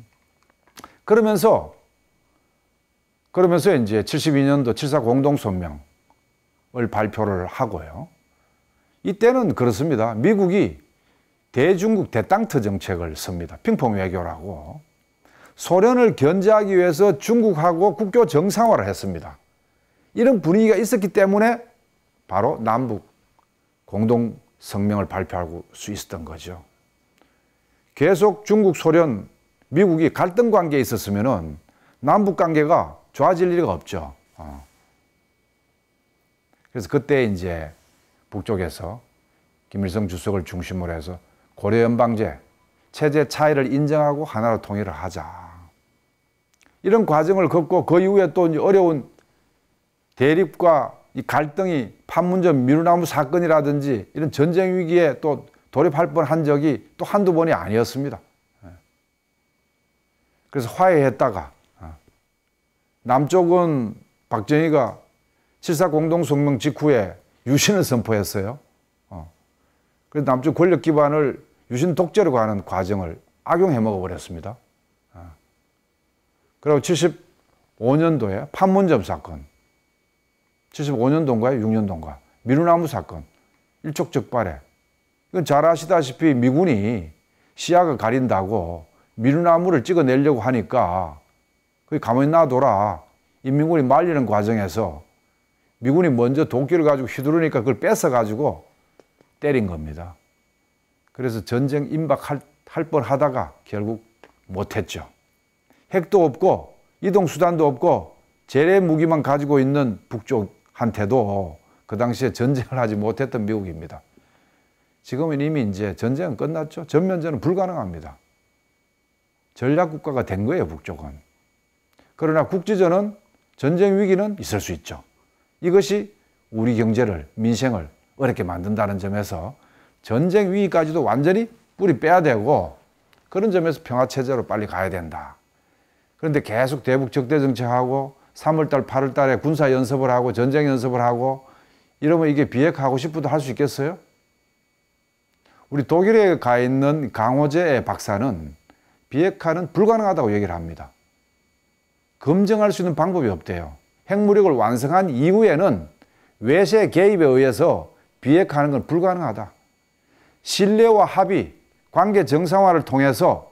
그러면서 그러면서 이제 72년도 74 공동선명을 발표를 하고요. 이때는 그렇습니다. 미국이 대중국 대땅트 정책을 씁니다. 핑퐁 외교라고. 소련을 견제하기 위해서 중국하고 국교 정상화를 했습니다. 이런 분위기가 있었기 때문에 바로 남북 공동 성명을 발표할 수 있었던 거죠. 계속 중국, 소련, 미국이 갈등 관계에 있었으면 남북 관계가 좋아질 리가 없죠. 어. 그래서 그때 이제 북쪽에서 김일성 주석을 중심으로 해서 고려 연방제 체제 차이를 인정하고 하나로 통일을 하자. 이런 과정을 겪고 그 이후에 또 어려운 대립과 이 갈등이 판문점 미루나무 사건이라든지 이런 전쟁 위기에 또 돌입할 뻔한 적이 또 한두 번이 아니었습니다. 예. 그래서 화해했다가 아, 남쪽은 박정희가 7사 공동성명 직후에 유신을 선포했어요. 어. 그래서 남쪽 권력 기반을 유신 독재로 가는 과정을 악용해 먹어버렸습니다. 아. 그리고 75년도에 판문점 사건, 75년도인가요? 6년도인가? 미루나무 사건, 일촉즉발에 이건 잘 아시다시피 미군이 시야가 가린다고 미루나무를 찍어내려고 하니까 그 가만히 놔둬라. 인민군이 말리는 과정에서 미군이 먼저 도끼를 가지고 휘두르니까 그걸 뺏어가지고 때린 겁니다. 그래서 전쟁 임박할 뻔 하다가 결국 못했죠. 핵도 없고 이동수단도 없고 재래 무기만 가지고 있는 북쪽한테도 그 당시에 전쟁을 하지 못했던 미국입니다. 지금은 이미 이제 전쟁은 끝났죠. 전면전은 불가능합니다. 전략국가가 된 거예요, 북쪽은. 그러나 국지전은 전쟁 위기는 있을 수 있죠. 이것이 우리 경제를, 민생을 어렵게 만든다는 점에서 전쟁 위기까지도 완전히 뿌리 빼야 되고 그런 점에서 평화체제로 빨리 가야 된다. 그런데 계속 대북 적대 정책하고 3월달, 8월달에 군사 연습을 하고 전쟁 연습을 하고 이러면 이게 비핵화하고 싶어도 할 수 있겠어요? 우리 독일에 가 있는 강호재 박사는 비핵화는 불가능하다고 얘기를 합니다. 검증할 수 있는 방법이 없대요. 핵무력을 완성한 이후에는 외세 개입에 의해서 비핵화하는 건 불가능하다. 신뢰와 합의, 관계 정상화를 통해서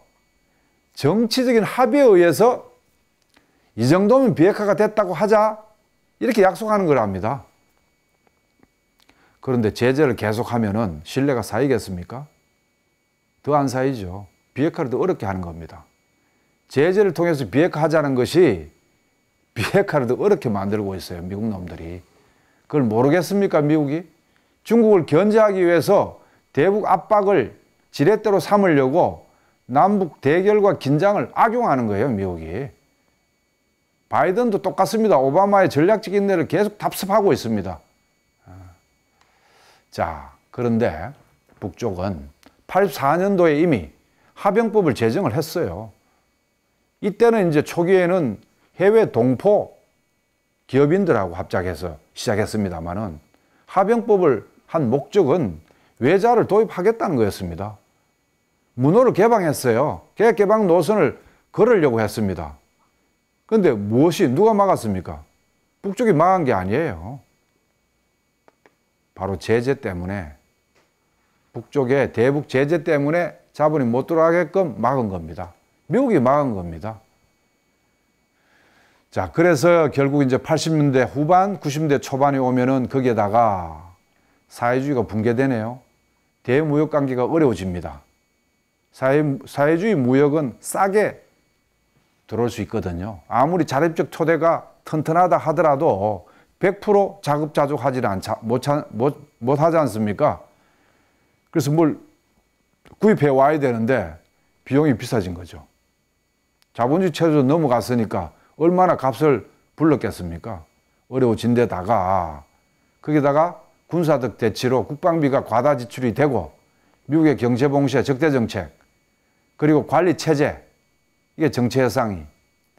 정치적인 합의에 의해서 이 정도면 비핵화가 됐다고 하자 이렇게 약속하는 거랍니다. 그런데 제재를 계속하면은 신뢰가 쌓이겠습니까? 더안 쌓이죠. 비핵화를 더 어렵게 하는 겁니다. 제재를 통해서 비핵화하자는 것이 비핵화를 더 어렵게 만들고 있어요. 미국 놈들이. 그걸 모르겠습니까? 미국이? 중국을 견제하기 위해서 대북 압박을 지렛대로 삼으려고 남북 대결과 긴장을 악용하는 거예요. 미국이. 바이든도 똑같습니다. 오바마의 전략적 인내를 계속 답습하고 있습니다. 자, 그런데 북쪽은 84년도에 이미 합병법을 제정을 했어요. 이때는 이제 초기에는 해외 동포 기업인들하고 합작해서 시작했습니다만은 합병법을 한 목적은 외자를 도입하겠다는 거였습니다. 문호를 개방했어요. 개혁 개방 노선을 걸으려고 했습니다. 근데 무엇이 누가 막았습니까? 북쪽이 망한 게 아니에요. 바로 제재 때문에 북쪽의 대북 제재 때문에 자본이 못 들어가게끔 막은 겁니다. 미국이 막은 겁니다. 자, 그래서 결국 이제 80년대 후반, 90년대 초반에 오면은 거기에다가 사회주의가 붕괴되네요. 대무역 관계가 어려워집니다. 사회, 사회주의 무역은 싸게 들어올 수 있거든요. 아무리 자립적 토대가 튼튼하다 하더라도 100% 자급자족하지 않자 못, 못, 못 하지 않습니까? 그래서 뭘 구입해 와야 되는데 비용이 비싸진 거죠. 자본주의 체제로 넘어갔으니까 얼마나 값을 불렀겠습니까? 어려워진 데다가 거기다가 군사적 대치로 국방비가 과다 지출이 되고 미국의 경제 봉쇄 적대 정책 그리고 관리 체제 이게 정체 현상이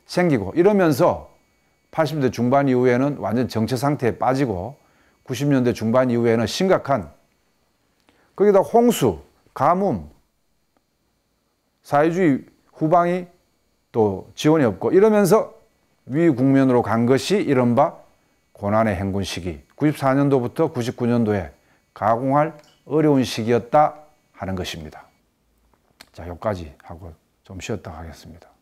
생기고 이러면서 80년대 중반 이후에는 완전 정체 상태에 빠지고 90년대 중반 이후에는 심각한 거기다 홍수, 가뭄, 사회주의 후방이 또 지원이 없고 이러면서 위 국면으로 간 것이 이른바 고난의 행군 시기 94년도부터 99년도에 가공할 어려운 시기였다 하는 것입니다. 자, 여기까지 하고 좀 쉬었다 가겠습니다